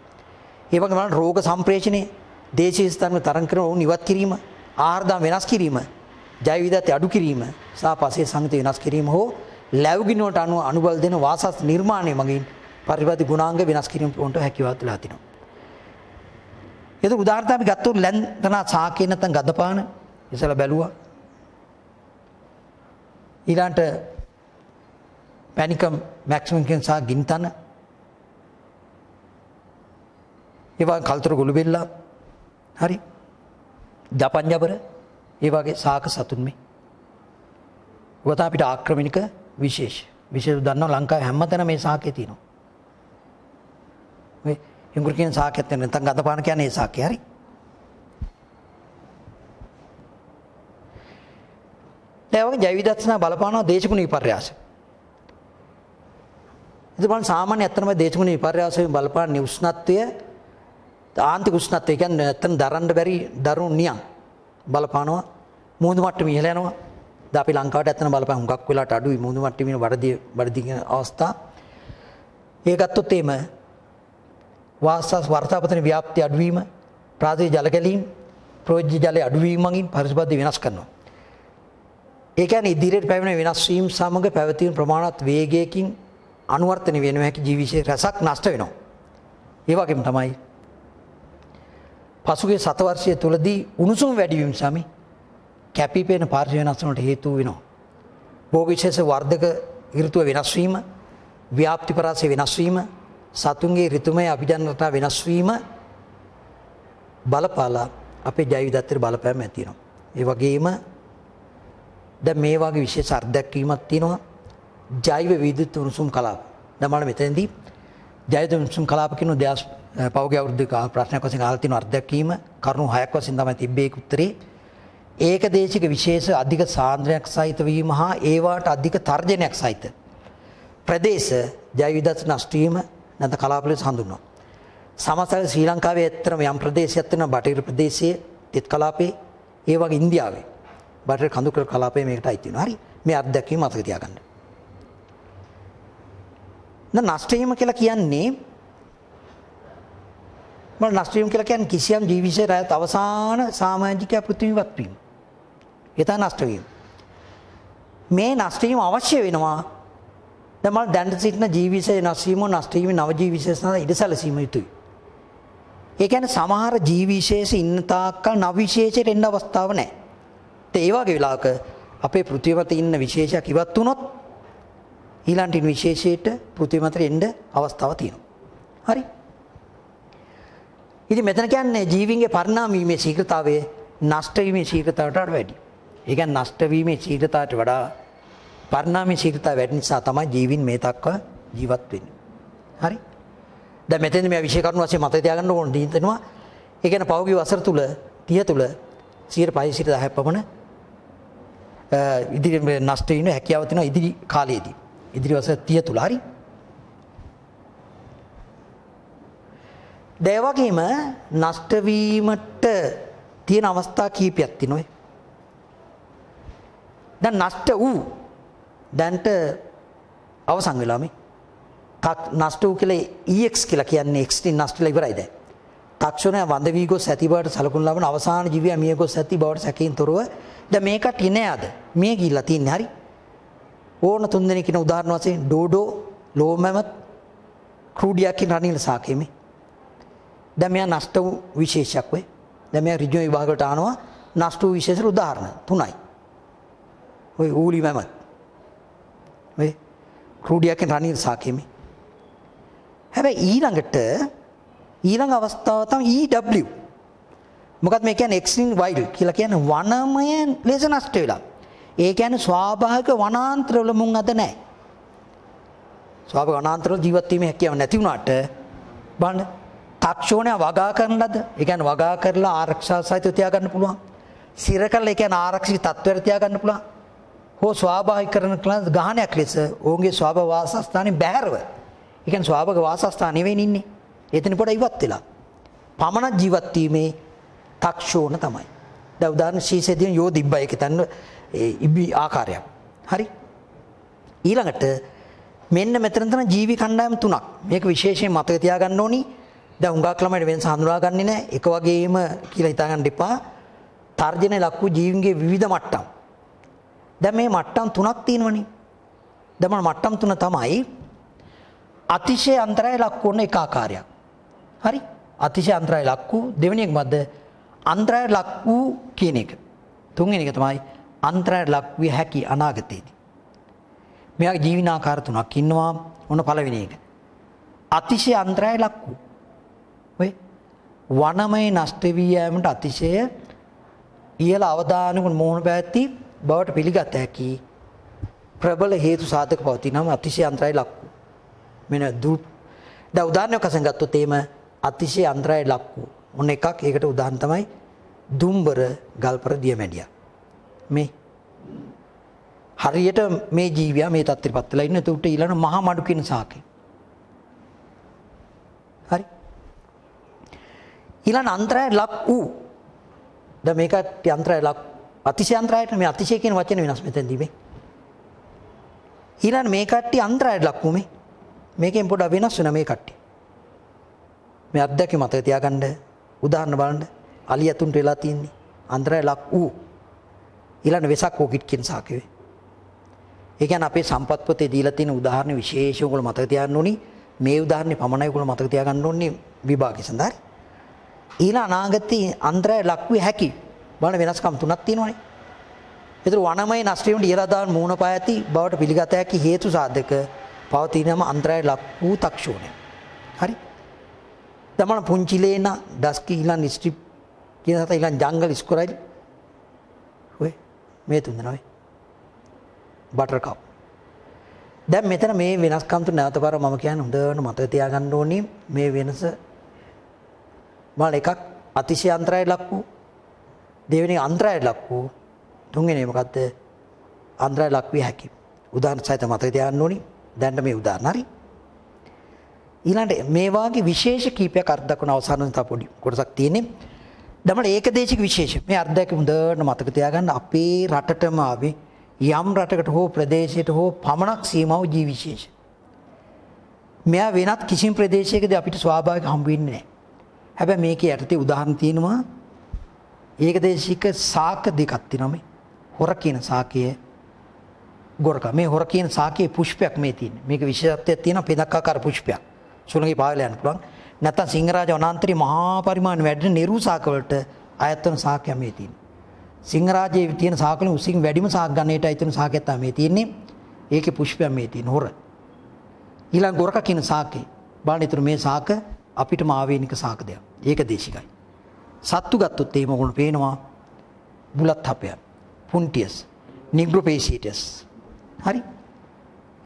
ඒ වගේම රෝග සම්ප්‍රේෂණේ දේශීය ස්ථාන තරම් කරන වුන් ඉවත් කිරීම, ආහාරදාම වෙනස් කිරීම, ජෛව විවිධත්වය අඩු කිරීම, සාපසේ සංගති වෙනස් කිරීම හෝ ලැබුගිනවට අනුව අනුබල දෙන වාසස් නිර්මාණය මගින් පරිපති ගුණාංග වෙනස් කිරීම උන්ට හැකියාවක් දලා තිනවා. එතකොට උදාහරණයක් අපි ගත්තොත් ලැන්තනා සාකේ නැත්නම් ගදපාන ඉසලා බැලුවා. ඊළඟට පැනිකම් මැක්ස්මන් කියන සා ගින්තන. ඒවා කල්තර ගොළු බෙල්ලා. හරි. ජපන්ජබර ඒ වගේ සාක සතුන් මේ. ඔබ අපිට ආක්‍රමණික විශේෂ විශේෂ දන්නවා ලංකාවේ හැමතැන මේ සාකේ තියෙනවා. ඉඟුරු කියන සාකයක් තියෙන නැත්නම් ගඳපාන කියන්නේ ඒ සාකේ හරි. ඒ වගේ ජෛව දර්ශන බලපානවා දේශගුණ විපර්යාස. ඉතින් බලන්න සාමාන්‍ය ඇත්තම දේශගුණ විපර්යාසයෙන් බලපාන උෂ්ණත්වය ආන්තික උෂ්ණත්වය කියන්නේ ඇත්තම දරන්න බැරි දරුණු නියම් බලපානවා මුහුදු මට්ටම ඉහළ යනවා. දැන් අපි ලංකාවට ඇත්තම බලපෑම් හුඟක් වෙලාට අඩුයි මුහුදු මට්ටමේ වර්ධිය වර්ධින අවස්ථා. ඒ ගත්තොත් එimhe වාසස් වර්තාපතන ව්‍යාප්ති අඩුවීම ප්‍රාතිය ජලකැලීම් ප්‍රෝජ්ජ ජලය අඩුවීමගින් පරිසපද්ධ වෙනස් කරනවා. ඒකැන ඉදිරියට පැවෙන වෙනස්වීම් සමඟ පැවතිීම ප්‍රමාණත් වේගයකින් අනුවර්තන වෙන හැකි ජීවිශය රැසක් නස්ට වෙනවා. ඒවගේම තමයි. පසුගේ සතවර්ශය තුළදී උණුසුම් වැඩිවීම් සමි කැපිපේන පාර්ශය වෙනස්සනට හේතු වෙනවා. බෝවිශේෂ වර්ධක ඉරතුව වෙනස්වීම ව්‍යාප්ති පරාසය වෙනස්වීම සතුන්ගේ රිතුමය අභිජනතා වෙනස් වීම බලපාලා අපේ ජෛව විද්‍යාවේ බලපෑම ඇති වෙනවා. ඒ වගේම දැන් මේ වගේ විශේෂ අර්ධක්‍රීමක් තියෙනවා. ජෛව විද්‍යුත් උණුසුම් කලාප. දැන් මම මෙතනදී ජෛව උණුසුම් කලාප කියන දෙයක් පෞගේ අවුරුද්දක ප්‍රශ්නයක් වශයෙන් අහලා තියෙන අර්ධක්‍රීම කරුණු හයක් වශයෙන් තමයි තිබ්බේ උත්තරේ. ඒක දේශික විශේෂ අධික සාන්ද්‍රයක් සහිත වීම හා ඒවාට අධික තර්ජනයක් සහිත ප්‍රදේශ ජෛව විද්‍යුත් නෂ්ටීම නැත්නම් කලාප ලෙස හඳුන්වනවා. සමස්තර ශ්‍රී ලංකාවේ ඇත්තම යම් ප්‍රදේශයක් තියෙනවා බටහිර ප්‍රදේශයේ තෙත් කලාපේ ඒ වගේ ඉන්දියාවේ බටහිර කඳුකර කලාපේ මේකට අයිති වෙනවා. හරි. මේ අත්දැකීම මතක තියාගන්න. දැන් නෂ්ටයීම කියලා කියන්නේ මම නෂ්ටයීම කියලා කියන්නේ කිසියම් ජීවිතයේ රැයත් අවසාන සමාජික පෘථිවිවත් වීම. ඒ තමයි නෂ්ටවීම. මේ නෂ්ටවීම අවශ්‍ය වෙනවා මල් දැන්ට සිටින ජීවිසය නස්වීම නස්ටීම නව ජීවිශය සඳහා ඉඩ සැලසීම යුතුයි. ඒකැන සමහර ජීවිශේෂ ඉන්න තාක්කල් නවිශේෂයට එන්න අවස්ථාව නෑ. ඒවාගේ වෙලාක අපේ පෘතිවත ඉන්න විශේෂයක් ඉවත් වනොත් ඊලන්ටින් විශේෂයට පෘතිමතර එන්ඩ අවස්ථාව තියෙනවා. හරි. ඉති මෙතන කියන්නේ ජීවින්ගේ පරණාමීමේ සීකතාවේ නෂ්ටවීමේ සීකතාවට වැඩි. ඒකන් නෂ්ටවීමේ සීකතාවට වඩා පරිණාමයේ ශීඝ්‍රතාවය වැඩි නිසා තමයි ජීවින් මේ තක්ව ජීවත් වෙන්නේ. හරි? දැන් මෙතෙන්ද මේ විශේෂ කරුණු වශයෙන් මතක තියාගන්න ඕන දිනනවා. ඒ කියන්නේ පහුගිය වසර තුල 30 තුල 105 සිට 10ක් පමණ ඉදිරි නෂ්ට වෙන හැකියාව තියෙනවා ඉදිරි කාලයේදී. ඉදිරි වසර 30 තුල හරි? ඒ වගේම නෂ්ට වීමට තියෙන අවස්ථා කීපයක් තියෙනවා. දැන් නෂ්ට වූ දැන්ට අවසන් වෙලා මේ. තක් නස්ටු කියලා EX කියලා කියන්නේ X ටින් නස්ටුලා ඉවරයි දැන්. තක්ෂණය වඳ වී ගොස් ඇති බවට සැලකුණු ලබන අවසාන ජීවිය මිය ගොස් ඇති බවට සැකයෙන් තොරව දැන් මේක ටිනෑද? මේ ගිහිල්ලා තින්නේ හරි. ඕන තුන්දෙනෙක් කියන උදාහරණ වශයෙන් ඩෝඩෝ, ලෝමැමත්, ක්‍රූඩියා කියන රණිල සාකේමේ. දැන් මෙයා නෂ්ට වූ විශේෂයක් වෙයි. දැන් මෙයා ඍජු විභාගකට ආනවා නෂ්ට වූ විශේෂ උදාහරණ තුනයි. ওই ඌලි මැමත් ඔය රූඩියක්ෙන් රනිල් සාකෙමි. හැබැයි ඊළඟට ඊළඟ අවස්ථාව තමයි EW. මොකද මේ කියන්නේ extreme wild කියලා කියන්නේ වනමය ලෙස නෂ්ට වෙලා. ඒ කියන්නේ ස්වාභාවික වනාන්තරවල මුන් අද නැහැ. ස්වාභාවික වනාන්තරවල ජීවත් වීමේ හැකියාව නැති වුණාට බලන්න තාක්ෂණය වගා කරන ලද, ඒ කියන්නේ වගා කරලා ආරක්ෂා සහිතව තියාගන්න පුළුවන්. සිර කරලා ඒ කියන්නේ ආරක්ෂිත තත්ත්වයට තියාගන්න පුළුවන්. හෝ ස්වාභාවිකරණ කලන ගාහනයක් ලෙස ඔවුන්ගේ ස්වාභාව වාසස්ථානෙන් බැහැරව. ඒ කියන්නේ ස්වාභාවික වාසස්ථාන නෙවෙයි ඉන්නේ. එතන පොඩ ඉවත් වෙලා. පමණ ජීවත් වීමේ තක්ෂෝණ තමයි. දැන් උදාහරණ ශීසෙදීන යෝ දිබ්බා ඒක තන්න ඒ ඉබි ආකාරයක්. හරි. ඊළඟට මෙන්න මෙතන තන ජීවි කණ්ඩායම් තුනක්. මේක විශේෂයෙන් මතක තියාගන්න ඕනි. දැන් හුඟක් ළමයිට වෙනස හඳුනාගන්නේ නැහැ. එක වගේම කියලා හිතාගන්න එපා. තර්ජන ලක්කු ජීවින්ගේ විවිධ මට්ටම්. දැන් මේ මට්ටම් තුනක් තියෙනවනේ. දැන් මම මට්ටම් තුන තමයි අතිශය අන්තරාය ලක්කු වන එක ආකාරයක්. හරි? අතිශය අන්තරාය ලක්කු දෙවෙනි එක මොකද්ද? අන්තරාය ලක්කු කියන එක. තුන්වෙනි එක තමයි අන්තරාය ලක් විය හැකි අනාගතයේදී. මෙයාගේ ජීවනාකාර තුනක් ඉන්නවා. ඔන්න පළවෙනි එක. අතිශය අන්තරාය ලක්කු. ඔය වනමය නෂ්ට වී යෑමට අතිශය ඉහළ අවදානකුන් මෝහන පැවැත්ති බවට පිළිගත හැකි ප්‍රබල හේතු සාධක පවතිනම අතිශය අන්තරයි ලක්කු. මෙන්න දුක් දැන් උදාහරණයක් අසන් ගත්තොත් එහෙම අතිශය අන්තරයි ලක්කු. ඔන්න එකක් ඒකට උදාහරණ තමයි දුම්බර ගල්පර දියමැඩියා. මේ හරියට මේ ජීවියා මේ තත්ත්වෙටපත් වෙලා ඉන්න උට ඊළඟ මහා මඩු කියන සාකේ. හරි. ඊළඟ අන්තරය ලක් වූ. දැන් මේකත් යන්ත්‍රය ලක් අතිශය අන්තරායට මේ අතිශය කියන වචනේ වෙනස් මෙතෙන්දී මේ. ඊළඟ මේ කට්ටිය අන්තරායට ලක් වුමේ. මේකෙන් පොඩ්ඩක් වෙනස් වෙන මේ කට්ටිය. මේ අත්දැකීම මතක තියාගන්න උදාහරණ බලන්න අලි ඇතුන්ට වෙලා තියෙන්නේ අන්තරය ලක් ඌ ඊළඟ වෙසක් ඕකිට් කියන සාකවේ. ඒ කියන්නේ අපේ සම්පත් පොතේ දීලා තියෙන උදාහරණ විශේෂ උගල මතක තියාගන්න ඕනි. මේ උදාහරණේ පමණයි උගල මතක තියාගන්න ඕනි විභාගය සඳහා. ඊළඟ අනාගතයේ අන්තරය ලක් විය හැකියි. බලන්න වෙනස්කම් තුනක් තියෙනවානේ. ඒතර වනමය නෂ්ටයන්ට ඉරදාන් මූණ පා ඇති බවට පිළිගත හැකි හේතු සාධක පවතිනම අන්තරය ලක් වූ තක්ෂෝණය. හරි. දමන පුංචිලේන ඩස්කි ඉලන් ස්ට්‍රිප් කියන සත ඉලන් ජංගල් ස්කොරයිල්. ඔය මේ තුන නෝයි. බටර් කප්. දැන් මෙතන මේ වෙනස්කම් තුන නැවත පාර මම කියන්නේ හොඳට මතක තියාගන්න ඕනේ මේ වෙනස මල එකක් අතිශය අන්තරය ලක් වූ දෙවෙනි අන්තරායට ලක් වූ තුන්වෙනි මොකද්ද? අන්තරාය ලක් විය හැකි. උදාහරණ සහිත මතක තියාගන්න ඕනි. දැන් මේ උදාහරණ හරි. ඊළඟට මේ වාගේ විශේෂ කීපයක් අර්ථ දක්වන අවසාන තව පොඩි කොටසක් තියෙන්නේ. දමන ඒකදේශික විශේෂ. මේ අර්ධයක හොඳට මතක තියාගන්න අපේ රටටම ආවේ යම් රටකට හෝ ප්‍රදේශයට හෝ පමණක් සීමාව ජීව විශේෂ. මෙයා වෙනත් කිසිම ප්‍රදේශයකදී අපිට ස්වාභාවික හම්බ වෙන්නේ නැහැ. හැබැයි මේකේ යටතේ උදාහරණ තියෙනවා ඒකදේශික සාක දෙකක් තියෙනවා මේ. හොර කියන සාකය ගොරක. මේ හොර කියන සාකයේ පුෂ්පයක් මේ තියෙන්නේ. මේක විශේෂත්වයක් තියෙනවා පෙදක්කාකාර පුෂ්පයක්. සුළඟේ පාවල යන්න පුළුවන්. නැත්තම් සිංහරාජ වනාන්තරේ මහා පරිමාණ වැඩෙන නිරු සාක වලට අයත් වෙන සාකයක් මේ තියෙන්නේ. සිංහරාජයේ තියෙන සාකවල උසින් වැඩිම සාක් ගන්නේට අයත් වෙන සාකයක් තමයි මේ තියෙන්නේ. ඒකේ පුෂ්පයක් මේ තියෙන හොර. ඊළඟ ගොරක කියන සාකේ. බලන්න මේ සාක අපිටම ආවේනික සාක දෙයක්. ඒක දේශිකයි. සත්තු ගත්තොත් එහෙම ඔගොල්ලෝ පේනවා බුලත් හපයක් පුන්ටියස් නිග්‍රොපේසීටස් හරි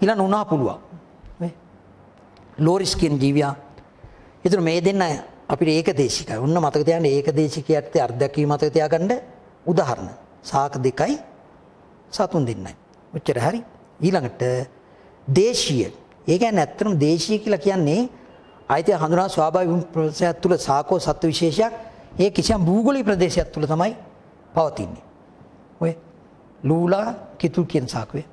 ඊළඟ උනා පුළුවන් මේ ලෝරිස් කියන ජීවියා ඒතර මේ දෙන්න අපිට ඒකදේශිකයි ඔන්න මතක තියාගන්න ඒකදේශිකයත් අර්ධකී මතක තියාගන්න උදාහරණ සාක දෙකයි සතුන් දෙන්නයි ඔච්චර හරි ඊළඟට දේශීය ඒ කියන්නේ ඇත්තටම දේශීය කියලා කියන්නේ ආයතය හඳුනා ස්වාභාවික ප්‍රසයක් තුළ සාකෝ සත්ත්ව විශේෂයක් ඒ කිසියම් භූගෝලික ප්‍රදේශයක් තුළ තමයි පවතින්නේ. ඔය ලූලා කිතුල් කියන සාකුවේ.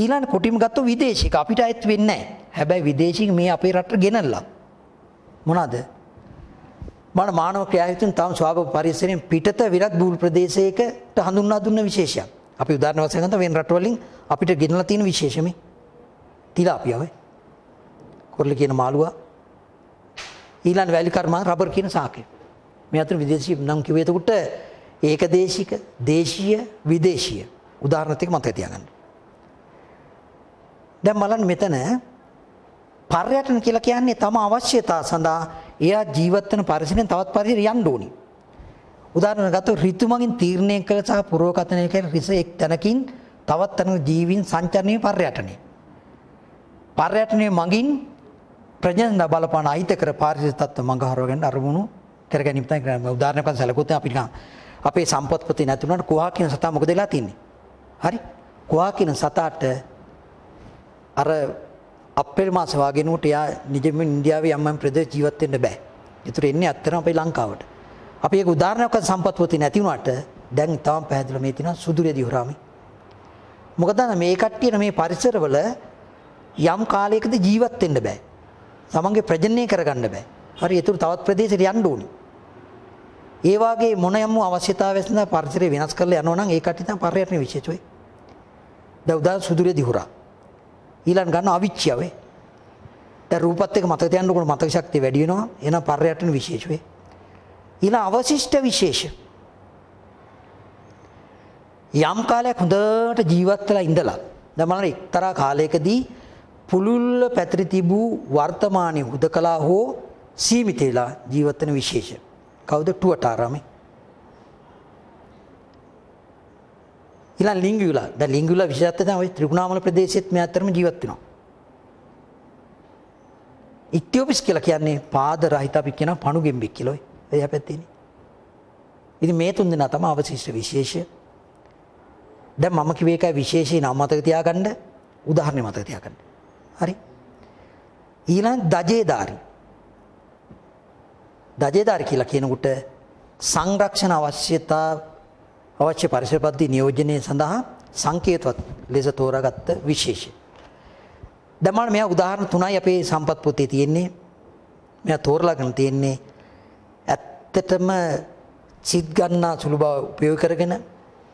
ඊළඟ කොටිම ගත්තොත් විදේශික අපිට අයත් වෙන්නේ නැහැ. හැබැයි විදේශික මේ අපේ රටට ගෙනල්ලා. මොනවාද? මන මානව ක්‍රියාවලියෙන් තම ස්වභාව පරිසරයෙන් පිටත විරත් භූල් ප්‍රදේශයකට හඳුන්වා දුන්න විශේෂයක්. අපි උදාහරණ වශයෙන් ගත්තා වෙන රටවලින් අපිට ගෙනලා තියෙන විශේෂමේ තිලාපියාවේ. කොරළ කියන මාළුවා ඊළඟ වැලි කර්මා රබර් කියන සාකය. මේ අතර විදේශීය නම් කිව්වේ එතකොට ඒකදේශික, දේශීය, විදේශීය උදාහරණත් එක්ක මතක තියාගන්න. දැන් බලන්න මෙතන පර්යටන කියලා කියන්නේ තම අවශ්‍යතා සඳහා එයා ජීවත් වෙන පරිසරයෙන් තවත් පරිසරයකට යන්න ඕනි. උදාහරණයක් ගත්තොත් ඍතුමගින් තීරණය කළ සහ පුරෝකතනය කළ රිස එක් තැනකින් තවත් තැනක ජීවීන් සංචරණය පර්යටනය. පර්යටනයේ මගින් ප්‍රඥා බලපාන අහිත කර පාරිසරික තත්ත්ව මඟහරව ගන්න අරමුණු කර ගැනීම තමයි කරන්නේ. උදාහරණයක් වශයෙන් සැලකුවොත් අපි නිකන් අපේ සම්පත් ප්‍රති නැති වුණාට කුහා කියන සතා මොකද වෙලා තින්නේ? හරි. කුහා කියන සතාට අර අප්‍රේල් මාස වගේ නුට එයා නිජම ඉන්දියාවේ යම් යම් ප්‍රදේශ ජීවත් වෙන්න බෑ. ඒතර එන්නේ ඇත්තටම අපේ ලංකාවට. අපි ඒක උදාහරණයක් වශයෙන් සම්පත් ප්‍රති නැති වුණාට දැන් තාම පැහැදිලිව මේ තියෙනවා සුදුරේදී හොරාමි. මොකද මේ කට්ටියට මේ පරිසරවල යම් කාලයකදී ජීවත් වෙන්න බෑ. තමන්ගේ ප්‍රජනනය කරගන්න බෑ. හරි ඒතුරු තවත් ප්‍රදේශයට යන්න ඕනි. ඒ වාගේ මොන යම් අවශ්‍යතාවයක් නැ පරිසරය වෙනස් කරලා යනවා නම් ඒ කටි තමයි පරිහරණය විශේෂයි. දැන් උදාහරණ සුදුරේ දිහුරා. ඊළඟ ගන්න අවිච්ඡයවේ. දැන් රූපත් එක්ක මතක තියන්න ඕන මතක ශක්තිය වැඩි වෙනවා. එහෙනම් පරිහරණය විශේෂයි. ඊළඟ අවශිෂ්ට විශේෂ. යම් කාලයක් හොඳට ජීවත් වෙලා ඉඳලා දැන් මම එක්තරා කාලයකදී පුළුල්ල පැතිරි තිබූ වර්තමානයේ හුදකලා හෝ සීමිත වෙලා ජීවත් වෙන විශේෂ. කවුද ටුවටාරාමේ? ඊළඟ ලිංගියුලා. දැන් ලිංගියුලා විශේෂත්වය තමයි ওই ත්‍රිකුණාමල ප්‍රදේශෙත් මේ අතරම ජීවත් වෙනවා. ඉක්තියොපිස් කියලා කියන්නේ පාද රහිත අපි කියන පණුගෙම්බෙක් කියලා ඔය. එයා පැත්තේනේ. ඉතින් මේ තුන් දෙනා තමයි අවශිෂ්ට විශේෂ. දැන් මම කිව්ව එකයි විශේෂී නම මතක තියාගන්න උදාහරණයක් මතක තියාගන්න. හරි. ඊළඟ දජේදාරි. දජේදාරි කියලා කියනකොට සංරක්ෂණ අවශ්‍යතා අවශ්‍ය පරිසරපද්ධති නියෝජනය සඳහා සංකේතවත් ලෙස තෝරාගත්ත විශේෂය. දැන් මම මෙයා උදාහරණ තුනයි අපේ සම්පත් පොතේ තියෙන්නේ. මෙයා තෝරලාගෙන තියෙන්නේ ඇත්තටම සිත් ගන්නා සුළු බව උපයෝග කරගෙන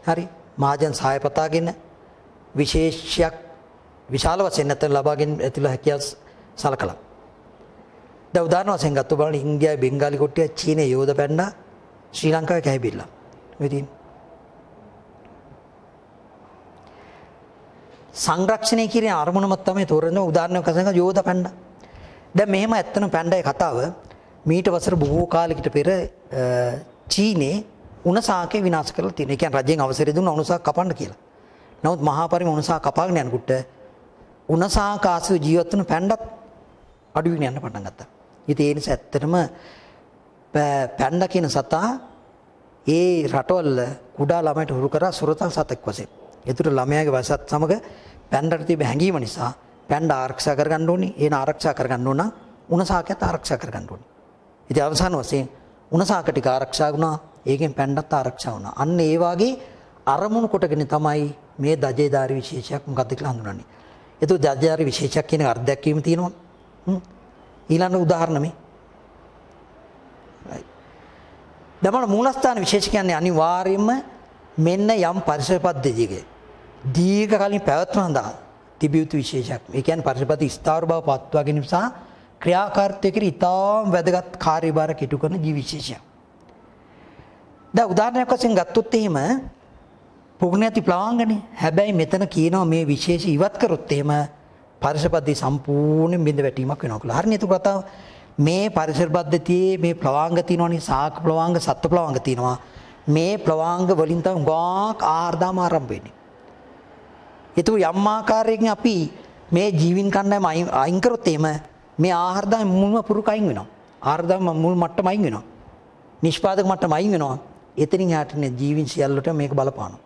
හරි මහජන් සහාය පතාගෙන විශේෂයක් විශාල වශයෙන් නැත්නම් ලබාගෙන ඇතිලා හැකියාව සලකලා. දැන් උදාහරණ වශයෙන් ගත්ත බලන්න ඉන්දියාවේ බෙන්ගාලි කොට්ටිය චීනයේ යෝධ පැන්නා ශ්‍රී ලංකාවේ කැහිබිල්ලා. ඉතින් සංරක්ෂණය කිරීම අරමුණම තමයි තෝරන උදාහරණයක් වශයෙන් යෝධ පැන්නා. දැන් මෙහෙම ඇත්තන පැන්ඩයි කතාව මීට වසර බොහෝ කාලෙකට පෙර චීනේ උණසාකේ විනාශ කරලා තියෙනවා. ඒ කියන්නේ රජයෙන් අවසර දුන්න උණසා කපන්න කියලා. නමුත් මහා පරිම උණසා කපාගෙන යනකොට උණසාකාශයේ ජීවත් වෙන පැණ්ඩත් අඩු වෙන යන පටන් ගත්තා. ඉතින් ඒ නිසා ඇත්තටම පැණ්ඩ කියන සතා ඒ රටවල කුඩා ළමයට හුරු කරා සුරතල් සතෙක් වශයෙන්. ඒතර ළමයාගේ වයසත් සමග පැණ්ඩට තිබෙන හැඟීම නිසා පැණ්ඩ ආරක්ෂා කරගන්න ඕනේ. ඒන ආරක්ෂා කරගන්න ඕන නම් උණසාකයට ආරක්ෂා කරගන්න ඕනේ. ඉතින් අවසාන වශයෙන් උණසාක ටික ආරක්ෂා වුණා. ඒකෙන් පැණ්ඩත් ආරක්ෂා වුණා. අන්න ඒ වාගේ අරමුණු කොටගෙන තමයි මේ දජේදාරි විශේෂයක් මොකක්ද කියලා හඳුනන්නේ. එතු ජාජාරි විශේෂක් කියන අර්ධැක්වීම තියෙනවා ඊළන්න උදාහරණ මේ දමන මූලස්ථාන විශේෂ කියන්නේ අනිවාර්යයෙන්ම මෙන්න යම් පරිසර පද්ධතියක දීර්ඝ කාලින පැවැත්ම සඳහා තිබිය යුතු විශේෂයක්. ඒ කියන්නේ පරිසරපති ස්ථාවර බව පවත්වා ගැනීම සහ ක්‍රියාකාරීත්වය කෙරෙහි ඉතාම වැදගත් කාර්යභාර කිටු කරන ජීව විශේෂයක්. දැන් උදාහරණයක් වශයෙන් ගත්තොත් එහෙම පුහුණු ඇති ප්ලාංගනේ. හැබැයි මෙතන කියනවා මේ විශේෂ ඉවත් කරොත් එහෙම පරිසරපද්ධතිය සම්පූර්ණයෙන් බිඳ වැටීමක් වෙනවා කියලා. හරිනේ ඒක කතාව. මේ පරිසර පද්ධතියේ මේ ප්‍රවාංග තියෙනවනේ සාක ප්‍රවාංග සත්ත්ව ප්‍රවාංග තියෙනවා. මේ ප්‍රවාංග වලින් තමයි ගාක් ආහාරදාම ආරම්භ වෙන්නේ. ඒතු යම් ආකාරයකින් අපි මේ ජීවින් කණ්ඩායම අයින් කරොත් එහෙම මේ ආහාරදාම මුල්ම පුරුක අයින් වෙනවා. ආහාරදාම මුල් මට්ටම අයින් වෙනවා. නිෂ්පාදක මට්ටම අයින් වෙනවා. එතනින් යාටනේ ජීවින් සියල්ලට මේක බලපානවා.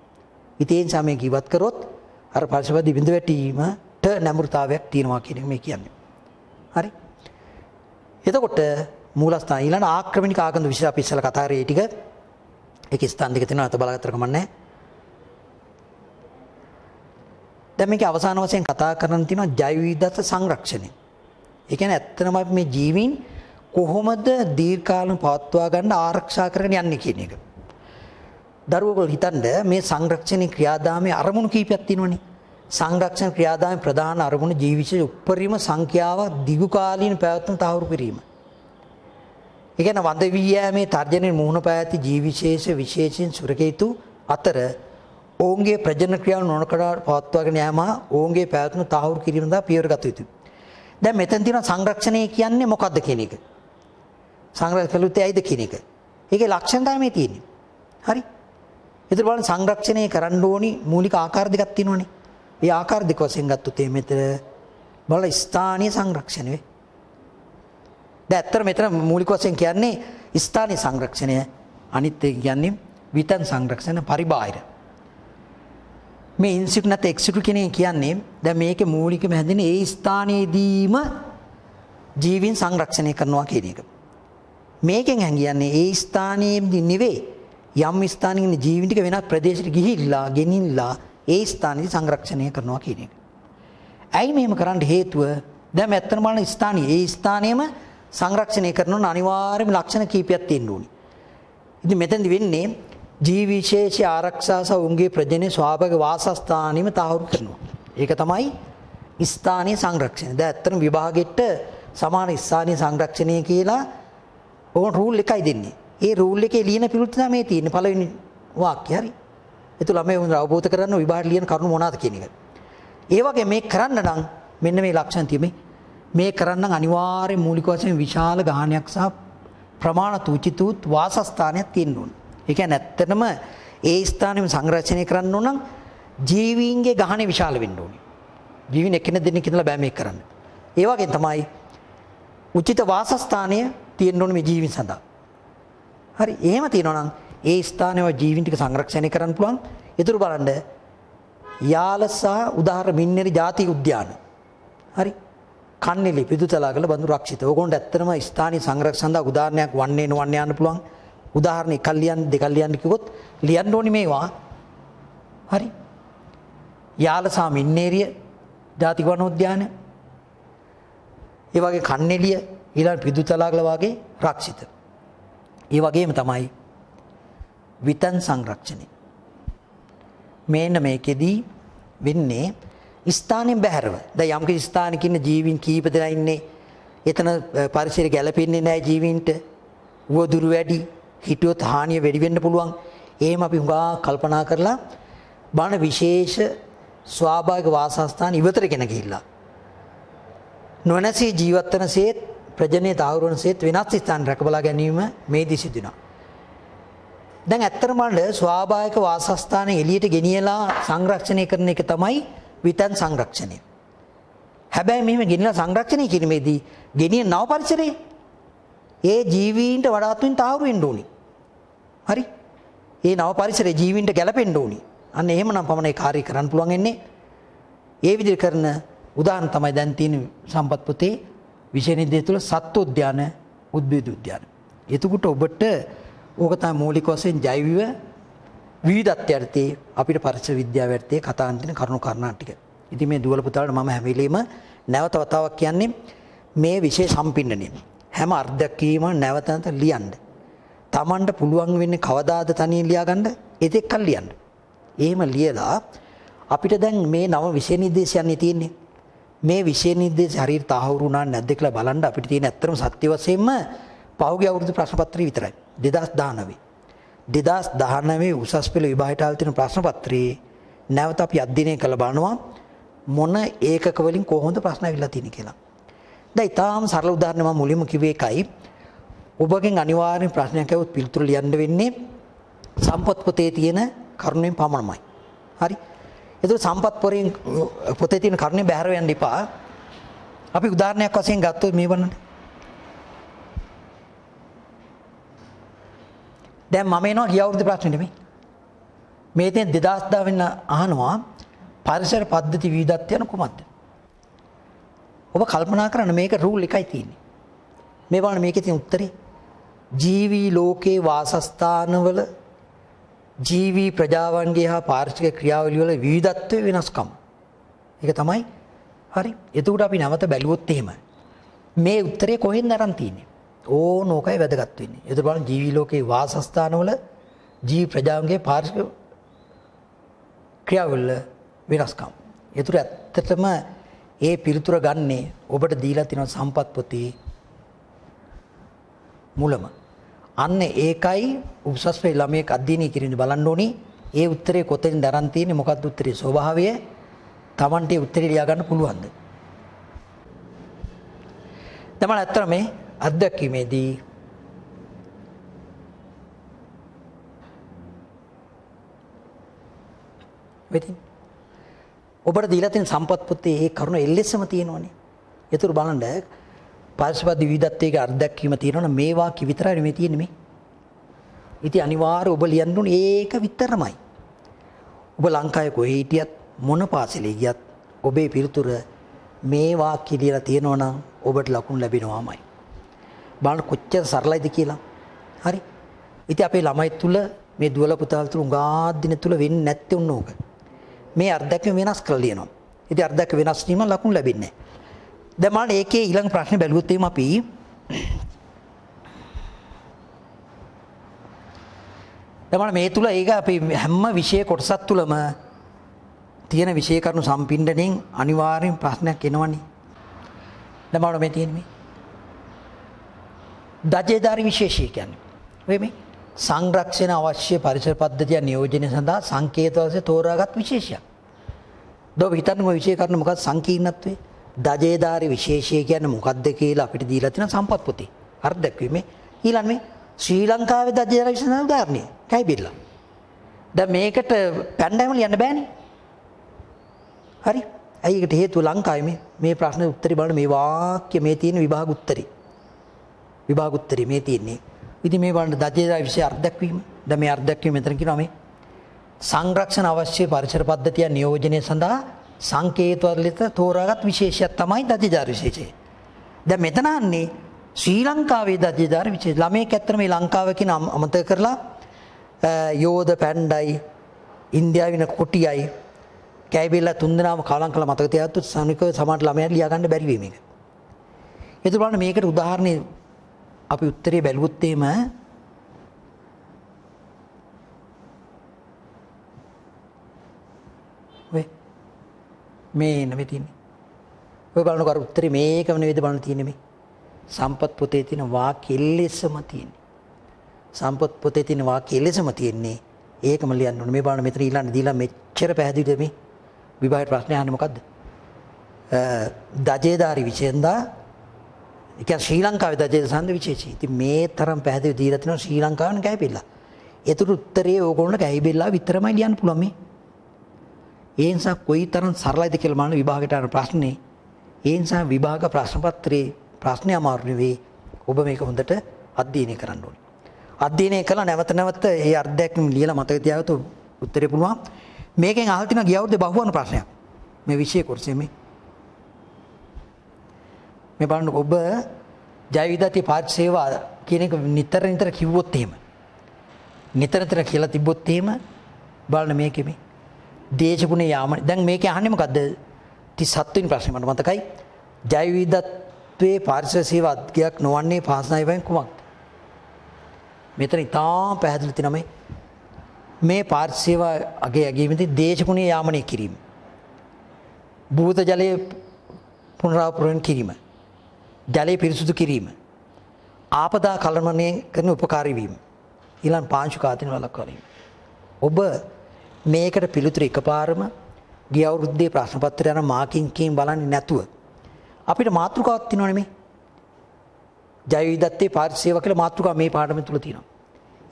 ඉතින් ඒ නිසා මේක ඉවත් කරොත් අර පරිසවදී බිඳ වැටීමට නැඹුරුතාවයක් තියෙනවා කියන එක මේ කියන්නේ. හරි. එතකොට මූලස්ථාන ඊළඟ ආක්‍රමණික ආගන්තු විශේෂ අපි ඉස්සලා කතා කරේ ටික ඒක ස්ථාන දෙක තියෙනවා අත බලගත්තර කමන්නේ. දැන් මේකේ අවසාන වශයෙන් කතා කරන්න තියෙනවා ජෛව විවිධත්ව සංරක්ෂණය. ඒ කියන්නේ ඇත්තටම අපි මේ ජීවීන් කොහොමද දීර්ඝකාලම පවත්වා ගන්න ආරක්ෂා කරගෙන යන්නේ කියන එක. දරුවෝගොල්ලෝ හිතන්න මේ සංරක්ෂණ ක්‍රියාදාමයේ අරමුණු කීපයක් තියෙනවනේ. සංරක්ෂණ ක්‍රියාදාමයේ ප්‍රධාන අරමුණ ජීවිතයේ උප්පරිම සංඛ්‍යාව දිගු කාලීන පැවැත්ම තහවුරු කිරීම. ඒ කියන්නේ වඳ වී යෑමේ තර්ජනයේ මුහුණ පෑති ජීවිශේෂ විශේෂයෙන් සුරකේතු අතර ඔවුන්ගේ ප්‍රජනන ක්‍රියාව නොනකඩා පවත්වාගෙන යාම ඔවුන්ගේ පැවැත්ම තහවුරු කිරීම සඳහා පියවර ගත යුතුයි. දැන් මෙතන තියෙන සංරක්ෂණය කියන්නේ මොකද්ද කියන එක. සංරක්ෂණ කළුත්තේ ඇයිද කියන එක. ඒකේ ලක්ෂණ තමයි තියෙන්නේ. හරි. ඒතර බලන්න සංරක්ෂණය කරන්න ඕනි මූලික ආකාර දෙකක් තියෙනවනේ. ඒ ආකාර දෙක වශයෙන් ගත්තොත් එහෙනම් මෙතන බලලා ස්ථානීය සංරක්ෂණය වේ. දැන් ඇත්තට මෙතන මූලික වශයෙන් කියන්නේ ස්ථානීය සංරක්ෂණය අනිත් එක කියන්නේ විතන් සංරක්ෂණ පරිබාහිර. මේ ඉන්සිට් නැත් එක්සිට් කෙනේ කියන්නේ දැන් මේකේ මූලිකම හැදෙන ඒ ස්ථානයේදීම ජීවීන් සංරක්ෂණය කරනවා කියන එක. මේකෙන් හැඟියන්නේ ඒ ස්ථානයේදී නෙවෙයි යම් ස්ථානකින් ජීවිතික වෙනත් ප්‍රදේශයකට ගිහිල්ලා ගෙනින්ලා ඒ ස්ථානයේ සංරක්ෂණය කරනවා කියන එක. ඇයි මෙහෙම කරන්න හේතුව? දැන් ඇත්තම බලන ස්ථානයේ ඒ ස්ථානයේම සංරක්ෂණය කරන අනිවාර්යම ලක්ෂණ කීපයක් තියෙන්න ඕනි. ඉතින් මෙතෙන්දි වෙන්නේ ජීව විශේෂ ආරක්ෂා සහ උන්ගේ ප්‍රජනේ ස්වාභාවික වාසස්ථානෙම තහවුරු කරනවා. ඒක තමයි ස්ථානීය සංරක්ෂණය. දැන් ඇත්තටම විභාගෙට සමාන ස්ථානීය සංරක්ෂණය කියලා ඕන රූල් එකයි දෙන්නේ. ඒ රූල් එකේ ලියන පිළිතුර තමයි මේ තියෙන්නේ පළවෙනි වාක්‍යය හරි. ඒතු ළමයි උන් අවබෝධ කරගන්න විභාග ලියන කරුණු මොනවාද කියන එක. ඒ වගේ මේ කරන්න නම් මෙන්න මේ ලක්ෂණ තියෙමේ. මේ කරන්න අනිවාර්යෙන් මූලික වශයෙන් විශාල ගාහණයක් සහ ප්‍රමාණ තුචිතූත් වාසස්ථානයක් තියෙන්න ඕන. ඒ කියන්නේ ඇත්තටම ඒ ස්ථානෙම සංරචනය කරන්න ඕන නම් ජීවීන්ගේ ගහණේ විශාල වෙන්න ඕනේ. ජීවීන් එකිනෙක දෙන්නෙක් ඉඳලා බෑ මේක කරන්න. ඒ වගේ තමයි උචිත වාසස්ථානය තියෙන්න ඕනේ මේ ජීවීන් සඳහා. හරි එහෙම තියෙනවා නම් ඒ ස්ථානයේ ජීවීන් ටික සංරක්ෂණය කරන්න පුළුවන්. ඊටු බලන්න යාලස සහ උදාහර මින්නේරි ජාතික උද්‍යාන. හරි. කන්නේලි පිදුතලාගල බඳු රක්ෂිත. ඕගොල්ලන්ට ඇත්තටම ස්ථානීය සංරක්ෂණ සඳහා උදාහරණයක් වන්නේ නොවන්න යන්න පුළුවන්. උදාහරණ එකක් ලියන්න දෙකක් ලියන්න කිව්වොත් ලියන්න ඕනි මේවා. හරි. යාලස සහ මින්නේරිය ජාතික වන උද්‍යාන. ඒ වගේ කන්නේලිය ඊළඟ පිදුතලාගල වගේ රක්ෂිත. ඒ වගේම තමයි විතන් සංරක්ෂණය. මේන්න මේකෙදී වෙන්නේ ස්ථානෙන් බැහැරව. දැන් යම්කිසි ස්ථානක ඉන්න ජීවීන් කීප දෙනා ඉන්නේ. එතන පරිසරය ගැළපෙන්නේ නැහැ ජීවීන්ට. වදුරු වැඩි, හිටියොත් හානිය වැඩි වෙන්න පුළුවන්. එහෙම අපි හුඟා කල්පනා කරලා බණ විශේෂ ස්වාභාවික වාසස්ථාන ඉවතට ගෙන ගිහිල්ලා. නොනැසී ජීවත් වෙනසෙත් ප්‍රජනනයේ තාවරණසෙත් වෙනස් ස්ථාන රැකබලා ගැනීම මේ දිසි දිනවා. දැන් ඇත්තටම ස්වාභාවික වාසස්ථාන එළියට ගෙනියලා සංරක්ෂණය කරන එක තමයි විතන් සංරක්ෂණය. හැබැයි මෙහෙම ගෙනිලා සංරක්ෂණය කිරීමේදී ගෙනියන නව පරිසරයේ ඒ ජීවීන්ට වඩාත්මින් තාවුරු වෙන්න ඕනි. හරි? ඒ නව පරිසරයේ ජීවීන්ට ගැළපෙන්න ඕනි. අන්න එහෙමනම් පමණයි කාර්යය කරන්න පුළුවන් වෙන්නේ. ඒ විදිහට කරන උදාහරණ තමයි දැන් තියෙන සම්පත් පොතේ විෂයනිද්‍ය තුළ සත්ව උද්‍යාන උද්භිද උද්‍යාන. එතකොට ඔබට ඕක තමයි මූලික වශයෙන් ජෛවික විවිධත්වයර්ථයේ අපිට පරිසර විද්‍යාව වර්ථයේ කතාන්තින කරුණු කාරණා ටික. ඉතින් මේ දුවල පුතාලට මම හැම වෙලෙම නැවත වතාවක් කියන්නේ මේ විෂය සම්පින්නණය. හැම අර්ධකීම නැවත නැවත ලියන්න. Tamanට පුළුවන් වෙන්නේ කවදාද තනියෙන් ලියාගන්න? එතෙක්කල් ලියන්න. එහෙම ලියලා අපිට දැන් මේ නව විෂය නිදේශයන්නේ තියෙන්නේ. මේ විෂය නිර්දේශ හරියට තාහවුරු වුණා නැද්ද කියලා බලන්න අපිට තියෙන ඇත්තම සත්‍ය වශයෙන්ම පහුගිය අවුරුදු ප්‍රශ්න පත්‍රය විතරයි 2019 2019 උසස් පෙළ විභාගයට ආල් තියෙන ප්‍රශ්න පත්‍රයේ නැවත අපි අධ්‍යයනය කළ බලනවා මොන ඒකක වලින් කොහොමද ප්‍රශ්න අවිලා තියෙන්නේ කියලා. දැන් ඊටාම් සරල උදාහරණ මම මුලින්ම කිව්වේ එකයි. ඔබගෙන් අනිවාර්යෙන් ප්‍රශ්නයක් ඇහුවොත් පිළිතුරු ලියන්න වෙන්නේ සම්පත් පොතේ තියෙන කරුණෙන් පමණමයි. හරි. ඒතර සම්පත් පොරෙන් පොතේ තියෙන කර්ණේ බැහැර වෙන්න එපා. අපි උදාහරණයක් වශයෙන් ගත්තොත් මේ වන්නනේ. දැන් මම එනවා ගිය අවුරුද්දේ ප්‍රශ්නේ නෙමෙයි. මේ තෙන් 2010 වෙන අහනවා පරිසර පද්ධති විවිධත්වයන කුමක්ද? ඔබ කල්පනා කරන්න මේක රූල් එකයි තියෙන්නේ. මේ බලන්න මේකේ තියෙන උත්තරේ ජීවි ලෝකේ වාසස්ථානවල ජීවී ප්‍රජාවන්ගේ හා පාර්ශික ක්‍රියාවලිය වල විවිධත්වයේ වෙනස්කම්. ඒක තමයි හරි. එතකොට අපි නැවත බැලුවොත් එහෙම මේ උත්තරේ කොහෙන්ද අරන් තියෙන්නේ? ඕන ඕකයි වැදගත් වෙන්නේ. එතකොට බලන්න ජීවි ලෝකේ වාසස්ථානවල ජීවි ප්‍රජාවන්ගේ පාර්ශික ක්‍රියාවල වෙනස්කම්. ඒතර ඇත්තටම ඒ පිළිතුර ගන්නේ ඔබට දීලා තියෙන සම්පත් පොතේ මුලම. අන්න ඒකයි උසස් පෙළ ළමයෙක් අධ්‍යයනය කිරීමදී බලන්න ඕනි. ඒ උත්තරේ කොතෙන් දරන් තියෙන්නේ මොකක්ද උත්තරේ ස්වභාවය? Tamante උත්තරේ ලියා ගන්න පුළුවන්ද? තමයි අත්තර මේ අත්දැකීමේදී වෙතින් ඔබට දීලා තියෙන සම්පත් පොතේ ඒ කරුණ එල්ලෙසම තියෙනවනේ. ඒතර බලන්න පාර්ශවද විවිධත්වයක අර්ධක්වීම තියෙනවනම් මේවා කි විතරයි මේ තියෙන්නේ මේ. ඉතින් අනිවාර්ය ඔබ ලියන්න ඕනේ ඒක විතරමයි. ඔබ ලංකාවේ කොහේ හිටියත් මොන පාසලේ ගියත් ඔබේ පිළිතුර මේ වාක්‍ය ලියලා තියෙනවා නම් ඔබට ලකුණු ලැබෙනවාමයි. බලන්න කොච්චර සරලයිද කියලා. හරි. ඉතින් අපේ ළමයි තුල මේ දුවල පුතාල තුල උගාක් දින තුල වෙන්නේ නැත්තේ උන් ඕක. මේ අර්ධක වෙනස් කරලා ලියනවා. ඉතින් අර්ධක වෙනස් වීම ලකුණු ලැබෙන්නේ නැහැ. දැන් මම ඒකේ ඊළඟ ප්‍රශ්නේ බැලුවොත් එimhe අපි දැන් මේ තුල ඒක අපි හැම විෂය කොටසක් තුලම තියෙන විෂය කරුණු සම්පින්ඩණයෙන් අනිවාර්යෙන් ප්‍රශ්නයක් එනවනේ. දැන් මම මේ තියෙන්නේ මේ. දජේදාරි විශේෂය කියන්නේ ඔය මේ සංරක්ෂණ අවශ්‍ය පරිසර පද්ධතිය නියෝජනය සඳහා සංකේත වශයෙන් තෝරාගත් විශේෂයක්. දොබ හිතන්නේ මේ විෂය කරුණු මොකක්ද සංකීර්ණත්වේ? දජේධාරි විශේෂය කියන්නේ මොකක්ද කියලා අපිට දීලා තියෙන සම්පත් පොතේ අර්ථ දැක්වීමේ ඊළඟ මේ ශ්‍රී ලංකාවේ දජේධාරි විශේෂ උදාහරණය කයි බිල්ලා. දැන් මේකට පැන්ඩෑම ලියන්න බෑනේ. හරි. ඇයි ඒකට හේතුව ලංකාවේ මේ මේ ප්‍රශ්නේ උත්තරේ බලන මේ වාක්‍ය මේ තියෙන විභාග උත්තරේ. විභාග උත්තරේ මේ තියෙන්නේ. ඉතින් මේ බලන්න දජේධාරි විශේෂ අර්ථ දැක්වීම. දැන් මේ අර්ථ දැක්වීම මෙතන කියනවා මේ සංරක්ෂණ අවශ්‍ය පරිසර පද්ධතිය නියෝජනය සඳහා සංකේතවලිත තෝරාගත් විශේෂයක් තමයි දතිජාර විශේෂය. දැන් මෙතන අන්නේ ශ්‍රී ලංකාවේ දතිජාර විශේෂ ළමයෙක් ඇත්තට මේ ලංකාව කියන අමතක කරලා යෝධ පැණ්ඩයි ඉන්දියාවින කොටියයි කෑබිල්ලා තුන්දෙනාම කාලම් කළා මතක තියාගත්තොත් සනික සමහර ළමයට ලියා ගන්න බැරි වීම එක. ඒත් බලන්න මේකට උදාහරණේ අපි උත්තරේ බැලුවොත් එimhe මේ නෙමෙයි තියෙන්නේ. ඔය බලනකොට අර උත්තරේ මේකම නෙවෙයිද බලන්න තියෙන්නේ මේ. සම්පත් පොතේ තියෙන වාක්‍ය එල්ලෙසම තියෙන්නේ. සම්පත් පොතේ තියෙන වාක්‍ය එල්ලෙසම තියෙන්නේ. ඒකම ලියන්න ඕනේ. මේ බලන්න මෙතන ඊළඟ දීලා මෙච්චර පැහැදිලිද මේ? විභාගයේ ප්‍රශ්නේ අහන්නේ මොකද්ද? දජේදාරි විචෙන්දා ඒ කියන්නේ ශ්‍රී ලංකාවේ දජේසන්ද විශේෂයි. ඉතින් මේ තරම් පැහැදිලිව දීලා තිනවා ශ්‍රී ලංකාවෙන් කැපිලා. ඒතර උත්තරේ ඕගොල්ලෝ කැහිබෙලා විතරමයි ලියන්න පුළුවන් මේ. ඒ නිසා කොයිතරම් සරලයිද කියලා බලන විභාගයට අර ප්‍රශ්නේ. ඒ නිසා විභාග ප්‍රශ්න පත්‍රයේ ප්‍රශ්නේ අමාරු නෙවෙයි. ඔබ මේක හොඳට අධ්‍යයනය කරන්න ඕනේ. අධ්‍යයනය කළා නැවත නැවත ඒ අර්ධයක්ම ලියලා මතක තියාගත්තොත් උත්තරේ පුළුවන්. මේකෙන් අහලා තිනවා ගිය අවුරුද්දේ බහුවන ප්‍රශ්නයක්. මේ විෂය කෝර්සයේ මේ. මේ බලන්න ඔබ ජෛවිදති පාරිත් සේවා කියන එක නිතර නිතර කිව්වොත් එහෙම. නිතර නිතර කියලා තිබ්බොත් එහෙම බලන්න මේකේ මේ දේශගුණේ යාම දැන් මේක අහන්නේ මොකද්ද 37 වෙනි ප්‍රශ්නේ මට මතකයි ජෛව විවිධත්වයේ පාරිසර සේව අධ්‍යයක් නොවන්නේ පාසනායයෙන් කුමක්ද මෙතන ඉතාම පැහැදිලි තියෙනවා මේ මේ පාරිසර සේව අගේ යැගීමේදී දේශගුණේ යාමනය කිරීම භූත ජලයේ පුනරාවරණය කිරීම ජලය පිරිසුදු කිරීම ආපදා කළමනය කරන උපකාරී වීම ඊළඟ පාංශු කාතින වලක් කිරීම ඔබ මේකට පිළිතුර එකපාරම ගිය අවුරුද්දේ ප්‍රශ්න පත්‍රය යන මාකින් කීම් බලන්නේ නැතුව අපිට මාතෘකාවක් තියෙනව නෙමේ. ජය විදත්තේ පාරිසේව කියලා මාතෘකාව මේ පාඩම තුල තියෙනවා.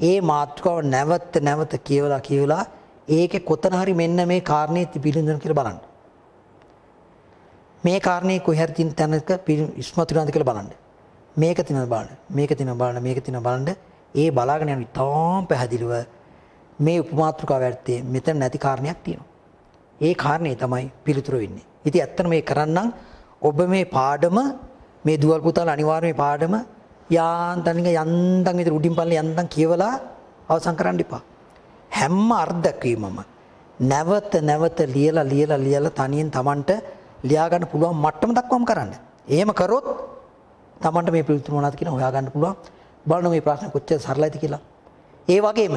ඒ මාතෘකාව නැවත නැවත කියවලා කියවලා ඒකේ කොතන හරි මෙන්න මේ කාරණේ තිබිලින්දන කියලා බලන්න. මේ කාරණේ කොහේ හරි තැනක ඉස්මතු වෙනවද කියලා බලන්න. මේක තිනන බලන්න මේක තිනන බලන්න මේක තිනන බලන්න ඒ බලාගෙන යන ඉතාම පැහැදිලිව මේ උපමාත්‍රකාව ඇත්තේ මෙතන නැති කාරණයක් තියෙනවා. ඒ කාරණේ තමයි පිළිතුරු වෙන්නේ. ඉතින් ඇත්තට මේ කරන්නම් ඔබ මේ පාඩම මේ දුවල් පුතාලා අනිවාර්යයෙන් පාඩම යාන්තනික යන්තම් විතර උඩින් පල්ලේ යන්තම් කියවලා අවසන් කරන්න එපා. හැම අර්ධක්‍රීමම නැවත නැවත ලියලා ලියලා ලියලා තනියෙන් Tamanට ලියා ගන්න පුළුවන් මට්ටම දක්වාම කරන්න. එහෙම කරොත් Tamanට මේ පිළිතුරු මොනවද කියලා හොයා ගන්න පුළුවන්. බලන්න මේ ප්‍රශ්න කොච්චර සරලයිද කියලා. ඒ වගේම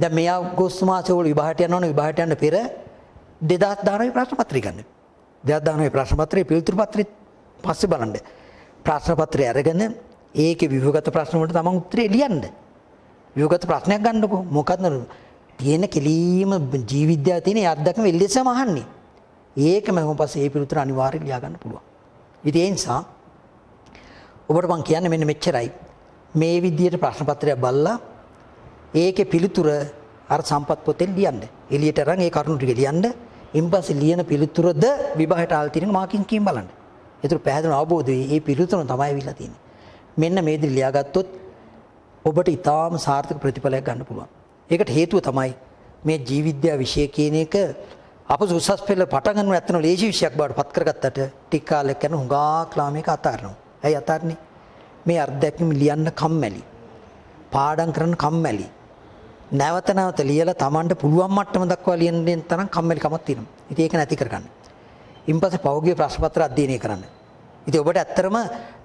දැන් මේ අගෝස්තු මාසේ වල විභාගයට යනවනේ විභාගයට යන්න පෙර 2019 ප්‍රශ්න පත්‍රය ගන්න. 2019 ප්‍රශ්න පත්‍රයේ පිළිතුරු පත්‍රෙත් පස්සේ බලන්න. ප්‍රශ්න පත්‍රය අරගෙන ඒකේ විභාගගත ප්‍රශ්න වලට තමන් උත්තරේ ලියන්න. විභාගගත ප්‍රශ්නයක් ගන්නකො මොකක්ද තියෙන කෙලීම ජීව විද්‍යාව තියෙන ඒ අත්දැකීම එල්ලෙසම අහන්නේ. ඒකම මම පස්සේ ඒ පිළිතුර අනිවාර්යයෙන් ලියා ගන්න පුළුවන්. ඉතින් ඒ නිසා ඔබට මම කියන්නේ මෙන්න මෙච්චරයි. මේ විදියට ප්‍රශ්න පත්‍රයක් බලලා ඒකේ පිළිතුර අර සම්පත් පොතෙන් ලියන්න. එළියට අරන් ඒ කරුණු ටික ලියන්න. ඉන්පස්සේ ලියන පිළිතුරද විභාගයට ආල් තියෙන මාකින් කීම් බලන්න. ඒතර පැහැදිලිව අවබෝධ වෙයි මේ පිළිතුර තමයි අවිලා තියෙන්නේ. මෙන්න මේ දි ලියාගත්තොත් ඔබට ඊටාම සාර්ථක ප්‍රතිඵලයක් ගන්න පුළුවන්. ඒකට හේතුව තමයි මේ ජීව විද්‍යාව විෂය කියන එක අප සුසස් පෙළ පටන් ගන්න ඇත්තන ලේසි විෂයක් බවට පත් කරගත්තට ටික කාලයක් යන හුඟා ක්ලාමයක අතාරනවා. ඇයි අතාරන්නේ? මේ අර්ධයක්ම ලියන්න කම්මැලි. පාඩම් කරන්න කම්මැලි. නැවත නැවත ලියලා Tamanට පුළුවන් මට්ටම දක්වා ලියන්න තරම් කම්මැලිකමක් තියෙනවා. ඉතින් ඒක නැති කරගන්න. ඉන්පස්සේ පෞද්ගලික ප්‍රශ්න පත්‍ර අධ්‍යයනය කරන්න. ඉතින් ඔබට ඇත්තරම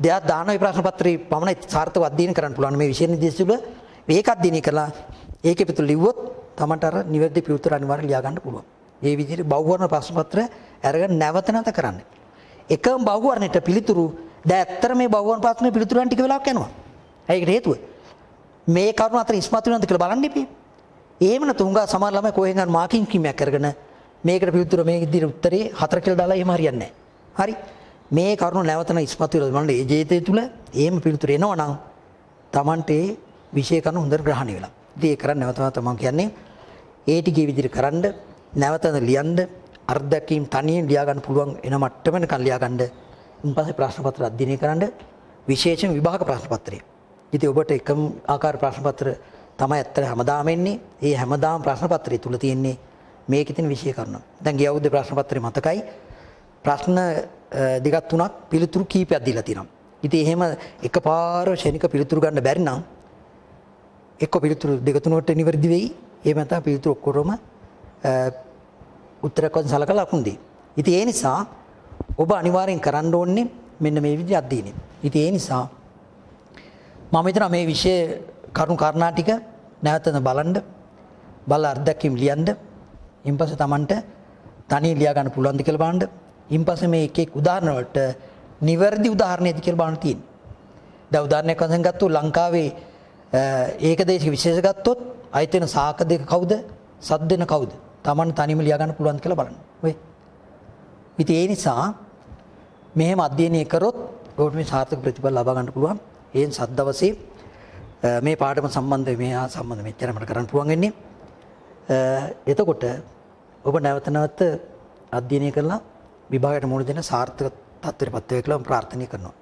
දෙයක් දාන ওই ප්‍රශ්න පත්‍රේ පමණයි සාර්ථකව අධ්‍යයනය කරන්න පුළුවන් මේ විෂය නිදේශ තුළ මේක අධ්‍යයනය කළා ඒක පිටු ලිව්වොත් Tamanට අර නිවැරදි පිළිතුර අනිවාර්යයෙන් ලියා ගන්න පුළුවන්. මේ විදිහට බහුවර්ණ ප්‍රශ්න පත්‍ර අරගෙන නැවත නැවත කරන්න. එකම බහුවර්ණයට පිළිතුරු දැන් ඇත්තට මේ බහුවර්ණ ප්‍රශ්නේ පිළිතුරන් ටික වෙලාවක් යනවා. ඒකට හේතුව මේ කරුණ අතර ඉස්මතු වෙනවද කියලා බලන්න ඉපේ. එහෙම නැතු උංගා සමහර ළමයි කොහෙන් ගන්න මාකින් කීමක් කරගෙන මේකට පිළිතුර මේ ඉදිරි උත්තරේ හතර කියලා දාලා එහෙම හරියන්නේ නැහැ. හරි. මේ කරුණ නැවතන ඉස්මතු වෙනවද බලන්න ඒ ජීවිතය තුල එහෙම පිළිතුර එනවා නම් Tamante විශේෂ කරුණ හොඳට ග්‍රහණය වෙලා. ඉතින් ඒක කරන්නේ නැවතම තමන් කියන්නේ ඒ ටිකේ විදිහට කරන්ඩ නැවතන ලියන්න අර්ධකීම් තනියෙන් ලියා ගන්න පුළුවන් එන මට්ටමෙන් කන් ලියා ගන්න. ඊපස්සේ ප්‍රශ්න පත්‍ර අධ්‍යයනය කරන්ඩ විශේෂයෙන් විභාග ප්‍රශ්න පත්‍රය. ඉති ඔබට එකම ආකාර ප්‍රශ්නපත්‍ර තමයි ඇත්තට හැමදාම එන්නේ. ඒ හැමදාම ප්‍රශ්නපත්‍රය තුල තියෙන්නේ මේක ඉතින් විෂය කරන. දැන් ගිය අවුරුද්දේ ප්‍රශ්නපත්‍රය මතකයි. ප්‍රශ්න දෙකක් තුනක් පිළිතුරු කීපයක් දීලා තියෙනවා. ඉතින් එහෙම එකපාර ශනික පිළිතුරු ගන්න බැරි නම් එක්ක පිළිතුරු දෙක තුනකට නිවැරදි වෙයි. එහෙම නැත්නම් පිළිතුරු ඔක්කොම උත්තරකවත් සලකලා ලකුණු දෙයි. ඉතින් ඒ නිසා ඔබ අනිවාර්යෙන් කරන්න ඕනේ මෙන්න මේ විදිහට අද්දීනේ. ඉතින් ඒ නිසා මම හිතනවා මේ විෂය කරුණු කාරණා ටික නැවතන බලන්න බල අත්දැකීම් ලියන්න ඉන්පස්සේ Tamanට තනියෙන් ලියා ගන්න පුළුවන්ද කියලා බලන්න ඉන්පස්සේ මේ එක එක උදාහරණ වලට නිවැරදි උදාහරණයද කියලා බලන්න තියෙනවා. දැන් උදාහරණයක් වශයෙන් ගත්තොත් ලංකාවේ ඒකදේශික විශේෂ ගත්තොත් අයිත වෙන සාක දෙක කවුද? සත් දෙන කවුද? Taman තනියම ලියා ගන්න පුළුවන්ද කියලා බලන්න. ඔය. ඉතින් ඒ නිසා මෙහෙම අධ්‍යයනය කරොත් ඔබට මේ සාර්ථක ප්‍රතිඵල ලබා ගන්න පුළුවන්. ඒන් සද්දවසේ මේ පාටම සම්බන්ධ මේ හා සම්බන්ධ මෙච්චරමට කරන්න පුළුවන් වෙන්නේ. එතකොට ඔබ නැවත නැවත අධ්‍යයනය කරලා විභාගයට මුහුණ දෙන සාර්ථක තත්ත්වයටපත් වේ කියලා මම ප්‍රාර්ථනා කරනවා.